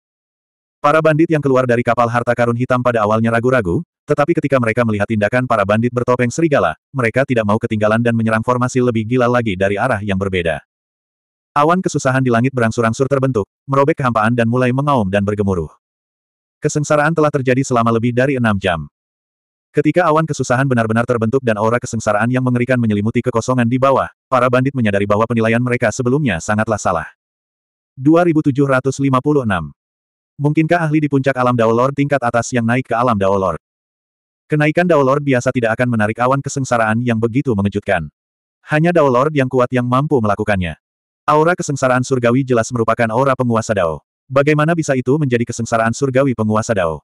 Para bandit yang keluar dari kapal harta karun hitam pada awalnya ragu-ragu, tetapi ketika mereka melihat tindakan para bandit bertopeng serigala, mereka tidak mau ketinggalan dan menyerang formasi lebih gila lagi dari arah yang berbeda. Awan kesusahan di langit berangsur-angsur terbentuk, merobek kehampaan dan mulai mengaum dan bergemuruh. Kesengsaraan telah terjadi selama lebih dari enam jam. Ketika awan kesusahan benar-benar terbentuk dan aura kesengsaraan yang mengerikan menyelimuti kekosongan di bawah, para bandit menyadari bahwa penilaian mereka sebelumnya sangatlah salah. 2756 Mungkinkah ahli di puncak alam Daolor tingkat atas yang naik ke alam Daolor? Kenaikan Daolor biasa tidak akan menarik awan kesengsaraan yang begitu mengejutkan. Hanya Lord yang kuat yang mampu melakukannya. Aura kesengsaraan surgawi jelas merupakan aura penguasa Dao. Bagaimana bisa itu menjadi kesengsaraan surgawi penguasa Dao?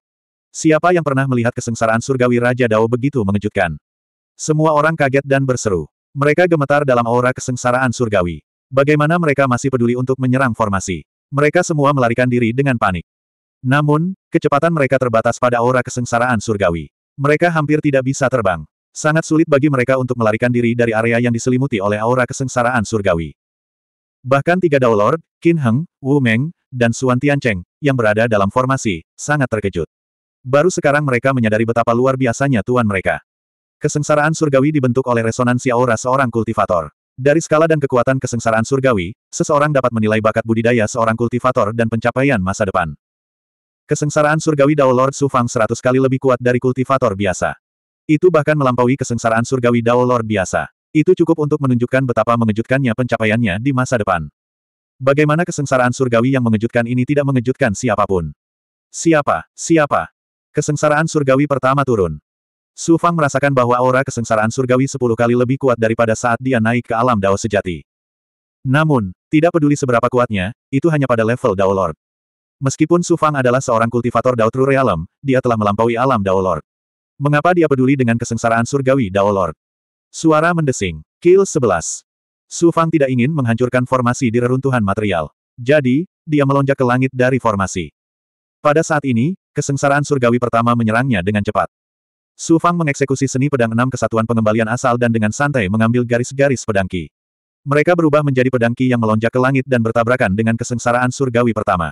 Siapa yang pernah melihat kesengsaraan surgawi Raja Dao begitu mengejutkan? Semua orang kaget dan berseru. Mereka gemetar dalam aura kesengsaraan surgawi. Bagaimana mereka masih peduli untuk menyerang formasi? Mereka semua melarikan diri dengan panik. Namun, kecepatan mereka terbatas pada aura kesengsaraan surgawi. Mereka hampir tidak bisa terbang. Sangat sulit bagi mereka untuk melarikan diri dari area yang diselimuti oleh aura kesengsaraan surgawi. Bahkan tiga Dao Qin Heng, Wu Meng, dan Suan Tiancheng, yang berada dalam formasi, sangat terkejut. Baru sekarang mereka menyadari betapa luar biasanya tuan mereka. Kesengsaraan surgawi dibentuk oleh resonansi aura seorang kultivator. Dari skala dan kekuatan kesengsaraan surgawi, seseorang dapat menilai bakat budidaya seorang kultivator dan pencapaian masa depan. Kesengsaraan surgawi Dao Lord Su Fang seratus kali lebih kuat dari kultivator biasa. Itu bahkan melampaui kesengsaraan surgawi Dao Lord biasa. Itu cukup untuk menunjukkan betapa mengejutkannya pencapaiannya di masa depan. Bagaimana kesengsaraan surgawi yang mengejutkan ini tidak mengejutkan siapapun. Siapa? Siapa? Kesengsaraan surgawi pertama turun. Su Fang merasakan bahwa aura kesengsaraan surgawi sepuluh kali lebih kuat daripada saat dia naik ke alam Dao sejati. Namun, tidak peduli seberapa kuatnya, itu hanya pada level Dao Lord. Meskipun Su Fang adalah seorang kultivator Dao True Realm, dia telah melampaui alam Dao Lord. Mengapa dia peduli dengan kesengsaraan surgawi Dao Lord? Suara mendesing. Kill 11. Su Fang tidak ingin menghancurkan formasi di reruntuhan material. Jadi, dia melonjak ke langit dari formasi. Pada saat ini, kesengsaraan surgawi pertama menyerangnya dengan cepat. Su Fang mengeksekusi seni pedang enam kesatuan pengembalian asal dan dengan santai mengambil garis-garis pedangki. Mereka berubah menjadi pedangki yang melonjak ke langit dan bertabrakan dengan kesengsaraan surgawi pertama.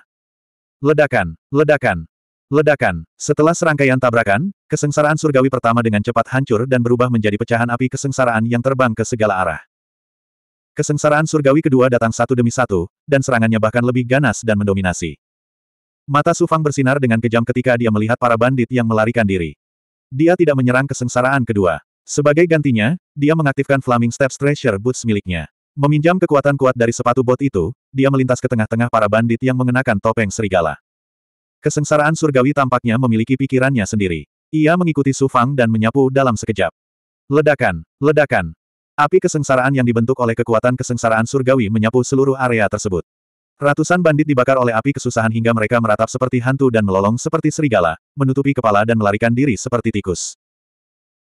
Ledakan, ledakan, ledakan. Setelah serangkaian tabrakan, kesengsaraan surgawi pertama dengan cepat hancur dan berubah menjadi pecahan api kesengsaraan yang terbang ke segala arah. Kesengsaraan surgawi kedua datang satu demi satu, dan serangannya bahkan lebih ganas dan mendominasi. Mata Sufang bersinar dengan kejam ketika dia melihat para bandit yang melarikan diri. Dia tidak menyerang kesengsaraan kedua. Sebagai gantinya, dia mengaktifkan Flaming Steps Treasure Boots miliknya. Meminjam kekuatan kuat dari sepatu bot itu, dia melintas ke tengah-tengah para bandit yang mengenakan topeng serigala. Kesengsaraan surgawi tampaknya memiliki pikirannya sendiri. Ia mengikuti Su Fang dan menyapu dalam sekejap. Ledakan, ledakan. Api kesengsaraan yang dibentuk oleh kekuatan kesengsaraan surgawi menyapu seluruh area tersebut. Ratusan bandit dibakar oleh api kesusahan hingga mereka meratap seperti hantu dan melolong seperti serigala, menutupi kepala dan melarikan diri seperti tikus.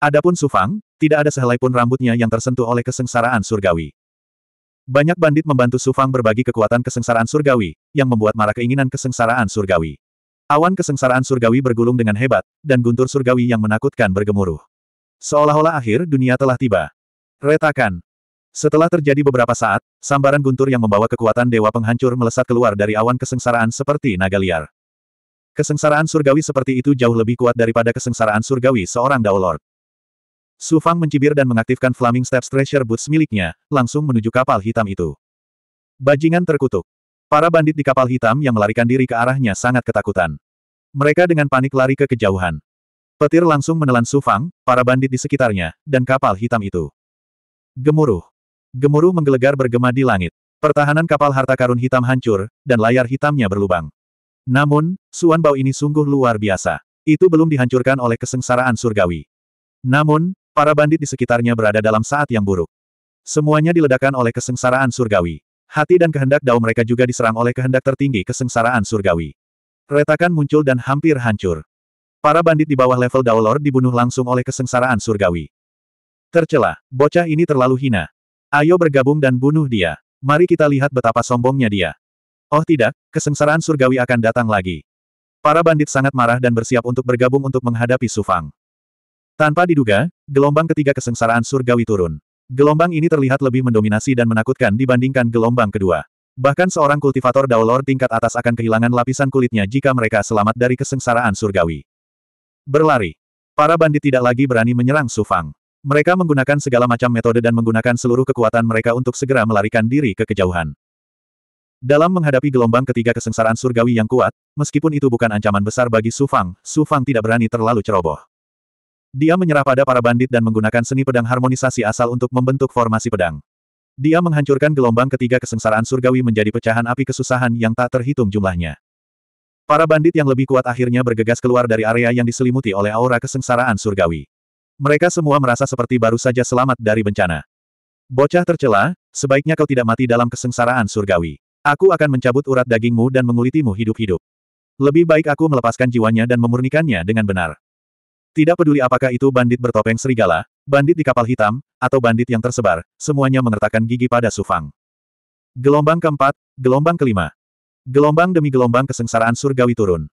Adapun Su Fang, tidak ada sehelai pun rambutnya yang tersentuh oleh kesengsaraan surgawi. Banyak bandit membantu Sufang berbagi kekuatan kesengsaraan surgawi, yang membuat marah keinginan kesengsaraan surgawi. Awan kesengsaraan surgawi bergulung dengan hebat, dan guntur surgawi yang menakutkan bergemuruh. Seolah-olah akhir dunia telah tiba. Retakan. Setelah terjadi beberapa saat, sambaran guntur yang membawa kekuatan dewa penghancur melesat keluar dari awan kesengsaraan seperti naga liar. Kesengsaraan surgawi seperti itu jauh lebih kuat daripada kesengsaraan surgawi seorang Dao Lord. Su Fang mencibir dan mengaktifkan Flaming Steps Treasure Boots miliknya, langsung menuju kapal hitam itu. Bajingan terkutuk. Para bandit di kapal hitam yang melarikan diri ke arahnya sangat ketakutan. Mereka dengan panik lari ke kejauhan. Petir langsung menelan Su Fang, para bandit di sekitarnya, dan kapal hitam itu. Gemuruh. Gemuruh menggelegar bergema di langit. Pertahanan kapal harta karun hitam hancur, dan layar hitamnya berlubang. Namun, Suan Bao ini sungguh luar biasa. Itu belum dihancurkan oleh kesengsaraan surgawi. Namun, Para bandit di sekitarnya berada dalam saat yang buruk. Semuanya diledakkan oleh kesengsaraan surgawi. Hati dan kehendak dao mereka juga diserang oleh kehendak tertinggi kesengsaraan surgawi. Retakan muncul dan hampir hancur. Para bandit di bawah level Dao Lord dibunuh langsung oleh kesengsaraan surgawi. Tercela, bocah ini terlalu hina. Ayo bergabung dan bunuh dia. Mari kita lihat betapa sombongnya dia. Oh tidak, kesengsaraan surgawi akan datang lagi. Para bandit sangat marah dan bersiap untuk bergabung untuk menghadapi Sufang. Tanpa diduga, gelombang ketiga kesengsaraan surgawi turun. Gelombang ini terlihat lebih mendominasi dan menakutkan dibandingkan gelombang kedua. Bahkan seorang kultivator daulor tingkat atas akan kehilangan lapisan kulitnya jika mereka selamat dari kesengsaraan surgawi. Berlari. Para bandit tidak lagi berani menyerang Sufang. Mereka menggunakan segala macam metode dan menggunakan seluruh kekuatan mereka untuk segera melarikan diri ke kejauhan. Dalam menghadapi gelombang ketiga kesengsaraan surgawi yang kuat, meskipun itu bukan ancaman besar bagi Sufang, Sufang tidak berani terlalu ceroboh. Dia menyerah pada para bandit dan menggunakan seni pedang harmonisasi asal untuk membentuk formasi pedang. Dia menghancurkan gelombang ketiga kesengsaraan surgawi menjadi pecahan api kesusahan yang tak terhitung jumlahnya. Para bandit yang lebih kuat akhirnya bergegas keluar dari area yang diselimuti oleh aura kesengsaraan surgawi. Mereka semua merasa seperti baru saja selamat dari bencana. Bocah tercela, sebaiknya kau tidak mati dalam kesengsaraan surgawi. Aku akan mencabut urat dagingmu dan mengulitimu hidup-hidup. Lebih baik aku melepaskan jiwanya dan memurnikannya dengan benar. Tidak peduli apakah itu bandit bertopeng serigala, bandit di kapal hitam, atau bandit yang tersebar, semuanya mengertakkan gigi pada Sufang. Gelombang keempat, gelombang kelima. Gelombang demi gelombang kesengsaraan surgawi turun.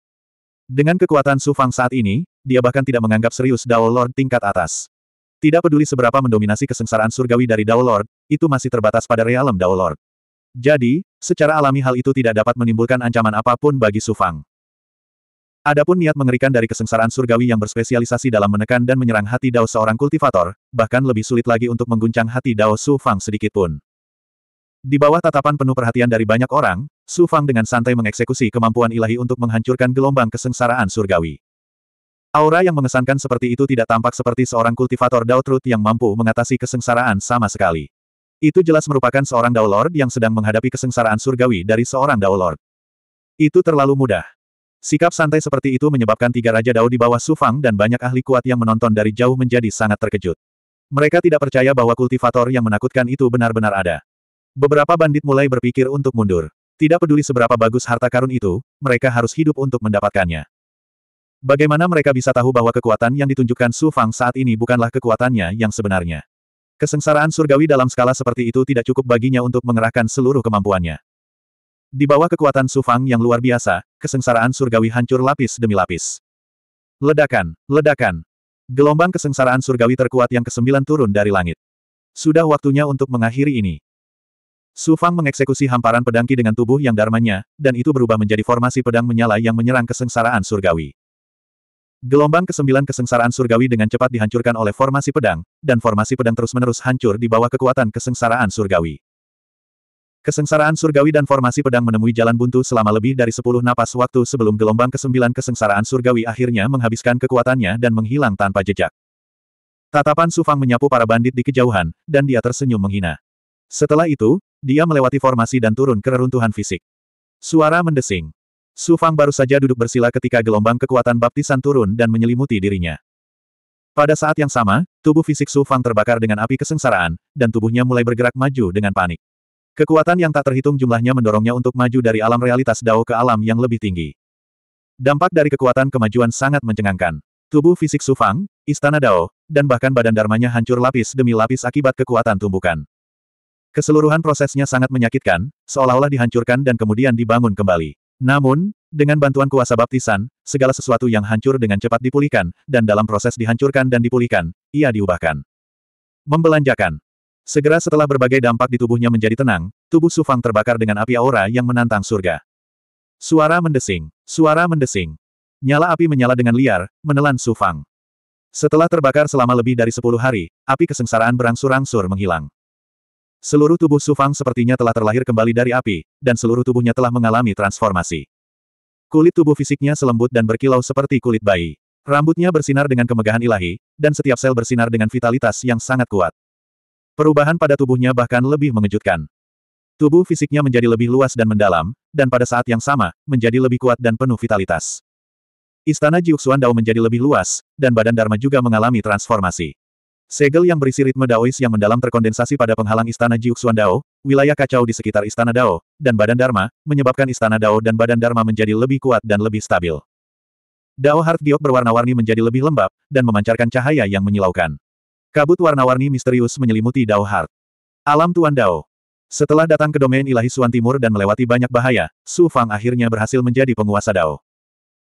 Dengan kekuatan Sufang saat ini, dia bahkan tidak menganggap serius Dao Lord tingkat atas. Tidak peduli seberapa mendominasi kesengsaraan surgawi dari Dao Lord, itu masih terbatas pada realem Dao Lord. Jadi, secara alami hal itu tidak dapat menimbulkan ancaman apapun bagi Sufang. Adapun niat mengerikan dari kesengsaraan surgawi yang berspesialisasi dalam menekan dan menyerang hati Dao seorang kultivator, bahkan lebih sulit lagi untuk mengguncang hati Dao Su Fang sedikitpun. Di bawah tatapan penuh perhatian dari banyak orang, Su Fang dengan santai mengeksekusi kemampuan ilahi untuk menghancurkan gelombang kesengsaraan surgawi. Aura yang mengesankan seperti itu tidak tampak seperti seorang kultivator Dao Truth yang mampu mengatasi kesengsaraan sama sekali. Itu jelas merupakan seorang Dao Lord yang sedang menghadapi kesengsaraan surgawi dari seorang Dao Lord. Itu terlalu mudah. Sikap santai seperti itu menyebabkan tiga Raja Dao di bawah Sufang dan banyak ahli kuat yang menonton dari jauh menjadi sangat terkejut. Mereka tidak percaya bahwa kultivator yang menakutkan itu benar-benar ada. Beberapa bandit mulai berpikir untuk mundur. Tidak peduli seberapa bagus harta karun itu, mereka harus hidup untuk mendapatkannya. Bagaimana mereka bisa tahu bahwa kekuatan yang ditunjukkan Su Fang saat ini bukanlah kekuatannya yang sebenarnya? Kesengsaraan surgawi dalam skala seperti itu tidak cukup baginya untuk mengerahkan seluruh kemampuannya. Di bawah kekuatan Sufang yang luar biasa, kesengsaraan surgawi hancur lapis demi lapis. Ledakan, ledakan. Gelombang kesengsaraan surgawi terkuat yang kesembilan turun dari langit. Sudah waktunya untuk mengakhiri ini. Sufang mengeksekusi hamparan pedangki dengan tubuh yang darmanya, dan itu berubah menjadi formasi pedang menyala yang menyerang kesengsaraan surgawi. Gelombang kesembilan kesengsaraan surgawi dengan cepat dihancurkan oleh formasi pedang, dan formasi pedang terus-menerus hancur di bawah kekuatan kesengsaraan surgawi. Kesengsaraan surgawi dan formasi pedang menemui jalan buntu selama lebih dari sepuluh napas waktu sebelum gelombang kesembilan kesengsaraan surgawi akhirnya menghabiskan kekuatannya dan menghilang tanpa jejak. Tatapan Sufang menyapu para bandit di kejauhan, dan dia tersenyum menghina. Setelah itu, dia melewati formasi dan turun ke reruntuhan fisik. Suara mendesing. Sufang baru saja duduk bersila ketika gelombang kekuatan baptisan turun dan menyelimuti dirinya. Pada saat yang sama, tubuh fisik Sufang terbakar dengan api kesengsaraan, dan tubuhnya mulai bergerak maju dengan panik. Kekuatan yang tak terhitung jumlahnya mendorongnya untuk maju dari alam realitas Dao ke alam yang lebih tinggi. Dampak dari kekuatan kemajuan sangat mencengangkan. Tubuh fisik Sufang, istana Dao, dan bahkan badan darmanya hancur lapis demi lapis akibat kekuatan tumbukan. Keseluruhan prosesnya sangat menyakitkan, seolah-olah dihancurkan dan kemudian dibangun kembali. Namun, dengan bantuan kuasa baptisan, segala sesuatu yang hancur dengan cepat dipulihkan, dan dalam proses dihancurkan dan dipulihkan, ia diubahkan. Membelanjakan. Segera setelah berbagai dampak di tubuhnya menjadi tenang, tubuh Sufang terbakar dengan api aura yang menantang surga. Suara mendesing, suara mendesing. Nyala api menyala dengan liar, menelan Sufang. Setelah terbakar selama lebih dari sepuluh hari, api kesengsaraan berangsur-angsur menghilang. Seluruh tubuh Sufang sepertinya telah terlahir kembali dari api, dan seluruh tubuhnya telah mengalami transformasi. Kulit tubuh fisiknya selembut dan berkilau seperti kulit bayi. Rambutnya bersinar dengan kemegahan ilahi, dan setiap sel bersinar dengan vitalitas yang sangat kuat. Perubahan pada tubuhnya bahkan lebih mengejutkan. Tubuh fisiknya menjadi lebih luas dan mendalam, dan pada saat yang sama, menjadi lebih kuat dan penuh vitalitas. Istana Jiuxuan Dao menjadi lebih luas, dan badan Dharma juga mengalami transformasi. Segel yang berisi ritme Daois yang mendalam terkondensasi pada penghalang istana Jiuxuan Dao, wilayah kacau di sekitar istana Dao, dan badan Dharma, menyebabkan istana Dao dan badan Dharma menjadi lebih kuat dan lebih stabil. Dao Heart Giok berwarna-warni menjadi lebih lembab, dan memancarkan cahaya yang menyilaukan. Kabut warna-warni misterius menyelimuti Dao Heart. Alam Tuan Dao. Setelah datang ke domain ilahi Suan Timur dan melewati banyak bahaya, Su Fang akhirnya berhasil menjadi penguasa Dao.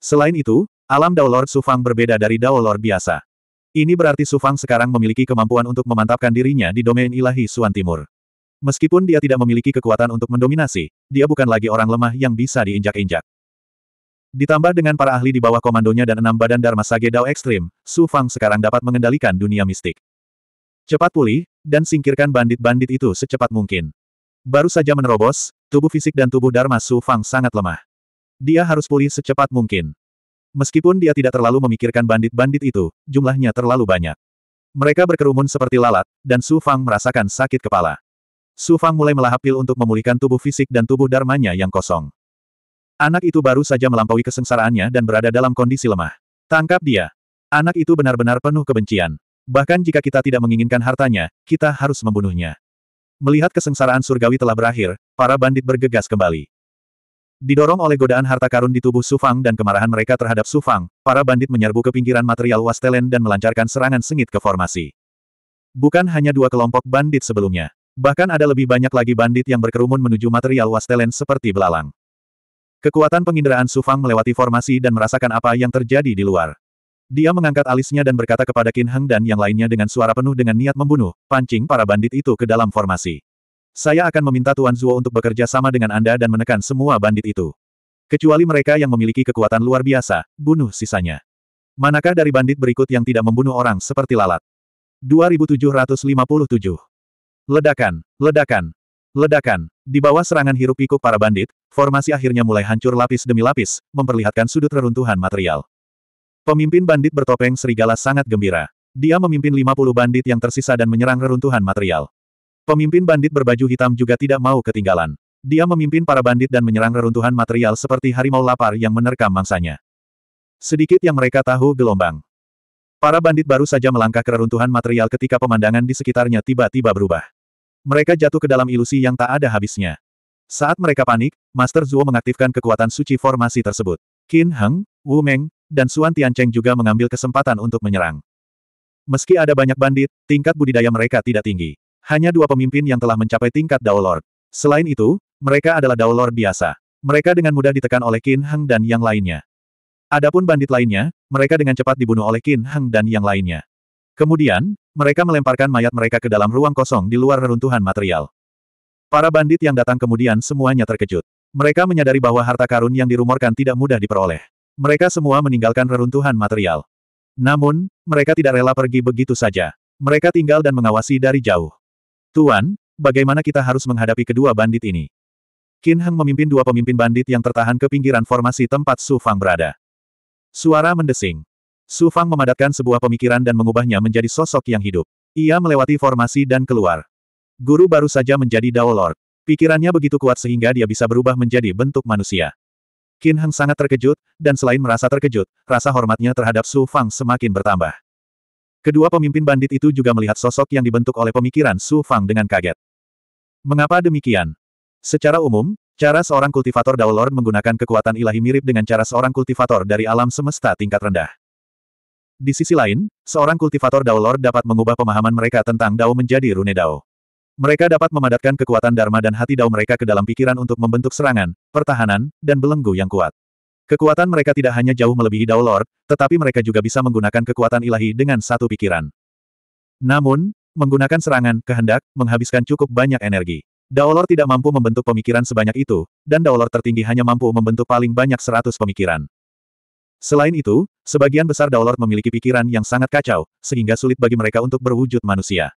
Selain itu, alam Dao Lord Su Fang berbeda dari Dao Lord biasa. Ini berarti Su Fang sekarang memiliki kemampuan untuk memantapkan dirinya di domain ilahi Suan Timur. Meskipun dia tidak memiliki kekuatan untuk mendominasi, dia bukan lagi orang lemah yang bisa diinjak-injak. Ditambah dengan para ahli di bawah komandonya dan enam badan Dharma Sage Dao Ekstrim, Su Fang sekarang dapat mengendalikan dunia mistik. Cepat pulih, dan singkirkan bandit-bandit itu secepat mungkin. Baru saja menerobos, tubuh fisik dan tubuh Dharma Su Fang sangat lemah. Dia harus pulih secepat mungkin. Meskipun dia tidak terlalu memikirkan bandit-bandit itu, jumlahnya terlalu banyak. Mereka berkerumun seperti lalat, dan Su Fang merasakan sakit kepala. Su Fang mulai melahap pil untuk memulihkan tubuh fisik dan tubuh dharmanya yang kosong. Anak itu baru saja melampaui kesengsaraannya dan berada dalam kondisi lemah. Tangkap dia. Anak itu benar-benar penuh kebencian. Bahkan jika kita tidak menginginkan hartanya, kita harus membunuhnya. Melihat kesengsaraan surgawi telah berakhir, para bandit bergegas kembali. Didorong oleh godaan harta karun di tubuh Sufang dan kemarahan mereka terhadap Sufang, para bandit menyerbu ke pinggiran material Wastelen dan melancarkan serangan sengit ke formasi. Bukan hanya dua kelompok bandit sebelumnya. Bahkan ada lebih banyak lagi bandit yang berkerumun menuju material Wastelen seperti belalang. Kekuatan penginderaan Sufang melewati formasi dan merasakan apa yang terjadi di luar. Dia mengangkat alisnya dan berkata kepada Qin Heng dan yang lainnya dengan suara penuh dengan niat membunuh, pancing para bandit itu ke dalam formasi. Saya akan meminta Tuan Zuo untuk bekerja sama dengan Anda dan menekan semua bandit itu. Kecuali mereka yang memiliki kekuatan luar biasa, bunuh sisanya. Manakah dari bandit berikut yang tidak membunuh orang seperti lalat? 2757 Ledakan, ledakan, ledakan. Di bawah serangan hirup pikuk para bandit, formasi akhirnya mulai hancur lapis demi lapis, memperlihatkan sudut reruntuhan material. Pemimpin bandit bertopeng serigala sangat gembira. Dia memimpin 50 bandit yang tersisa dan menyerang reruntuhan material. Pemimpin bandit berbaju hitam juga tidak mau ketinggalan. Dia memimpin para bandit dan menyerang reruntuhan material seperti harimau lapar yang menerkam mangsanya. Sedikit yang mereka tahu gelombang. Para bandit baru saja melangkah ke reruntuhan material ketika pemandangan di sekitarnya tiba-tiba berubah. Mereka jatuh ke dalam ilusi yang tak ada habisnya. Saat mereka panik, Master Zuo mengaktifkan kekuatan suci formasi tersebut. Qin Heng, Wu Meng, dan Suan Tiancheng juga mengambil kesempatan untuk menyerang. Meski ada banyak bandit, tingkat budidaya mereka tidak tinggi. Hanya dua pemimpin yang telah mencapai tingkat Dao Lord. Selain itu, mereka adalah Dao Lord biasa. Mereka dengan mudah ditekan oleh Qin Heng dan yang lainnya. Adapun bandit lainnya, mereka dengan cepat dibunuh oleh Qin Heng dan yang lainnya. Kemudian, mereka melemparkan mayat mereka ke dalam ruang kosong di luar reruntuhan material. Para bandit yang datang kemudian semuanya terkejut. Mereka menyadari bahwa harta karun yang dirumorkan tidak mudah diperoleh. Mereka semua meninggalkan reruntuhan material. Namun, mereka tidak rela pergi begitu saja. Mereka tinggal dan mengawasi dari jauh. Tuan, bagaimana kita harus menghadapi kedua bandit ini? Qin Heng memimpin dua pemimpin bandit yang tertahan ke pinggiran formasi tempat Su Fang berada. Suara mendesing. Su Fang memadatkan sebuah pemikiran dan mengubahnya menjadi sosok yang hidup. Ia melewati formasi dan keluar. Guru baru saja menjadi Dao Lord. Pikirannya begitu kuat sehingga dia bisa berubah menjadi bentuk manusia. Qin Heng sangat terkejut, dan selain merasa terkejut, rasa hormatnya terhadap Su Fang semakin bertambah. Kedua pemimpin bandit itu juga melihat sosok yang dibentuk oleh pemikiran Su Fang dengan kaget. Mengapa demikian? Secara umum, cara seorang kultivator Dao Lord menggunakan kekuatan ilahi mirip dengan cara seorang kultivator dari alam semesta tingkat rendah. Di sisi lain, seorang kultivator Dao Lord dapat mengubah pemahaman mereka tentang Dao menjadi Rune Dao. Mereka dapat memadatkan kekuatan Dharma dan hati Dao mereka ke dalam pikiran untuk membentuk serangan, pertahanan, dan belenggu yang kuat. Kekuatan mereka tidak hanya jauh melebihi Dao Lord, tetapi mereka juga bisa menggunakan kekuatan ilahi dengan satu pikiran. Namun, menggunakan serangan, kehendak, menghabiskan cukup banyak energi. Dao Lord tidak mampu membentuk pemikiran sebanyak itu, dan Dao Lord tertinggi hanya mampu membentuk paling banyak seratus pemikiran. Selain itu, sebagian besar Dao Lord memiliki pikiran yang sangat kacau, sehingga sulit bagi mereka untuk berwujud manusia.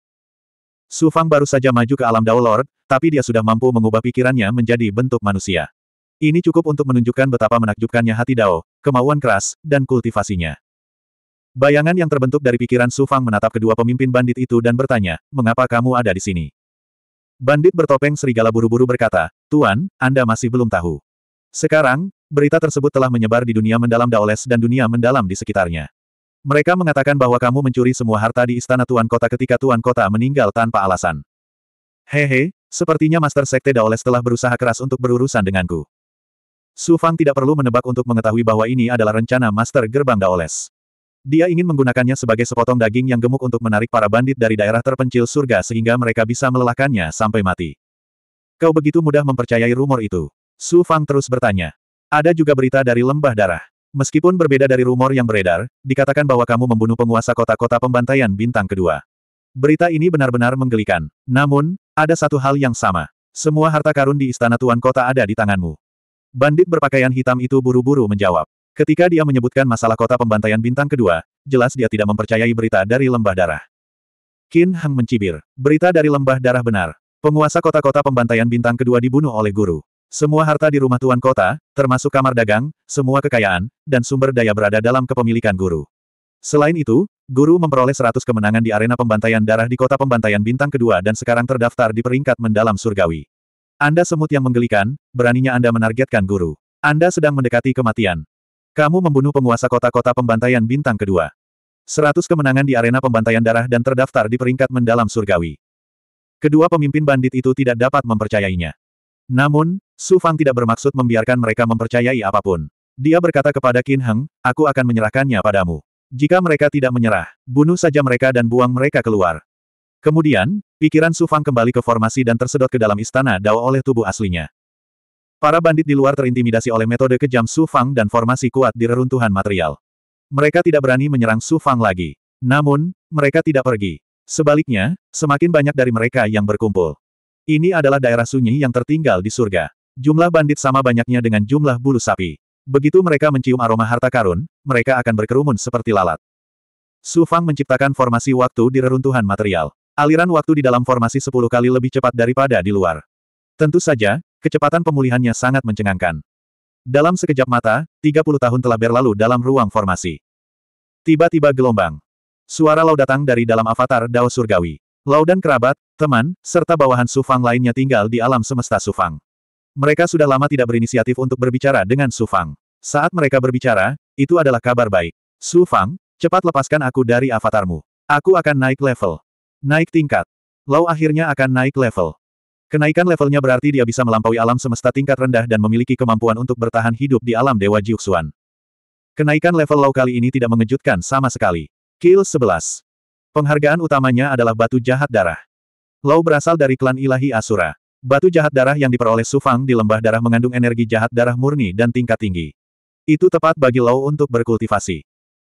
Su Fang baru saja maju ke alam Dao Lord, tapi dia sudah mampu mengubah pikirannya menjadi bentuk manusia. Ini cukup untuk menunjukkan betapa menakjubkannya hati Dao, kemauan keras, dan kultivasinya. Bayangan yang terbentuk dari pikiran Su Fang menatap kedua pemimpin bandit itu dan bertanya, mengapa kamu ada di sini? Bandit bertopeng serigala buru-buru berkata, Tuan, Anda masih belum tahu. Sekarang, berita tersebut telah menyebar di dunia mendalam Daoles dan dunia mendalam di sekitarnya. Mereka mengatakan bahwa kamu mencuri semua harta di istana Tuan Kota ketika Tuan Kota meninggal tanpa alasan. Hehe, sepertinya Master Sekte Daoles telah berusaha keras untuk berurusan denganku. Su Fang tidak perlu menebak untuk mengetahui bahwa ini adalah rencana Master Gerbang Daoles. Dia ingin menggunakannya sebagai sepotong daging yang gemuk untuk menarik para bandit dari daerah terpencil surga sehingga mereka bisa melelahkannya sampai mati. Kau begitu mudah mempercayai rumor itu. Su Fang terus bertanya. Ada juga berita dari lembah darah. Meskipun berbeda dari rumor yang beredar, dikatakan bahwa kamu membunuh penguasa kota-kota pembantaian bintang kedua. Berita ini benar-benar menggelikan. Namun, ada satu hal yang sama. Semua harta karun di istana tuan kota ada di tanganmu. Bandit berpakaian hitam itu buru-buru menjawab. Ketika dia menyebutkan masalah kota pembantaian bintang kedua, jelas dia tidak mempercayai berita dari lembah darah. Qin Hang mencibir. Berita dari lembah darah benar. Penguasa kota-kota pembantaian bintang kedua dibunuh oleh guru. Semua harta di rumah tuan kota, termasuk kamar dagang, semua kekayaan, dan sumber daya berada dalam kepemilikan guru. Selain itu, guru memperoleh 100 kemenangan di arena pembantaian darah di kota pembantaian bintang kedua dan sekarang terdaftar di peringkat mendalam surgawi. Anda semut yang menggelikan, beraninya Anda menargetkan guru. Anda sedang mendekati kematian. Kamu membunuh penguasa kota-kota pembantaian bintang kedua. 100 kemenangan di arena pembantaian darah dan terdaftar di peringkat mendalam surgawi. Kedua pemimpin bandit itu tidak dapat mempercayainya. Namun, Su Fang tidak bermaksud membiarkan mereka mempercayai apapun. Dia berkata kepada Qin Heng, aku akan menyerahkannya padamu. Jika mereka tidak menyerah, bunuh saja mereka dan buang mereka keluar. Kemudian, pikiran Su Fang kembali ke formasi dan tersedot ke dalam istana Dao oleh tubuh aslinya. Para bandit di luar terintimidasi oleh metode kejam Su Fang dan formasi kuat di reruntuhan material. Mereka tidak berani menyerang Su Fang lagi. Namun, mereka tidak pergi. Sebaliknya, semakin banyak dari mereka yang berkumpul. Ini adalah daerah sunyi yang tertinggal di surga. Jumlah bandit sama banyaknya dengan jumlah bulu sapi. Begitu mereka mencium aroma harta karun, mereka akan berkerumun seperti lalat. Su Fang menciptakan formasi waktu di reruntuhan material. Aliran waktu di dalam formasi 10 kali lebih cepat daripada di luar. Tentu saja, kecepatan pemulihannya sangat mencengangkan. Dalam sekejap mata, 30 tahun telah berlalu dalam ruang formasi. Tiba-tiba gelombang. Suara lau datang dari dalam avatar Dao Surgawi. Lau dan kerabat, teman, serta bawahan Sufang lainnya tinggal di alam semesta Sufang. Mereka sudah lama tidak berinisiatif untuk berbicara dengan Sufang. Saat mereka berbicara, itu adalah kabar baik. Sufang, cepat lepaskan aku dari avatarmu. Aku akan naik level. Naik tingkat. Lau akhirnya akan naik level. Kenaikan levelnya berarti dia bisa melampaui alam semesta tingkat rendah dan memiliki kemampuan untuk bertahan hidup di alam Dewa Jiuxuan. Kenaikan level Lau kali ini tidak mengejutkan sama sekali. Kill 11. Penghargaan utamanya adalah batu jahat darah. Lau berasal dari klan ilahi Asura. Batu jahat darah yang diperoleh Sufang di lembah darah mengandung energi jahat darah murni dan tingkat tinggi. Itu tepat bagi Lau untuk berkultivasi.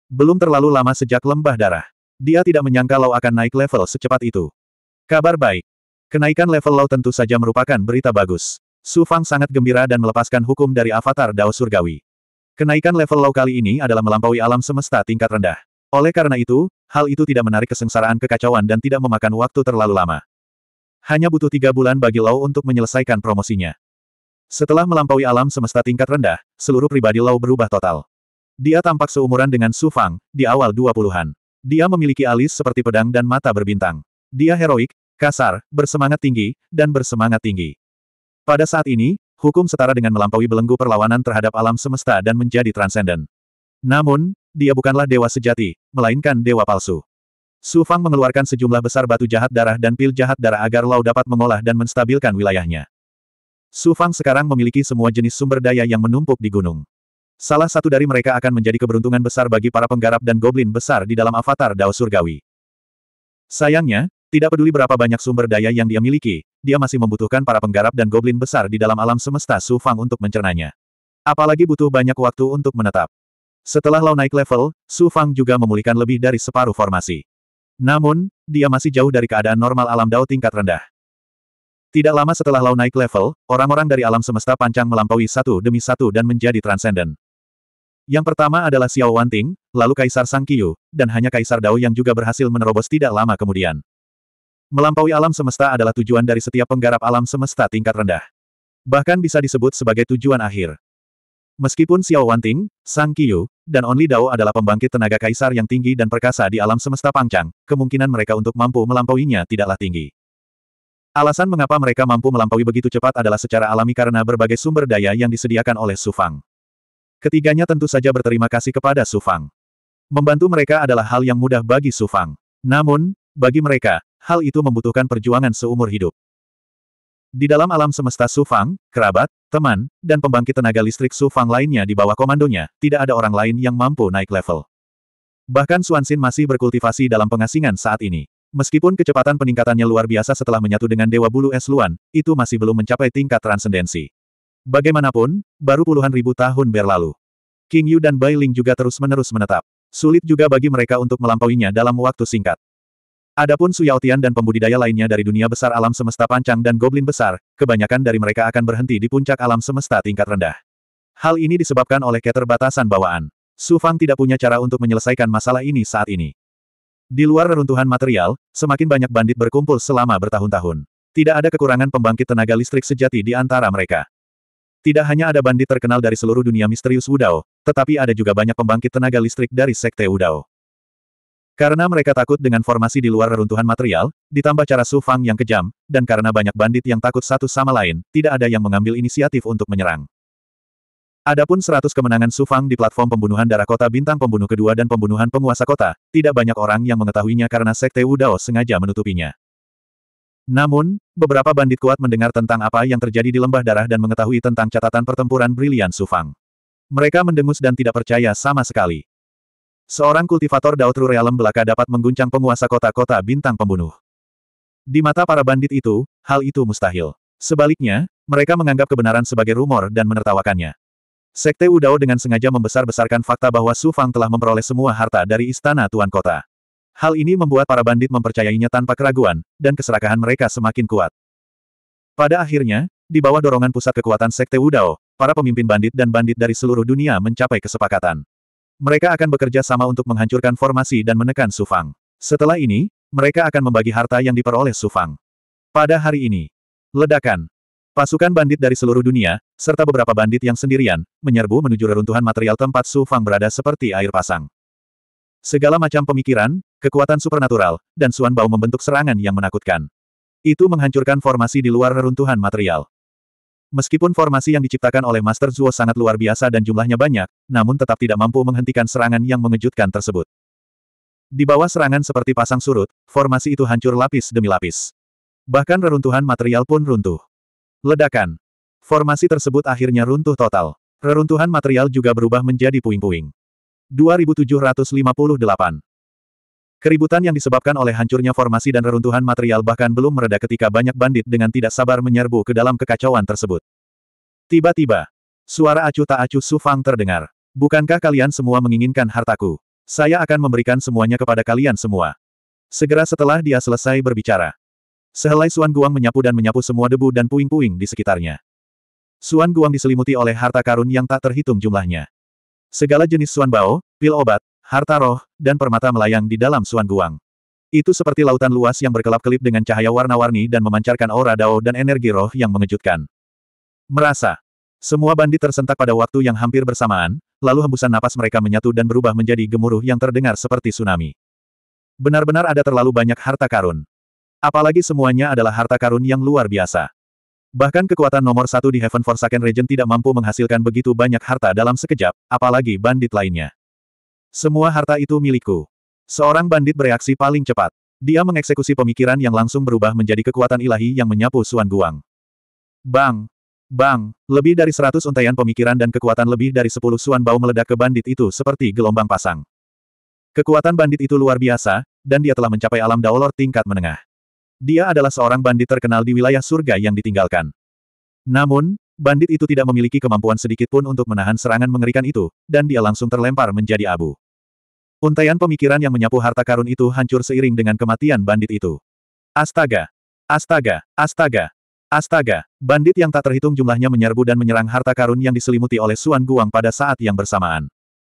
Belum terlalu lama sejak lembah darah. Dia tidak menyangka Lau akan naik level secepat itu. Kabar baik. Kenaikan level Lau tentu saja merupakan berita bagus. Sufang sangat gembira dan melepaskan hukum dari avatar Dao Surgawi. Kenaikan level Lau kali ini adalah melampaui alam semesta tingkat rendah. Oleh karena itu, hal itu tidak menarik kesengsaraan kekacauan dan tidak memakan waktu terlalu lama. Hanya butuh tiga bulan bagi Lau untuk menyelesaikan promosinya. Setelah melampaui alam semesta tingkat rendah, seluruh pribadi Lau berubah total. Dia tampak seumuran dengan Su Fang, di awal dua puluhan. Dia memiliki alis seperti pedang dan mata berbintang. Dia heroik, kasar, bersemangat tinggi, dan bersemangat tinggi. Pada saat ini, hukum setara dengan melampaui belenggu perlawanan terhadap alam semesta dan menjadi transenden. Namun, dia bukanlah dewa sejati, melainkan dewa palsu. Su Fang mengeluarkan sejumlah besar batu jahat darah dan pil jahat darah agar Lau dapat mengolah dan menstabilkan wilayahnya. Su Fang sekarang memiliki semua jenis sumber daya yang menumpuk di gunung. Salah satu dari mereka akan menjadi keberuntungan besar bagi para penggarap dan goblin besar di dalam avatar Dao Surgawi. Sayangnya, tidak peduli berapa banyak sumber daya yang dia miliki, dia masih membutuhkan para penggarap dan goblin besar di dalam alam semesta Su Fang untuk mencernanya. Apalagi butuh banyak waktu untuk menetap. Setelah Lao naik level, Su Fang juga memulihkan lebih dari separuh formasi. Namun, dia masih jauh dari keadaan normal alam Dao tingkat rendah. Tidak lama setelah Lao naik level, orang-orang dari alam semesta pancang melampaui satu demi satu dan menjadi transenden. Yang pertama adalah Xiao Wanting, lalu Kaisar Sang Qiu, dan hanya Kaisar Dao yang juga berhasil menerobos tidak lama kemudian. Melampaui alam semesta adalah tujuan dari setiap penggarap alam semesta tingkat rendah. Bahkan bisa disebut sebagai tujuan akhir. Meskipun Xiao Wanting, Sang Qiu, dan Only Dao adalah pembangkit tenaga kaisar yang tinggi dan perkasa di alam semesta pangcang, kemungkinan mereka untuk mampu melampauinya tidaklah tinggi. Alasan mengapa mereka mampu melampaui begitu cepat adalah secara alami karena berbagai sumber daya yang disediakan oleh Sufang. Ketiganya tentu saja berterima kasih kepada Sufang. Membantu mereka adalah hal yang mudah bagi Sufang. Namun, bagi mereka, hal itu membutuhkan perjuangan seumur hidup. Di dalam alam semesta Sufang, kerabat, teman, dan pembangkit tenaga listrik Sufang lainnya di bawah komandonya, tidak ada orang lain yang mampu naik level. Bahkan Suansin masih berkultivasi dalam pengasingan saat ini. Meskipun kecepatan peningkatannya luar biasa setelah menyatu dengan Dewa Bulu Es Luan, itu masih belum mencapai tingkat transendensi. Bagaimanapun, baru puluhan ribu tahun berlalu. King Yu dan Bai Ling juga terus-menerus menetap. Sulit juga bagi mereka untuk melampauinya dalam waktu singkat. Adapun Suyautian dan pembudidaya lainnya dari dunia besar alam semesta pancang dan goblin besar, kebanyakan dari mereka akan berhenti di puncak alam semesta tingkat rendah. Hal ini disebabkan oleh keterbatasan bawaan. Su Fang tidak punya cara untuk menyelesaikan masalah ini saat ini. Di luar reruntuhan material, semakin banyak bandit berkumpul selama bertahun-tahun. Tidak ada kekurangan pembangkit tenaga listrik sejati di antara mereka. Tidak hanya ada bandit terkenal dari seluruh dunia misterius Wudao, tetapi ada juga banyak pembangkit tenaga listrik dari Sekte Wudao. Karena mereka takut dengan formasi di luar reruntuhan material, ditambah cara Su Fang yang kejam, dan karena banyak bandit yang takut satu sama lain, tidak ada yang mengambil inisiatif untuk menyerang. Adapun seratus kemenangan Su Fang di platform pembunuhan darah kota bintang pembunuh kedua dan pembunuhan penguasa kota, tidak banyak orang yang mengetahuinya karena Sekte Dao sengaja menutupinya. Namun, beberapa bandit kuat mendengar tentang apa yang terjadi di lembah darah dan mengetahui tentang catatan pertempuran brilian Su Fang. Mereka mendengus dan tidak percaya sama sekali. Seorang kultivator Dautru Realem belaka dapat mengguncang penguasa kota-kota bintang pembunuh. Di mata para bandit itu, hal itu mustahil. Sebaliknya, mereka menganggap kebenaran sebagai rumor dan menertawakannya. Sekte Udao dengan sengaja membesar-besarkan fakta bahwa Su Fang telah memperoleh semua harta dari istana Tuan Kota. Hal ini membuat para bandit mempercayainya tanpa keraguan, dan keserakahan mereka semakin kuat. Pada akhirnya, di bawah dorongan pusat kekuatan Sekte Udao, para pemimpin bandit dan bandit dari seluruh dunia mencapai kesepakatan. Mereka akan bekerja sama untuk menghancurkan formasi dan menekan Sufang. Setelah ini, mereka akan membagi harta yang diperoleh Sufang. Pada hari ini, ledakan. Pasukan bandit dari seluruh dunia, serta beberapa bandit yang sendirian, menyerbu menuju reruntuhan material tempat Sufang berada seperti air pasang. Segala macam pemikiran, kekuatan supernatural, dan Suan Bau membentuk serangan yang menakutkan. Itu menghancurkan formasi di luar reruntuhan material. Meskipun formasi yang diciptakan oleh Master Zuo sangat luar biasa dan jumlahnya banyak, namun tetap tidak mampu menghentikan serangan yang mengejutkan tersebut. Di bawah serangan seperti pasang surut, formasi itu hancur lapis demi lapis. Bahkan reruntuhan material pun runtuh. Ledakan. Formasi tersebut akhirnya runtuh total. Reruntuhan material juga berubah menjadi puing-puing. 2758. Keributan yang disebabkan oleh hancurnya formasi dan reruntuhan material bahkan belum mereda ketika banyak bandit dengan tidak sabar menyerbu ke dalam kekacauan tersebut. Tiba-tiba, suara acuh tak acuh Fang terdengar. Bukankah kalian semua menginginkan hartaku? Saya akan memberikan semuanya kepada kalian semua. Segera setelah dia selesai berbicara, sehelai Suan Guang menyapu dan menyapu semua debu dan puing-puing di sekitarnya. Suan Guang diselimuti oleh harta karun yang tak terhitung jumlahnya. Segala jenis suan bao, pil obat, harta roh, dan permata melayang di dalam Suan Guang. Itu seperti lautan luas yang berkelap-kelip dengan cahaya warna-warni dan memancarkan aura dao dan energi roh yang mengejutkan. Merasa. Semua bandit tersentak pada waktu yang hampir bersamaan, lalu hembusan napas mereka menyatu dan berubah menjadi gemuruh yang terdengar seperti tsunami. Benar-benar ada terlalu banyak harta karun. Apalagi semuanya adalah harta karun yang luar biasa. Bahkan kekuatan nomor satu di Heaven Forsaken Region tidak mampu menghasilkan begitu banyak harta dalam sekejap, apalagi bandit lainnya. Semua harta itu milikku. Seorang bandit bereaksi paling cepat. Dia mengeksekusi pemikiran yang langsung berubah menjadi kekuatan ilahi yang menyapu Suan Guang. Bang! Bang! Lebih dari seratus untayan pemikiran dan kekuatan lebih dari sepuluh Suan Bau meledak ke bandit itu seperti gelombang pasang. Kekuatan bandit itu luar biasa, dan dia telah mencapai alam daolor tingkat menengah. Dia adalah seorang bandit terkenal di wilayah surga yang ditinggalkan. Namun, Bandit itu tidak memiliki kemampuan sedikit pun untuk menahan serangan mengerikan itu, dan dia langsung terlempar menjadi abu. Untaian pemikiran yang menyapu harta karun itu hancur seiring dengan kematian bandit itu. Astaga! Astaga! Astaga! Astaga! Bandit yang tak terhitung jumlahnya menyerbu dan menyerang harta karun yang diselimuti oleh Suan Guang pada saat yang bersamaan.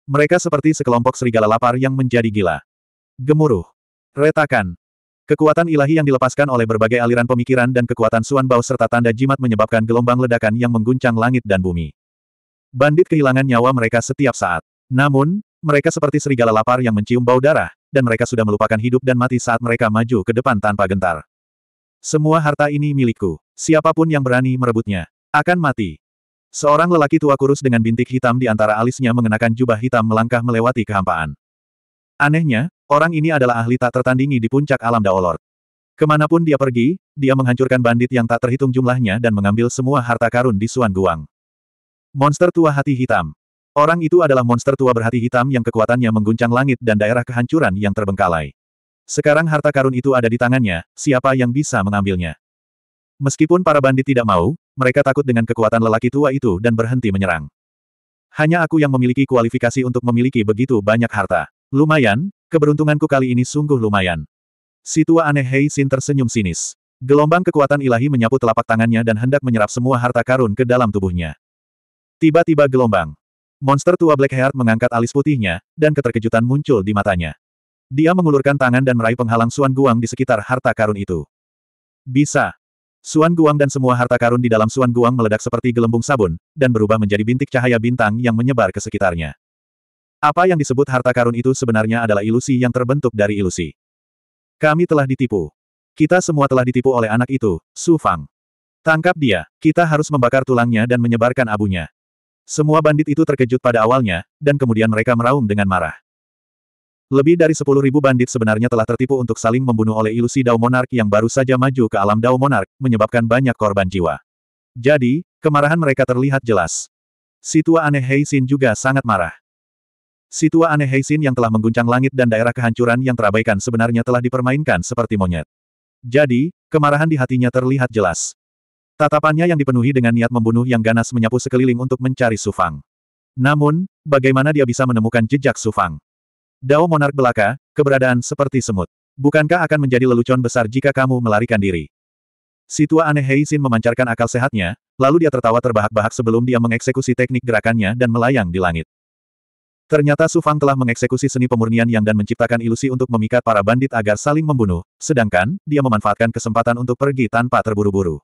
Mereka seperti sekelompok serigala lapar yang menjadi gila. Gemuruh. Retakan. Kekuatan ilahi yang dilepaskan oleh berbagai aliran pemikiran dan kekuatan Suan Bao serta tanda jimat menyebabkan gelombang ledakan yang mengguncang langit dan bumi. Bandit kehilangan nyawa mereka setiap saat. Namun, mereka seperti serigala lapar yang mencium bau darah, dan mereka sudah melupakan hidup dan mati saat mereka maju ke depan tanpa gentar. Semua harta ini milikku. Siapapun yang berani merebutnya, akan mati. Seorang lelaki tua kurus dengan bintik hitam di antara alisnya mengenakan jubah hitam melangkah melewati kehampaan. Anehnya, Orang ini adalah ahli tak tertandingi di puncak alam Daolor. Kemanapun dia pergi, dia menghancurkan bandit yang tak terhitung jumlahnya dan mengambil semua harta karun di Suan Guang. Monster tua hati hitam. Orang itu adalah monster tua berhati hitam yang kekuatannya mengguncang langit dan daerah kehancuran yang terbengkalai. Sekarang harta karun itu ada di tangannya, siapa yang bisa mengambilnya? Meskipun para bandit tidak mau, mereka takut dengan kekuatan lelaki tua itu dan berhenti menyerang. Hanya aku yang memiliki kualifikasi untuk memiliki begitu banyak harta. Lumayan, Keberuntunganku kali ini sungguh lumayan. Situa aneh Hei Sin tersenyum sinis. Gelombang kekuatan ilahi menyapu telapak tangannya dan hendak menyerap semua harta karun ke dalam tubuhnya. Tiba-tiba gelombang. Monster tua Blackheart mengangkat alis putihnya, dan keterkejutan muncul di matanya. Dia mengulurkan tangan dan meraih penghalang Suan Guang di sekitar harta karun itu. Bisa. Suan Guang dan semua harta karun di dalam Suan Guang meledak seperti gelembung sabun, dan berubah menjadi bintik cahaya bintang yang menyebar ke sekitarnya. Apa yang disebut harta karun itu sebenarnya adalah ilusi yang terbentuk dari ilusi. Kami telah ditipu. Kita semua telah ditipu oleh anak itu, Su Fang. Tangkap dia, kita harus membakar tulangnya dan menyebarkan abunya. Semua bandit itu terkejut pada awalnya, dan kemudian mereka meraung dengan marah. Lebih dari sepuluh ribu bandit sebenarnya telah tertipu untuk saling membunuh oleh ilusi Dao Monark yang baru saja maju ke alam Dao Monark, menyebabkan banyak korban jiwa. Jadi, kemarahan mereka terlihat jelas. Situa aneh Hei Xin juga sangat marah. Si tua aneh Heisin yang telah mengguncang langit dan daerah kehancuran yang terabaikan sebenarnya telah dipermainkan seperti monyet. Jadi, kemarahan di hatinya terlihat jelas. Tatapannya yang dipenuhi dengan niat membunuh yang ganas menyapu sekeliling untuk mencari Sufang. Namun, bagaimana dia bisa menemukan jejak Sufang? Dao Monark Belaka, keberadaan seperti semut. Bukankah akan menjadi lelucon besar jika kamu melarikan diri? Si tua aneh Heisin memancarkan akal sehatnya, lalu dia tertawa terbahak-bahak sebelum dia mengeksekusi teknik gerakannya dan melayang di langit. Ternyata Su Fang telah mengeksekusi seni pemurnian yang dan menciptakan ilusi untuk memikat para bandit agar saling membunuh, sedangkan, dia memanfaatkan kesempatan untuk pergi tanpa terburu-buru.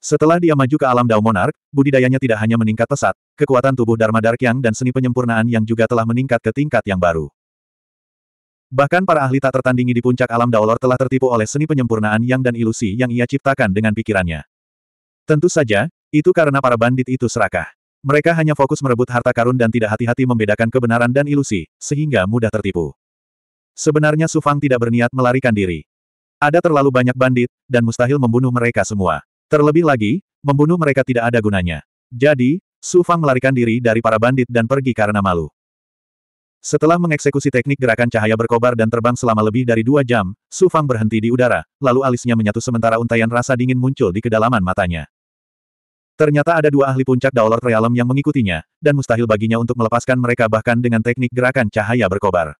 Setelah dia maju ke alam Dao Monark, budidayanya tidak hanya meningkat pesat, kekuatan tubuh Dharma Dark Yang dan seni penyempurnaan yang juga telah meningkat ke tingkat yang baru. Bahkan para ahli tak tertandingi di puncak alam Daolor telah tertipu oleh seni penyempurnaan yang dan ilusi yang ia ciptakan dengan pikirannya. Tentu saja, itu karena para bandit itu serakah. Mereka hanya fokus merebut harta karun dan tidak hati-hati membedakan kebenaran dan ilusi, sehingga mudah tertipu. Sebenarnya Su Fang tidak berniat melarikan diri. Ada terlalu banyak bandit, dan mustahil membunuh mereka semua. Terlebih lagi, membunuh mereka tidak ada gunanya. Jadi, Su Fang melarikan diri dari para bandit dan pergi karena malu. Setelah mengeksekusi teknik gerakan cahaya berkobar dan terbang selama lebih dari dua jam, Su Fang berhenti di udara, lalu alisnya menyatu sementara untayan rasa dingin muncul di kedalaman matanya. Ternyata ada dua ahli puncak Daolor Realem yang mengikutinya, dan mustahil baginya untuk melepaskan mereka bahkan dengan teknik gerakan cahaya berkobar.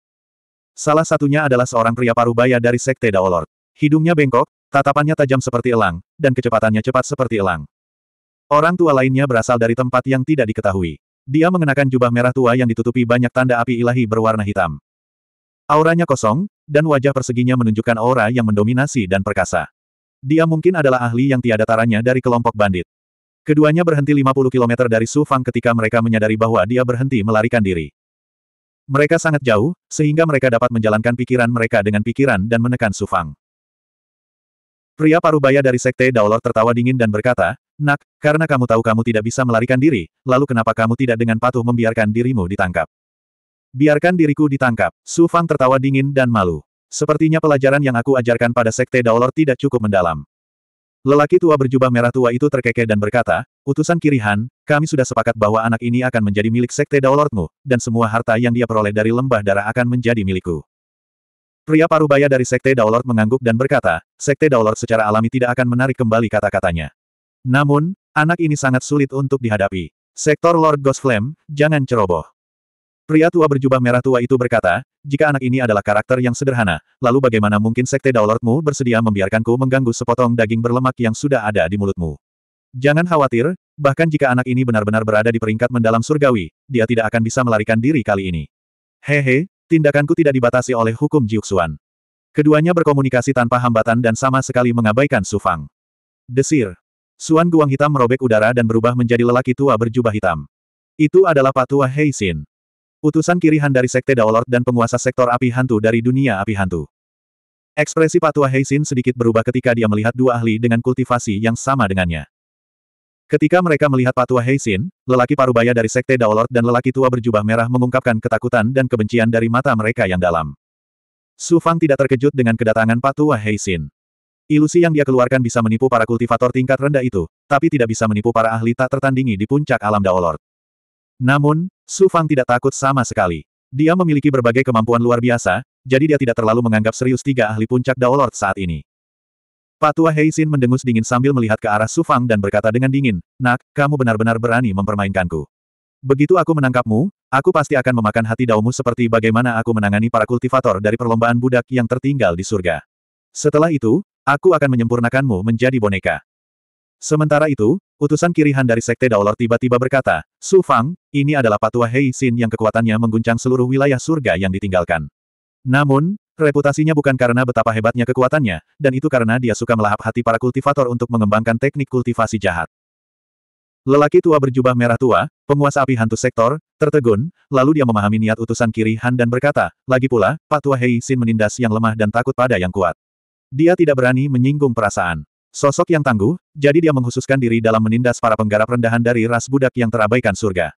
Salah satunya adalah seorang pria parubaya dari Sekte Daolor. Hidungnya bengkok, tatapannya tajam seperti elang, dan kecepatannya cepat seperti elang. Orang tua lainnya berasal dari tempat yang tidak diketahui. Dia mengenakan jubah merah tua yang ditutupi banyak tanda api ilahi berwarna hitam. Auranya kosong, dan wajah perseginya menunjukkan aura yang mendominasi dan perkasa. Dia mungkin adalah ahli yang tiada taranya dari kelompok bandit. Keduanya berhenti 50 km dari Su Fang ketika mereka menyadari bahwa dia berhenti melarikan diri. Mereka sangat jauh, sehingga mereka dapat menjalankan pikiran mereka dengan pikiran dan menekan Su Fang. Pria parubaya dari Sekte Daolor tertawa dingin dan berkata, Nak, karena kamu tahu kamu tidak bisa melarikan diri, lalu kenapa kamu tidak dengan patuh membiarkan dirimu ditangkap? Biarkan diriku ditangkap. Su Fang tertawa dingin dan malu. Sepertinya pelajaran yang aku ajarkan pada Sekte Daolor tidak cukup mendalam. Lelaki tua berjubah merah tua itu terkekeh dan berkata, utusan Kirihan, kami sudah sepakat bahwa anak ini akan menjadi milik sekte Daolordmu, dan semua harta yang dia peroleh dari lembah darah akan menjadi milikku. Pria parubaya dari sekte Daolord mengangguk dan berkata, sekte Daolord secara alami tidak akan menarik kembali kata-katanya. Namun, anak ini sangat sulit untuk dihadapi. Sektor Lord Ghost Flame, jangan ceroboh. Pria tua berjubah merah tua itu berkata, jika anak ini adalah karakter yang sederhana, lalu bagaimana mungkin sekte Daulordmu bersedia membiarkanku mengganggu sepotong daging berlemak yang sudah ada di mulutmu? Jangan khawatir, bahkan jika anak ini benar-benar berada di peringkat mendalam surgawi, dia tidak akan bisa melarikan diri kali ini. Hehe, tindakanku tidak dibatasi oleh hukum Jiuxuan. Keduanya berkomunikasi tanpa hambatan dan sama sekali mengabaikan Sufang. Desir. Suan Guang Hitam merobek udara dan berubah menjadi lelaki tua berjubah hitam. Itu adalah Patua Heisin. Utusan kirihan dari Sekte Daolord dan penguasa sektor api hantu dari dunia api hantu. Ekspresi Patua Heisin sedikit berubah ketika dia melihat dua ahli dengan kultivasi yang sama dengannya. Ketika mereka melihat Patua Heisin, lelaki parubaya dari Sekte Daolord dan lelaki tua berjubah merah mengungkapkan ketakutan dan kebencian dari mata mereka yang dalam. Su Fang tidak terkejut dengan kedatangan Patua Heisin. Ilusi yang dia keluarkan bisa menipu para kultivator tingkat rendah itu, tapi tidak bisa menipu para ahli tak tertandingi di puncak alam Daolord. Namun, Su Fang tidak takut sama sekali. Dia memiliki berbagai kemampuan luar biasa, jadi dia tidak terlalu menganggap serius tiga ahli puncak Daolord saat ini. Patua Heisin mendengus dingin sambil melihat ke arah Su Fang dan berkata dengan dingin, Nak, kamu benar-benar berani mempermainkanku. Begitu aku menangkapmu, aku pasti akan memakan hati daumu seperti bagaimana aku menangani para kultivator dari perlombaan budak yang tertinggal di surga. Setelah itu, aku akan menyempurnakanmu menjadi boneka. Sementara itu, utusan kirihan dari Sekte Daolor tiba-tiba berkata, Su Fang, ini adalah patua Hei Xin yang kekuatannya mengguncang seluruh wilayah surga yang ditinggalkan. Namun, reputasinya bukan karena betapa hebatnya kekuatannya, dan itu karena dia suka melahap hati para kultivator untuk mengembangkan teknik kultivasi jahat. Lelaki tua berjubah merah tua, penguasa api hantu sektor, tertegun, lalu dia memahami niat utusan kiri Han dan berkata, lagi pula, Patua Hei Xin menindas yang lemah dan takut pada yang kuat. Dia tidak berani menyinggung perasaan. Sosok yang tangguh, jadi dia menghususkan diri dalam menindas para penggarap rendahan dari ras budak yang terabaikan surga.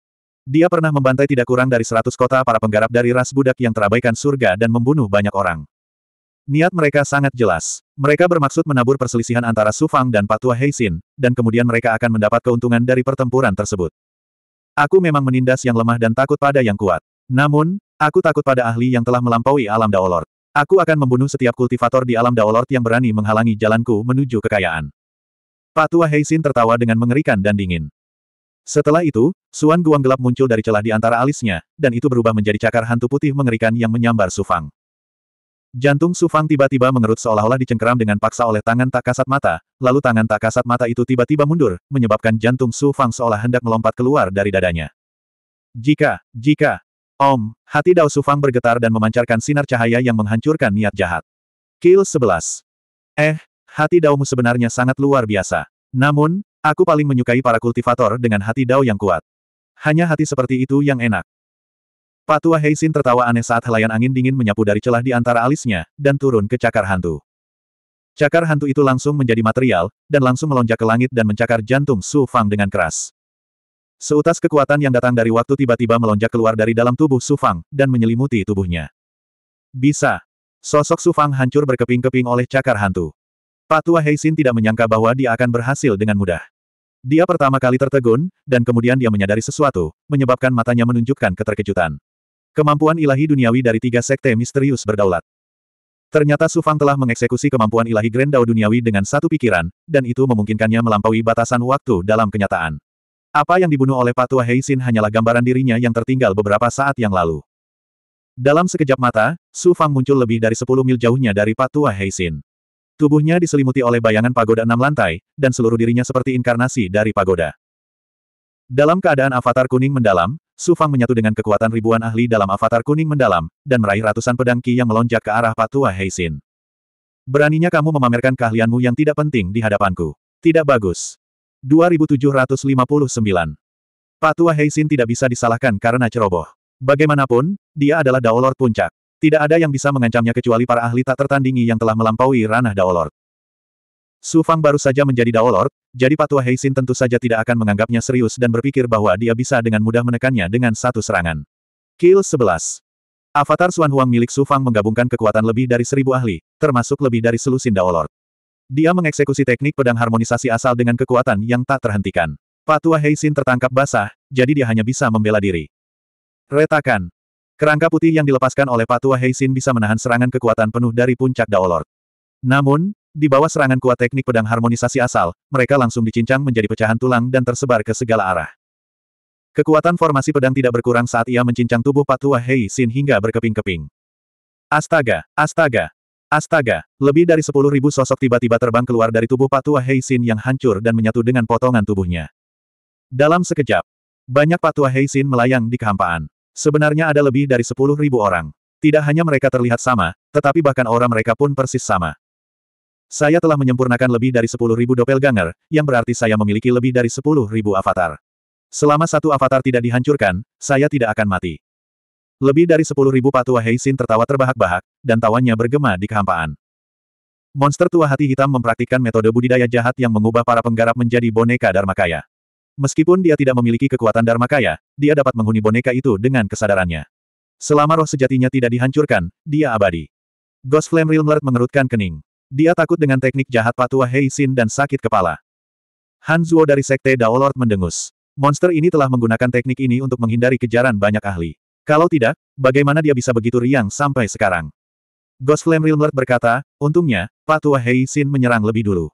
Dia pernah membantai tidak kurang dari seratus kota para penggarap dari ras budak yang terabaikan surga dan membunuh banyak orang. Niat mereka sangat jelas. Mereka bermaksud menabur perselisihan antara Sufang dan Patua Heisin, dan kemudian mereka akan mendapat keuntungan dari pertempuran tersebut. Aku memang menindas yang lemah dan takut pada yang kuat. Namun, aku takut pada ahli yang telah melampaui alam Daolord. Aku akan membunuh setiap kultivator di alam Daolord yang berani menghalangi jalanku menuju kekayaan. Patua Heisin tertawa dengan mengerikan dan dingin. Setelah itu, Suan Guang gelap muncul dari celah di antara alisnya, dan itu berubah menjadi cakar hantu putih mengerikan yang menyambar Sufang. Jantung Sufang tiba-tiba mengerut seolah-olah dicengkeram dengan paksa oleh tangan tak kasat mata, lalu tangan tak kasat mata itu tiba-tiba mundur, menyebabkan jantung Sufang seolah hendak melompat keluar dari dadanya. Jika, jika, Om, hati Dao Sufang bergetar dan memancarkan sinar cahaya yang menghancurkan niat jahat. Kill 11. Eh, hati Daomu sebenarnya sangat luar biasa. Namun, aku paling menyukai para kultivator dengan hati Dao yang kuat. Hanya hati seperti itu yang enak. Patua Heisin tertawa aneh saat helayan angin dingin menyapu dari celah di antara alisnya, dan turun ke cakar hantu. Cakar hantu itu langsung menjadi material, dan langsung melonjak ke langit dan mencakar jantung Su Fang dengan keras. Seutas kekuatan yang datang dari waktu tiba-tiba melonjak keluar dari dalam tubuh Sufang, dan menyelimuti tubuhnya. Bisa. Sosok Sufang hancur berkeping-keping oleh cakar hantu. Patua Heisin tidak menyangka bahwa dia akan berhasil dengan mudah. Dia pertama kali tertegun, dan kemudian dia menyadari sesuatu, menyebabkan matanya menunjukkan keterkejutan. Kemampuan ilahi duniawi dari tiga sekte misterius berdaulat. Ternyata Sufang telah mengeksekusi kemampuan ilahi Grendau duniawi dengan satu pikiran, dan itu memungkinkannya melampaui batasan waktu dalam kenyataan. Apa yang dibunuh oleh Patua Heisin hanyalah gambaran dirinya yang tertinggal beberapa saat yang lalu. Dalam sekejap mata, Su Fang muncul lebih dari 10 mil jauhnya dari Patua Heisin. Tubuhnya diselimuti oleh bayangan pagoda enam lantai, dan seluruh dirinya seperti inkarnasi dari pagoda. Dalam keadaan avatar kuning mendalam, Su Fang menyatu dengan kekuatan ribuan ahli dalam avatar kuning mendalam, dan meraih ratusan pedang ki yang melonjak ke arah Patua Heisin. Beraninya kamu memamerkan keahlianmu yang tidak penting di hadapanku. Tidak bagus. 2759. Patua Heisin tidak bisa disalahkan karena ceroboh. Bagaimanapun, dia adalah Daolord puncak. Tidak ada yang bisa mengancamnya kecuali para ahli tak tertandingi yang telah melampaui ranah Daolord. Su Fang baru saja menjadi Daolord, jadi Patua Heisin tentu saja tidak akan menganggapnya serius dan berpikir bahwa dia bisa dengan mudah menekannya dengan satu serangan. Kill 11. Avatar Xuan Huang milik Su Fang menggabungkan kekuatan lebih dari seribu ahli, termasuk lebih dari selusin Daolord. Dia mengeksekusi teknik pedang harmonisasi asal dengan kekuatan yang tak terhentikan. Patua Heisin tertangkap basah, jadi dia hanya bisa membela diri. Retakan. Kerangka putih yang dilepaskan oleh Patua Heisin bisa menahan serangan kekuatan penuh dari puncak Daolord. Namun, di bawah serangan kuat teknik pedang harmonisasi asal, mereka langsung dicincang menjadi pecahan tulang dan tersebar ke segala arah. Kekuatan formasi pedang tidak berkurang saat ia mencincang tubuh Patua Heisin hingga berkeping-keping. Astaga, astaga, Astaga, lebih dari sepuluh ribu sosok tiba-tiba terbang keluar dari tubuh patua Heisin yang hancur dan menyatu dengan potongan tubuhnya. Dalam sekejap, banyak patua Heisin melayang di kehampaan. Sebenarnya ada lebih dari sepuluh ribu orang. Tidak hanya mereka terlihat sama, tetapi bahkan aura mereka pun persis sama. Saya telah menyempurnakan lebih dari sepuluh ribu doppelganger, yang berarti saya memiliki lebih dari sepuluh ribu avatar. Selama satu avatar tidak dihancurkan, saya tidak akan mati. Lebih dari sepuluh ribu patua Heisin tertawa terbahak-bahak, dan tawanya bergema di kehampaan. Monster tua hati hitam mempraktikkan metode budidaya jahat yang mengubah para penggarap menjadi boneka Dharmakaya. Meskipun dia tidak memiliki kekuatan Dharmakaya, dia dapat menghuni boneka itu dengan kesadarannya. Selama roh sejatinya tidak dihancurkan, dia abadi. Ghost Flame Real Nerd mengerutkan kening. Dia takut dengan teknik jahat patua Heisin dan sakit kepala. Han Zuo dari Sekte Dao mendengus. Monster ini telah menggunakan teknik ini untuk menghindari kejaran banyak ahli. Kalau tidak, bagaimana dia bisa begitu riang sampai sekarang? Ghost Flame Realmlord berkata, untungnya, Pak Tua Hei Xin menyerang lebih dulu.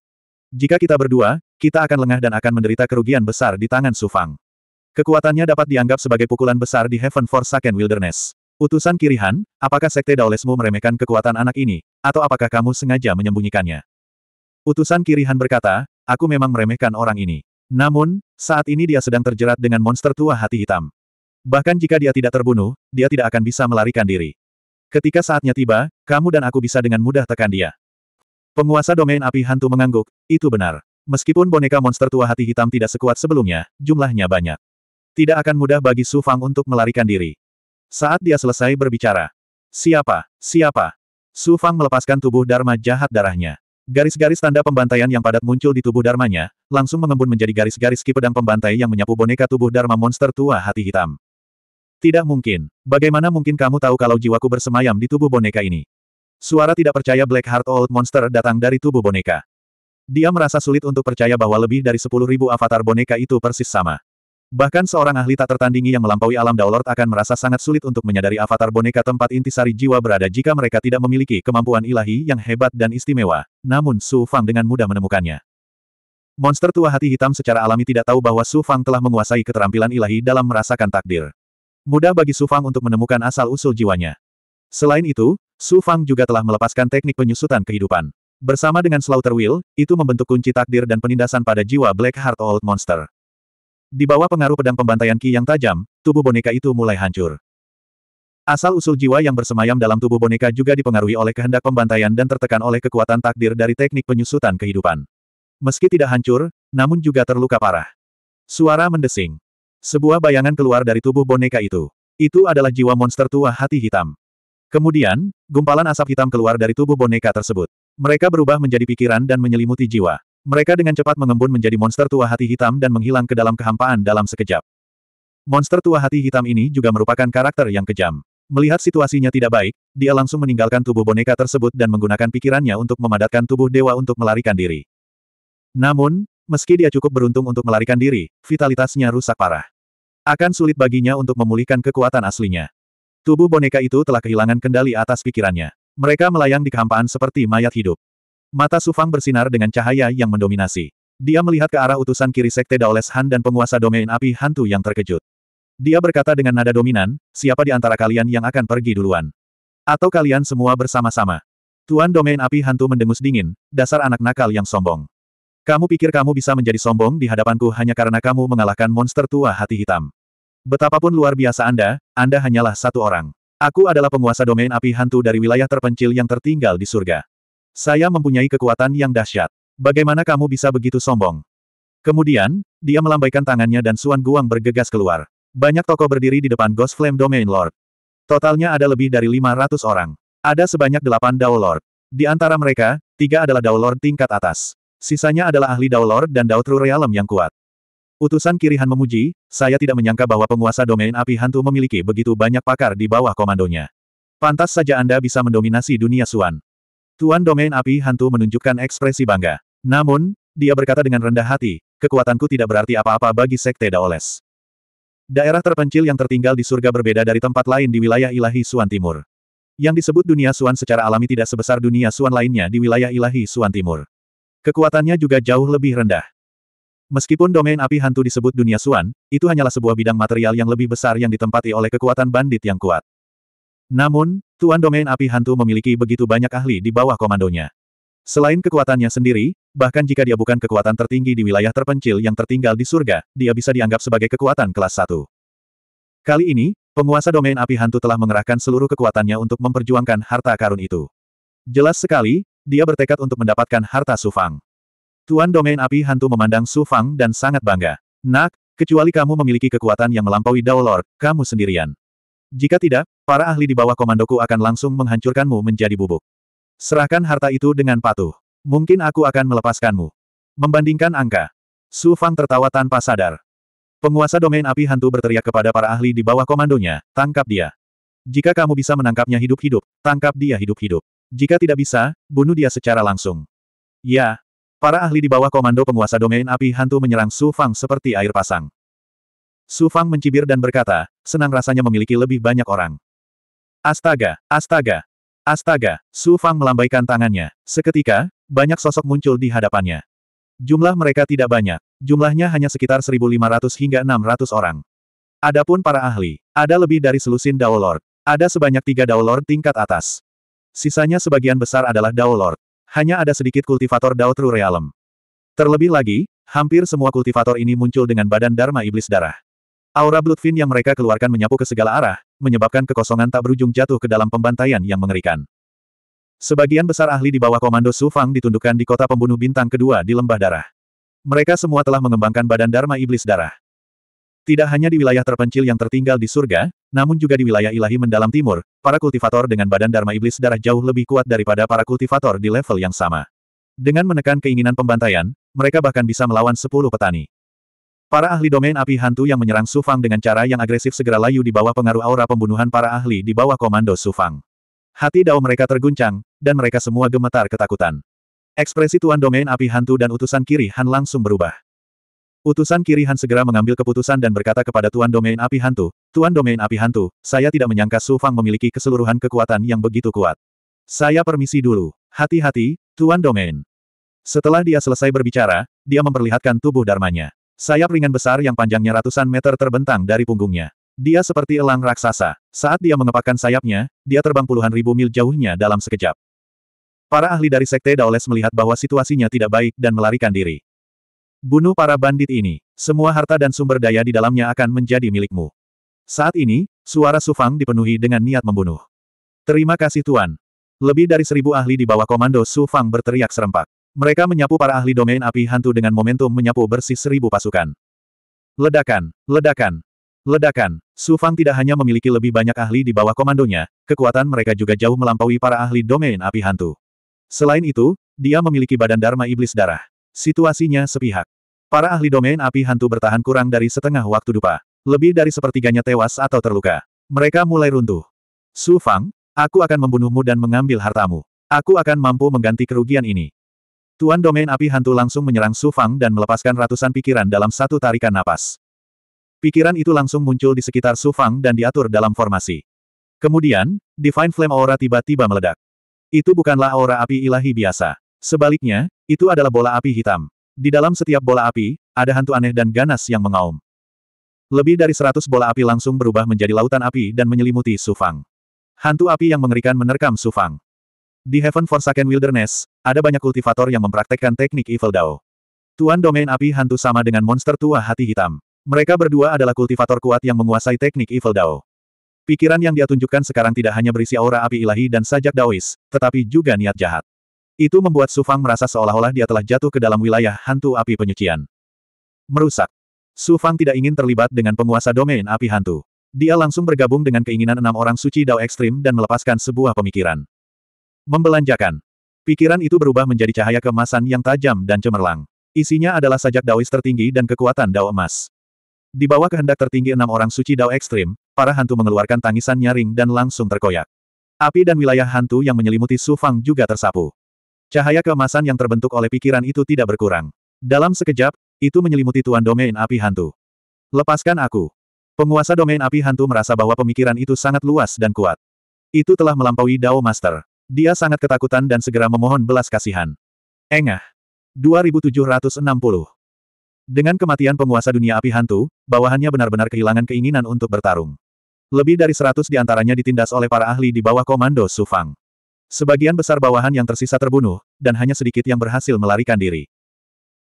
Jika kita berdua, kita akan lengah dan akan menderita kerugian besar di tangan Sufang. Kekuatannya dapat dianggap sebagai pukulan besar di Heaven Forsaken Wilderness. Utusan Kirihan, apakah Sekte Daolesmu meremehkan kekuatan anak ini, atau apakah kamu sengaja menyembunyikannya? Utusan Kirihan berkata, aku memang meremehkan orang ini. Namun, saat ini dia sedang terjerat dengan monster tua hati hitam. Bahkan jika dia tidak terbunuh, dia tidak akan bisa melarikan diri. Ketika saatnya tiba, kamu dan aku bisa dengan mudah tekan dia. Penguasa domain api hantu mengangguk, itu benar. Meskipun boneka monster tua hati hitam tidak sekuat sebelumnya, jumlahnya banyak. Tidak akan mudah bagi Su Fang untuk melarikan diri. Saat dia selesai berbicara, siapa, siapa? Su Fang melepaskan tubuh Dharma jahat darahnya. Garis-garis tanda pembantaian yang padat muncul di tubuh Dharmanya, langsung mengembun menjadi garis-garis ki pedang pembantai yang menyapu boneka tubuh Dharma monster tua hati hitam. Tidak mungkin. Bagaimana mungkin kamu tahu kalau jiwaku bersemayam di tubuh boneka ini? Suara tidak percaya Black Heart Old Monster datang dari tubuh boneka. Dia merasa sulit untuk percaya bahwa lebih dari 10.000 avatar boneka itu persis sama. Bahkan seorang ahli tak tertandingi yang melampaui alam Daulord akan merasa sangat sulit untuk menyadari avatar boneka tempat intisari jiwa berada jika mereka tidak memiliki kemampuan ilahi yang hebat dan istimewa. Namun Su Fang dengan mudah menemukannya. Monster tua hati hitam secara alami tidak tahu bahwa Su Fang telah menguasai keterampilan ilahi dalam merasakan takdir. Mudah bagi Su Fang untuk menemukan asal-usul jiwanya. Selain itu, Su Fang juga telah melepaskan teknik penyusutan kehidupan. Bersama dengan Slaughter Will, itu membentuk kunci takdir dan penindasan pada jiwa Black Heart Old Monster. Di bawah pengaruh pedang pembantaian Ki yang tajam, tubuh boneka itu mulai hancur. Asal-usul jiwa yang bersemayam dalam tubuh boneka juga dipengaruhi oleh kehendak pembantaian dan tertekan oleh kekuatan takdir dari teknik penyusutan kehidupan. Meski tidak hancur, namun juga terluka parah. Suara mendesing. Sebuah bayangan keluar dari tubuh boneka itu. Itu adalah jiwa monster tua hati hitam. Kemudian, gumpalan asap hitam keluar dari tubuh boneka tersebut. Mereka berubah menjadi pikiran dan menyelimuti jiwa. Mereka dengan cepat mengembun menjadi monster tua hati hitam dan menghilang ke dalam kehampaan dalam sekejap. Monster tua hati hitam ini juga merupakan karakter yang kejam. Melihat situasinya tidak baik, dia langsung meninggalkan tubuh boneka tersebut dan menggunakan pikirannya untuk memadatkan tubuh dewa untuk melarikan diri. Namun, meski dia cukup beruntung untuk melarikan diri, vitalitasnya rusak parah. Akan sulit baginya untuk memulihkan kekuatan aslinya. Tubuh boneka itu telah kehilangan kendali atas pikirannya. Mereka melayang di kehampaan seperti mayat hidup. Mata Sufang bersinar dengan cahaya yang mendominasi. Dia melihat ke arah utusan kiri Sekte Daoles Han dan penguasa domain api hantu yang terkejut. Dia berkata dengan nada dominan, siapa di antara kalian yang akan pergi duluan? Atau kalian semua bersama-sama? Tuan domain api hantu mendengus dingin, dasar anak nakal yang sombong. Kamu pikir kamu bisa menjadi sombong di hadapanku hanya karena kamu mengalahkan monster tua hati hitam. Betapapun luar biasa Anda, Anda hanyalah satu orang. Aku adalah penguasa domain api hantu dari wilayah terpencil yang tertinggal di surga. Saya mempunyai kekuatan yang dahsyat. Bagaimana kamu bisa begitu sombong? Kemudian, dia melambaikan tangannya dan Suan Guang bergegas keluar. Banyak toko berdiri di depan Ghost Flame Domain Lord. Totalnya ada lebih dari 500 orang. Ada sebanyak 8 Dao Lord. Di antara mereka, tiga adalah Dao Lord tingkat atas. Sisanya adalah ahli Dao Lord dan Dao True Realm yang kuat. Utusan Kirihan memuji, saya tidak menyangka bahwa penguasa domain api hantu memiliki begitu banyak pakar di bawah komandonya. Pantas saja Anda bisa mendominasi dunia Suan. Tuan domain api hantu menunjukkan ekspresi bangga. Namun, dia berkata dengan rendah hati, kekuatanku tidak berarti apa-apa bagi Sekte Daoles. Daerah terpencil yang tertinggal di surga berbeda dari tempat lain di wilayah ilahi Suan Timur. Yang disebut dunia Suan secara alami tidak sebesar dunia Suan lainnya di wilayah ilahi Suan Timur. Kekuatannya juga jauh lebih rendah. Meskipun domain api hantu disebut dunia Suan, itu hanyalah sebuah bidang material yang lebih besar yang ditempati oleh kekuatan bandit yang kuat. Namun, Tuan domain api hantu memiliki begitu banyak ahli di bawah komandonya. Selain kekuatannya sendiri, bahkan jika dia bukan kekuatan tertinggi di wilayah terpencil yang tertinggal di surga, dia bisa dianggap sebagai kekuatan kelas 1. Kali ini, penguasa domain api hantu telah mengerahkan seluruh kekuatannya untuk memperjuangkan harta karun itu. Jelas sekali, dia bertekad untuk mendapatkan harta Su Fang. Tuan Domain Api Hantu memandang Su Fang dan sangat bangga. Nak, kecuali kamu memiliki kekuatan yang melampaui Dao Lord, kamu sendirian. Jika tidak, para ahli di bawah komandoku akan langsung menghancurkanmu menjadi bubuk. Serahkan harta itu dengan patuh. Mungkin aku akan melepaskanmu. Membandingkan angka. Su Fang tertawa tanpa sadar. Penguasa domain api hantu berteriak kepada para ahli di bawah komandonya, tangkap dia. Jika kamu bisa menangkapnya hidup-hidup, tangkap dia hidup-hidup. Jika tidak bisa, bunuh dia secara langsung. Ya. Para ahli di bawah komando penguasa domain api hantu menyerang Su Fang seperti air pasang. Su Fang mencibir dan berkata, senang rasanya memiliki lebih banyak orang. Astaga, astaga, astaga, Su Fang melambaikan tangannya. Seketika, banyak sosok muncul di hadapannya. Jumlah mereka tidak banyak, jumlahnya hanya sekitar 1.500 hingga 600 orang. Adapun para ahli, ada lebih dari selusin Dao Lord. Ada sebanyak tiga Dao Lord tingkat atas. Sisanya sebagian besar adalah Dao Lord. Hanya ada sedikit kultivator Dao True Realm. Terlebih lagi, hampir semua kultivator ini muncul dengan badan Dharma Iblis Darah. Aura Bloodfin yang mereka keluarkan menyapu ke segala arah, menyebabkan kekosongan tak berujung jatuh ke dalam pembantaian yang mengerikan. Sebagian besar ahli di bawah komando Su Fang ditundukkan di kota pembunuh bintang kedua di Lembah Darah. Mereka semua telah mengembangkan badan Dharma Iblis Darah. Tidak hanya di wilayah terpencil yang tertinggal di surga, namun juga di wilayah ilahi mendalam timur, para kultivator dengan badan Dharma Iblis darah jauh lebih kuat daripada para kultivator di level yang sama. Dengan menekan keinginan pembantaian, mereka bahkan bisa melawan sepuluh petani. Para ahli domain api hantu yang menyerang Sufang dengan cara yang agresif segera layu di bawah pengaruh aura pembunuhan para ahli di bawah komando Sufang. Hati dao mereka terguncang, dan mereka semua gemetar ketakutan. Ekspresi tuan domain api hantu dan utusan kiri Han langsung berubah. Utusan kirihan segera mengambil keputusan dan berkata kepada Tuan Domain Api Hantu, Tuan Domain Api Hantu, saya tidak menyangka Su Fang memiliki keseluruhan kekuatan yang begitu kuat. Saya permisi dulu. Hati-hati, Tuan Domain. Setelah dia selesai berbicara, dia memperlihatkan tubuh darmanya. Sayap ringan besar yang panjangnya ratusan meter terbentang dari punggungnya. Dia seperti elang raksasa. Saat dia mengepakkan sayapnya, dia terbang puluhan ribu mil jauhnya dalam sekejap. Para ahli dari Sekte Daoles melihat bahwa situasinya tidak baik dan melarikan diri. Bunuh para bandit ini. Semua harta dan sumber daya di dalamnya akan menjadi milikmu. Saat ini, suara Sufang dipenuhi dengan niat membunuh. Terima kasih Tuan. Lebih dari seribu ahli di bawah komando Sufang berteriak serempak. Mereka menyapu para ahli domain api hantu dengan momentum menyapu bersih seribu pasukan. Ledakan, ledakan, ledakan. Sufang tidak hanya memiliki lebih banyak ahli di bawah komandonya, kekuatan mereka juga jauh melampaui para ahli domain api hantu. Selain itu, dia memiliki badan Dharma Iblis Darah. Situasinya sepihak. Para ahli domain api hantu bertahan kurang dari setengah waktu dupa. Lebih dari sepertiganya tewas atau terluka. Mereka mulai runtuh. Su Fang, aku akan membunuhmu dan mengambil hartamu. Aku akan mampu mengganti kerugian ini. Tuan domain api hantu langsung menyerang Su Fang dan melepaskan ratusan pikiran dalam satu tarikan napas. Pikiran itu langsung muncul di sekitar Su Fang dan diatur dalam formasi. Kemudian, Divine Flame Aura tiba-tiba meledak. Itu bukanlah aura api ilahi biasa. Sebaliknya, itu adalah bola api hitam. Di dalam setiap bola api, ada hantu aneh dan ganas yang mengaum. Lebih dari seratus bola api langsung berubah menjadi lautan api dan menyelimuti Sufang. Hantu api yang mengerikan menerkam Sufang. Di Heaven Forsaken Wilderness, ada banyak kultivator yang mempraktekkan teknik Evil Dao. Tuan domain api hantu sama dengan monster tua hati hitam. Mereka berdua adalah kultivator kuat yang menguasai teknik Evil Dao. Pikiran yang dia tunjukkan sekarang tidak hanya berisi aura api ilahi dan sajak Daois, tetapi juga niat jahat. Itu membuat Sufang merasa seolah-olah dia telah jatuh ke dalam wilayah hantu api penyucian. Merusak. Sufang tidak ingin terlibat dengan penguasa domain api hantu. Dia langsung bergabung dengan keinginan enam orang suci Dao Ekstrim dan melepaskan sebuah pemikiran. Membelanjakan. Pikiran itu berubah menjadi cahaya kemasan yang tajam dan cemerlang. Isinya adalah sajak Daois tertinggi dan kekuatan Dao emas. Di bawah kehendak tertinggi enam orang suci Dao Ekstrim, para hantu mengeluarkan tangisan nyaring dan langsung terkoyak. Api dan wilayah hantu yang menyelimuti Sufang juga tersapu. Cahaya keemasan yang terbentuk oleh pikiran itu tidak berkurang. Dalam sekejap, itu menyelimuti tuan domain api hantu. Lepaskan aku. Penguasa domain api hantu merasa bahwa pemikiran itu sangat luas dan kuat. Itu telah melampaui Dao Master. Dia sangat ketakutan dan segera memohon belas kasihan. Engah. 2760. Dengan kematian penguasa dunia api hantu, bawahannya benar-benar kehilangan keinginan untuk bertarung. Lebih dari seratus di antaranya ditindas oleh para ahli di bawah komando Sufang. Sebagian besar bawahan yang tersisa terbunuh, dan hanya sedikit yang berhasil melarikan diri.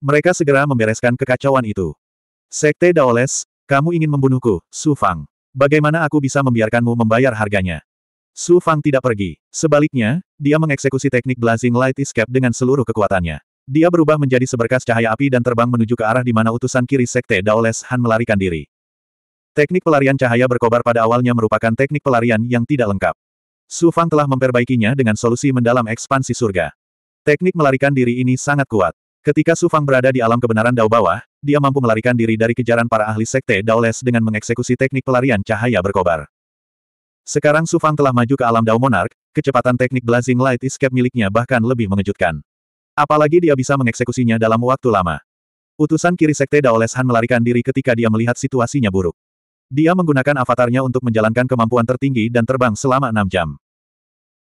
Mereka segera membereskan kekacauan itu. Sekte Daoles, kamu ingin membunuhku, Su Fang. Bagaimana aku bisa membiarkanmu membayar harganya? Su Fang tidak pergi. Sebaliknya, dia mengeksekusi teknik Blazing Light Escape dengan seluruh kekuatannya. Dia berubah menjadi seberkas cahaya api dan terbang menuju ke arah di mana utusan kiri Sekte Daoles Han melarikan diri. Teknik pelarian cahaya berkobar pada awalnya merupakan teknik pelarian yang tidak lengkap. Su Fang telah memperbaikinya dengan solusi mendalam ekspansi surga. Teknik melarikan diri ini sangat kuat. Ketika Su Fang berada di alam kebenaran Dao bawah, dia mampu melarikan diri dari kejaran para ahli sekte Daoles dengan mengeksekusi teknik pelarian cahaya berkobar. Sekarang Su Fang telah maju ke alam Dao Monarch, kecepatan teknik Blazing Light Escape miliknya bahkan lebih mengejutkan. Apalagi dia bisa mengeksekusinya dalam waktu lama. Utusan kiri sekte Daoles Han melarikan diri ketika dia melihat situasinya buruk. Dia menggunakan avatarnya untuk menjalankan kemampuan tertinggi dan terbang selama enam jam.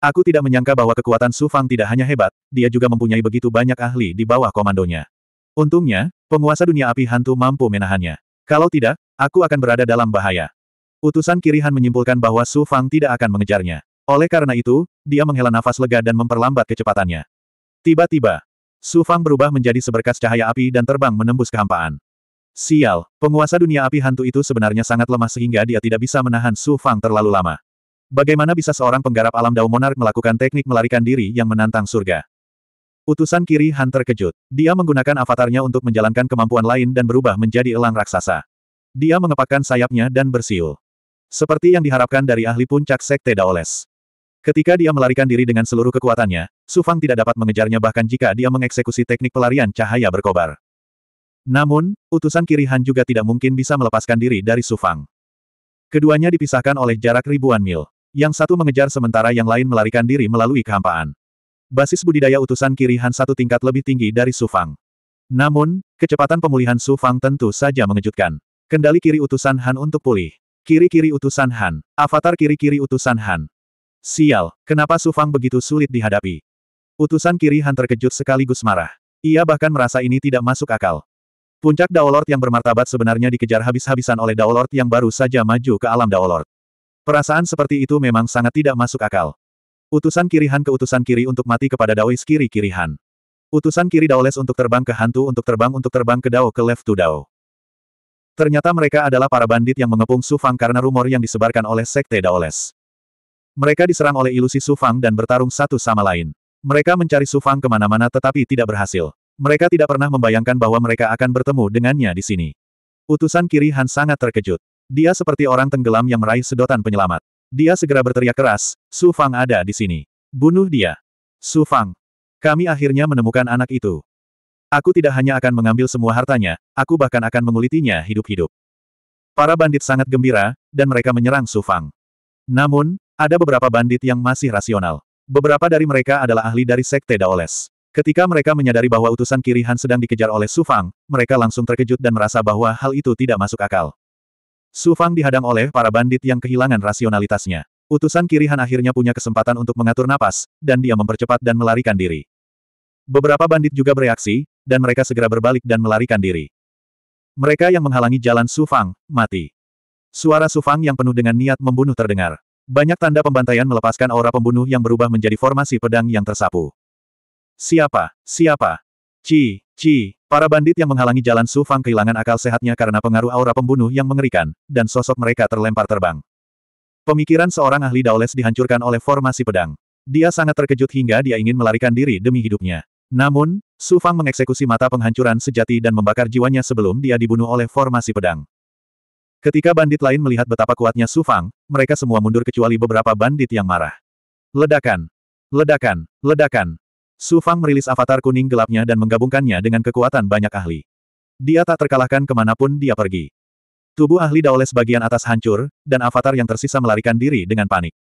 Aku tidak menyangka bahwa kekuatan Su Fang tidak hanya hebat, dia juga mempunyai begitu banyak ahli di bawah komandonya. Untungnya, penguasa dunia api hantu mampu menahannya. Kalau tidak, aku akan berada dalam bahaya. Utusan Kirihan menyimpulkan bahwa Su Fang tidak akan mengejarnya. Oleh karena itu, dia menghela nafas lega dan memperlambat kecepatannya. Tiba-tiba, Su Fang berubah menjadi seberkas cahaya api dan terbang menembus kehampaan. Sial, penguasa dunia api hantu itu sebenarnya sangat lemah sehingga dia tidak bisa menahan Su Fang terlalu lama. Bagaimana bisa seorang penggarap alam Dao Monark melakukan teknik melarikan diri yang menantang surga? Utusan kiri Han terkejut. Dia menggunakan avatarnya untuk menjalankan kemampuan lain dan berubah menjadi elang raksasa. Dia mengepakkan sayapnya dan bersiul. Seperti yang diharapkan dari ahli puncak Sekte Daoles. Ketika dia melarikan diri dengan seluruh kekuatannya, Sufang tidak dapat mengejarnya bahkan jika dia mengeksekusi teknik pelarian cahaya berkobar. Namun, utusan kiri Han juga tidak mungkin bisa melepaskan diri dari Sufang. Keduanya dipisahkan oleh jarak ribuan mil. Yang satu mengejar sementara yang lain melarikan diri melalui kehampaan. Basis budidaya utusan kiri Han satu tingkat lebih tinggi dari Sufang. Namun, kecepatan pemulihan Sufang tentu saja mengejutkan. Kendali kiri utusan Han untuk pulih. Kiri-kiri utusan Han. Avatar kiri-kiri utusan Han. Sial, kenapa Sufang begitu sulit dihadapi? Utusan kiri Han terkejut sekaligus marah. Ia bahkan merasa ini tidak masuk akal. Puncak Daolord yang bermartabat sebenarnya dikejar habis-habisan oleh Daolord yang baru saja maju ke alam Daolord. Perasaan seperti itu memang sangat tidak masuk akal. Utusan kirihan ke utusan kiri untuk mati kepada Daois kiri-kirihan. Utusan kiri Daoles untuk terbang ke hantu untuk terbang untuk terbang ke Dao ke left to Dao. Ternyata mereka adalah para bandit yang mengepung Sufang karena rumor yang disebarkan oleh Sekte Daoles. Mereka diserang oleh ilusi Sufang dan bertarung satu sama lain. Mereka mencari Sufang kemana-mana tetapi tidak berhasil. Mereka tidak pernah membayangkan bahwa mereka akan bertemu dengannya di sini. Utusan kiri Han sangat terkejut. Dia seperti orang tenggelam yang meraih sedotan penyelamat. Dia segera berteriak keras, Su Fang ada di sini. Bunuh dia. Su Fang. Kami akhirnya menemukan anak itu. Aku tidak hanya akan mengambil semua hartanya, aku bahkan akan mengulitinya hidup-hidup. Para bandit sangat gembira, dan mereka menyerang Su Fang. Namun, ada beberapa bandit yang masih rasional. Beberapa dari mereka adalah ahli dari Sekte Daoles. Ketika mereka menyadari bahwa utusan Kirihan sedang dikejar oleh Sufang, mereka langsung terkejut dan merasa bahwa hal itu tidak masuk akal. Sufang dihadang oleh para bandit yang kehilangan rasionalitasnya. Utusan Kirihan akhirnya punya kesempatan untuk mengatur napas, dan dia mempercepat dan melarikan diri. Beberapa bandit juga bereaksi, dan mereka segera berbalik dan melarikan diri. Mereka yang menghalangi jalan Sufang, mati. Suara Sufang yang penuh dengan niat membunuh terdengar. Banyak tanda pembantaian melepaskan aura pembunuh yang berubah menjadi formasi pedang yang tersapu. Siapa? Siapa? Ci, ci, para bandit yang menghalangi jalan Su Fang kehilangan akal sehatnya karena pengaruh aura pembunuh yang mengerikan, dan sosok mereka terlempar terbang. Pemikiran seorang ahli Daoles dihancurkan oleh formasi pedang. Dia sangat terkejut hingga dia ingin melarikan diri demi hidupnya. Namun, Su Fang mengeksekusi mata penghancuran sejati dan membakar jiwanya sebelum dia dibunuh oleh formasi pedang. Ketika bandit lain melihat betapa kuatnya Su Fang, mereka semua mundur kecuali beberapa bandit yang marah. Ledakan! Ledakan! Ledakan! Su Fang merilis avatar kuning gelapnya dan menggabungkannya dengan kekuatan banyak ahli. Dia tak terkalahkan kemanapun dia pergi. Tubuh ahli Daoles bagian atas hancur, dan avatar yang tersisa melarikan diri dengan panik.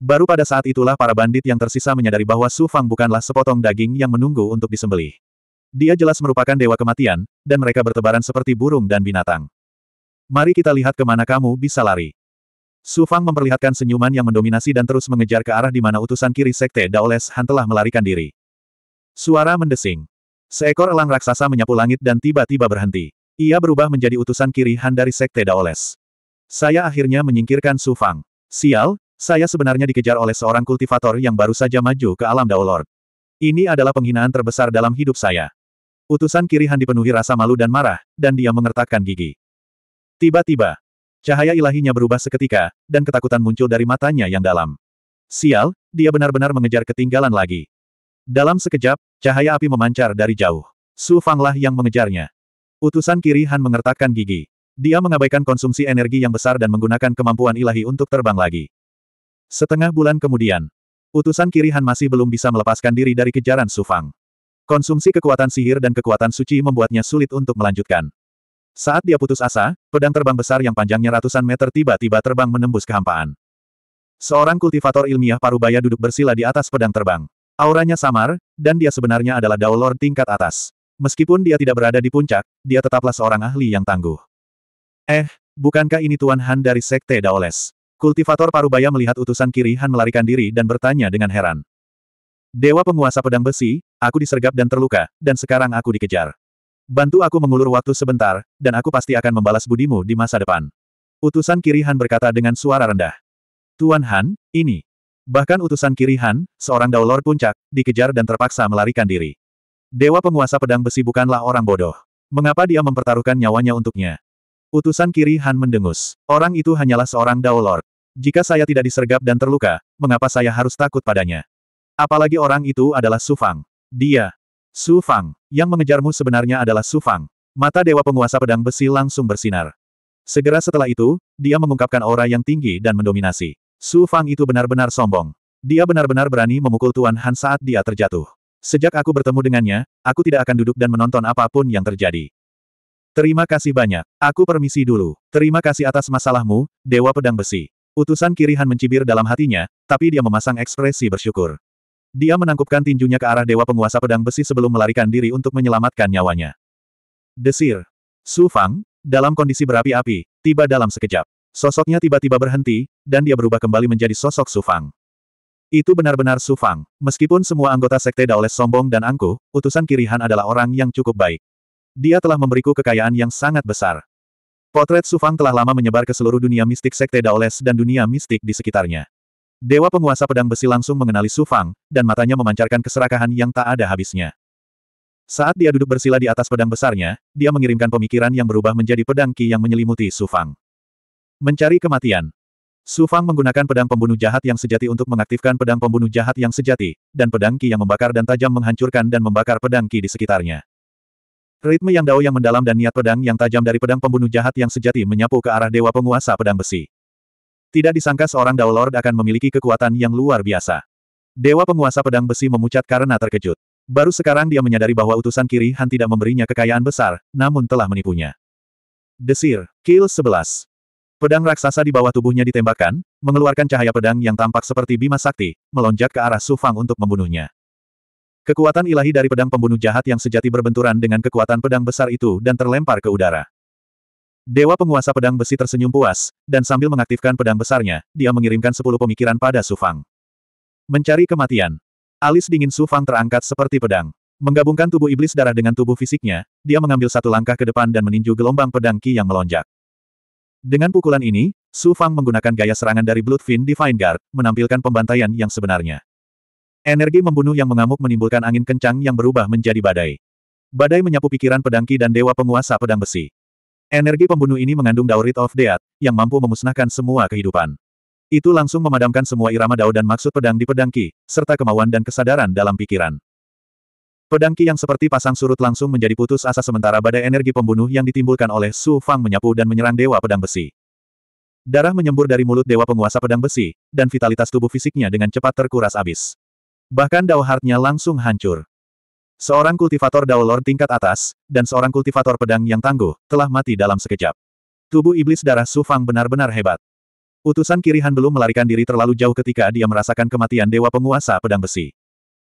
Baru pada saat itulah para bandit yang tersisa menyadari bahwa Su Fang bukanlah sepotong daging yang menunggu untuk disembelih. Dia jelas merupakan dewa kematian, dan mereka bertebaran seperti burung dan binatang. Mari kita lihat kemana kamu bisa lari. Su Fang memperlihatkan senyuman yang mendominasi dan terus mengejar ke arah di mana utusan kiri Sekte Daoles Han telah melarikan diri. Suara mendesing. Seekor elang raksasa menyapu langit dan tiba-tiba berhenti. Ia berubah menjadi utusan kiri Han dari Sekte Daoles. Saya akhirnya menyingkirkan Su Fang. Sial, saya sebenarnya dikejar oleh seorang kultivator yang baru saja maju ke alam Daolord. Ini adalah penghinaan terbesar dalam hidup saya. Utusan kiri Han dipenuhi rasa malu dan marah, dan dia mengertakkan gigi. Tiba-tiba, Cahaya ilahinya berubah seketika, dan ketakutan muncul dari matanya yang dalam. Sial, dia benar-benar mengejar ketinggalan lagi. Dalam sekejap, cahaya api memancar dari jauh. Su Fanglah yang mengejarnya. Utusan kiri Han mengertakkan gigi. Dia mengabaikan konsumsi energi yang besar dan menggunakan kemampuan ilahi untuk terbang lagi. Setengah bulan kemudian, utusan kiri Han masih belum bisa melepaskan diri dari kejaran Su Fang. Konsumsi kekuatan sihir dan kekuatan suci membuatnya sulit untuk melanjutkan. Saat dia putus asa, pedang terbang besar yang panjangnya ratusan meter tiba-tiba terbang menembus kehampaan. Seorang kultivator ilmiah parubaya duduk bersila di atas pedang terbang. Auranya samar, dan dia sebenarnya adalah Dao Lord tingkat atas. Meskipun dia tidak berada di puncak, dia tetaplah seorang ahli yang tangguh. Eh, bukankah ini Tuan Han dari Sekte Daoles? Kultivator Parubaya melihat utusan kiri Han melarikan diri dan bertanya dengan heran. Dewa penguasa pedang besi, aku disergap dan terluka, dan sekarang aku dikejar. Bantu aku mengulur waktu sebentar, dan aku pasti akan membalas budimu di masa depan. Utusan kiri Han berkata dengan suara rendah. Tuan Han, ini. Bahkan utusan kiri Han, seorang daulor puncak, dikejar dan terpaksa melarikan diri. Dewa penguasa pedang besi bukanlah orang bodoh. Mengapa dia mempertaruhkan nyawanya untuknya? Utusan kiri Han mendengus. Orang itu hanyalah seorang daulor. Jika saya tidak disergap dan terluka, mengapa saya harus takut padanya? Apalagi orang itu adalah Sufang. Dia, Su Fang, yang mengejarmu sebenarnya adalah Su Fang. Mata Dewa Penguasa Pedang Besi langsung bersinar. Segera setelah itu, dia mengungkapkan aura yang tinggi dan mendominasi. Su Fang itu benar-benar sombong. Dia benar-benar berani memukul Tuan Han saat dia terjatuh. Sejak aku bertemu dengannya, aku tidak akan duduk dan menonton apapun yang terjadi. Terima kasih banyak. Aku permisi dulu. Terima kasih atas masalahmu, Dewa Pedang Besi. Utusan Kirihan mencibir dalam hatinya, tapi dia memasang ekspresi bersyukur. Dia menangkupkan tinjunya ke arah Dewa Penguasa Pedang Besi sebelum melarikan diri untuk menyelamatkan nyawanya. Desir. Su Fang, dalam kondisi berapi-api, tiba dalam sekejap. Sosoknya tiba-tiba berhenti, dan dia berubah kembali menjadi sosok Su Fang. Itu benar-benar Su Fang. Meskipun semua anggota Sekte Daoles sombong dan angkuh, utusan Kirihan adalah orang yang cukup baik. Dia telah memberiku kekayaan yang sangat besar. Potret Su Fang telah lama menyebar ke seluruh dunia mistik Sekte Daoles dan dunia mistik di sekitarnya. Dewa penguasa pedang besi langsung mengenali Su Fang, dan matanya memancarkan keserakahan yang tak ada habisnya. Saat dia duduk bersila di atas pedang besarnya, dia mengirimkan pemikiran yang berubah menjadi pedang Ki yang menyelimuti Su Fang. Mencari kematian. Su Fang menggunakan pedang pembunuh jahat yang sejati untuk mengaktifkan pedang pembunuh jahat yang sejati, dan pedang Ki yang membakar dan tajam menghancurkan dan membakar pedang Ki di sekitarnya. Ritme yang dao yang mendalam dan niat pedang yang tajam dari pedang pembunuh jahat yang sejati menyapu ke arah dewa penguasa pedang besi. Tidak disangka seorang Dao Lord akan memiliki kekuatan yang luar biasa. Dewa penguasa pedang besi memucat karena terkejut. Baru sekarang dia menyadari bahwa utusan kiri Han tidak memberinya kekayaan besar, namun telah menipunya. Desir, Kill 11. Pedang raksasa di bawah tubuhnya ditembakkan, mengeluarkan cahaya pedang yang tampak seperti bima sakti, melonjak ke arah Sufang untuk membunuhnya. Kekuatan ilahi dari pedang pembunuh jahat yang sejati berbenturan dengan kekuatan pedang besar itu dan terlempar ke udara. Dewa penguasa pedang besi tersenyum puas, dan sambil mengaktifkan pedang besarnya, dia mengirimkan sepuluh pemikiran pada Su Fang. Mencari kematian. Alis dingin Su Fang terangkat seperti pedang. Menggabungkan tubuh iblis darah dengan tubuh fisiknya, dia mengambil satu langkah ke depan dan meninju gelombang pedang Ki yang melonjak. Dengan pukulan ini, Su Fang menggunakan gaya serangan dari Bloodfin Divine Guard, menampilkan pembantaian yang sebenarnya. Energi membunuh yang mengamuk menimbulkan angin kencang yang berubah menjadi badai. Badai menyapu pikiran pedang Ki dan dewa penguasa pedang besi. Energi pembunuh ini mengandung Daurit of Death, yang mampu memusnahkan semua kehidupan. Itu langsung memadamkan semua irama dao dan maksud pedang di pedang Ki, serta kemauan dan kesadaran dalam pikiran. Pedang Ki yang seperti pasang surut langsung menjadi putus asa sementara badai energi pembunuh yang ditimbulkan oleh Su Fang menyapu dan menyerang Dewa Pedang Besi. Darah menyembur dari mulut Dewa Penguasa Pedang Besi, dan vitalitas tubuh fisiknya dengan cepat terkuras abis. Bahkan Dao Heartnya langsung hancur. Seorang kultivator Daolor tingkat atas, dan seorang kultivator pedang yang tangguh, telah mati dalam sekejap. Tubuh iblis darah Sufang benar-benar hebat. Utusan Kirihan belum melarikan diri terlalu jauh ketika dia merasakan kematian Dewa Penguasa Pedang Besi.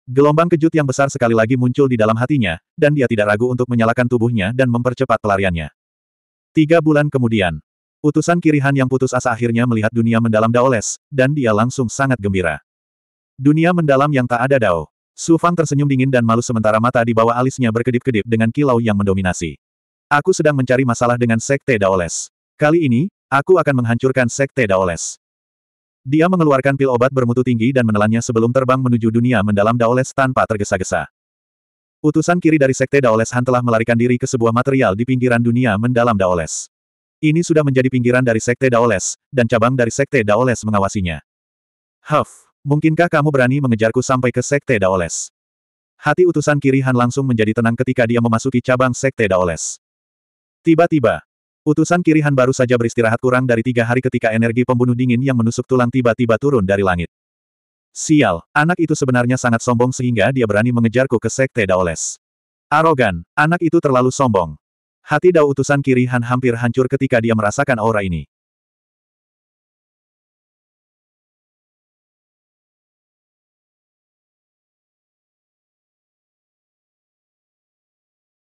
Gelombang kejut yang besar sekali lagi muncul di dalam hatinya, dan dia tidak ragu untuk menyalakan tubuhnya dan mempercepat pelariannya. Tiga bulan kemudian, utusan Kirihan yang putus asa akhirnya melihat dunia mendalam Daoles, dan dia langsung sangat gembira. Dunia mendalam yang tak ada Dao. Su Fang tersenyum dingin dan malu sementara mata di bawah alisnya berkedip-kedip dengan kilau yang mendominasi. Aku sedang mencari masalah dengan Sekte Daoles. Kali ini, aku akan menghancurkan Sekte Daoles. Dia mengeluarkan pil obat bermutu tinggi dan menelannya sebelum terbang menuju dunia mendalam Daoles tanpa tergesa-gesa. Utusan kiri dari Sekte Daoles Han telah melarikan diri ke sebuah material di pinggiran dunia mendalam Daoles. Ini sudah menjadi pinggiran dari Sekte Daoles, dan cabang dari Sekte Daoles mengawasinya. Huff! Mungkinkah kamu berani mengejarku sampai ke Sekte Daoles? Hati utusan kiri Han langsung menjadi tenang ketika dia memasuki cabang Sekte Daoles. Tiba-tiba, utusan kiri Han baru saja beristirahat kurang dari tiga hari ketika energi pembunuh dingin yang menusuk tulang tiba-tiba turun dari langit. Sial, anak itu sebenarnya sangat sombong sehingga dia berani mengejarku ke Sekte Daoles. Arogan, anak itu terlalu sombong. Hati Dao utusan kiri Han hampir hancur ketika dia merasakan aura ini.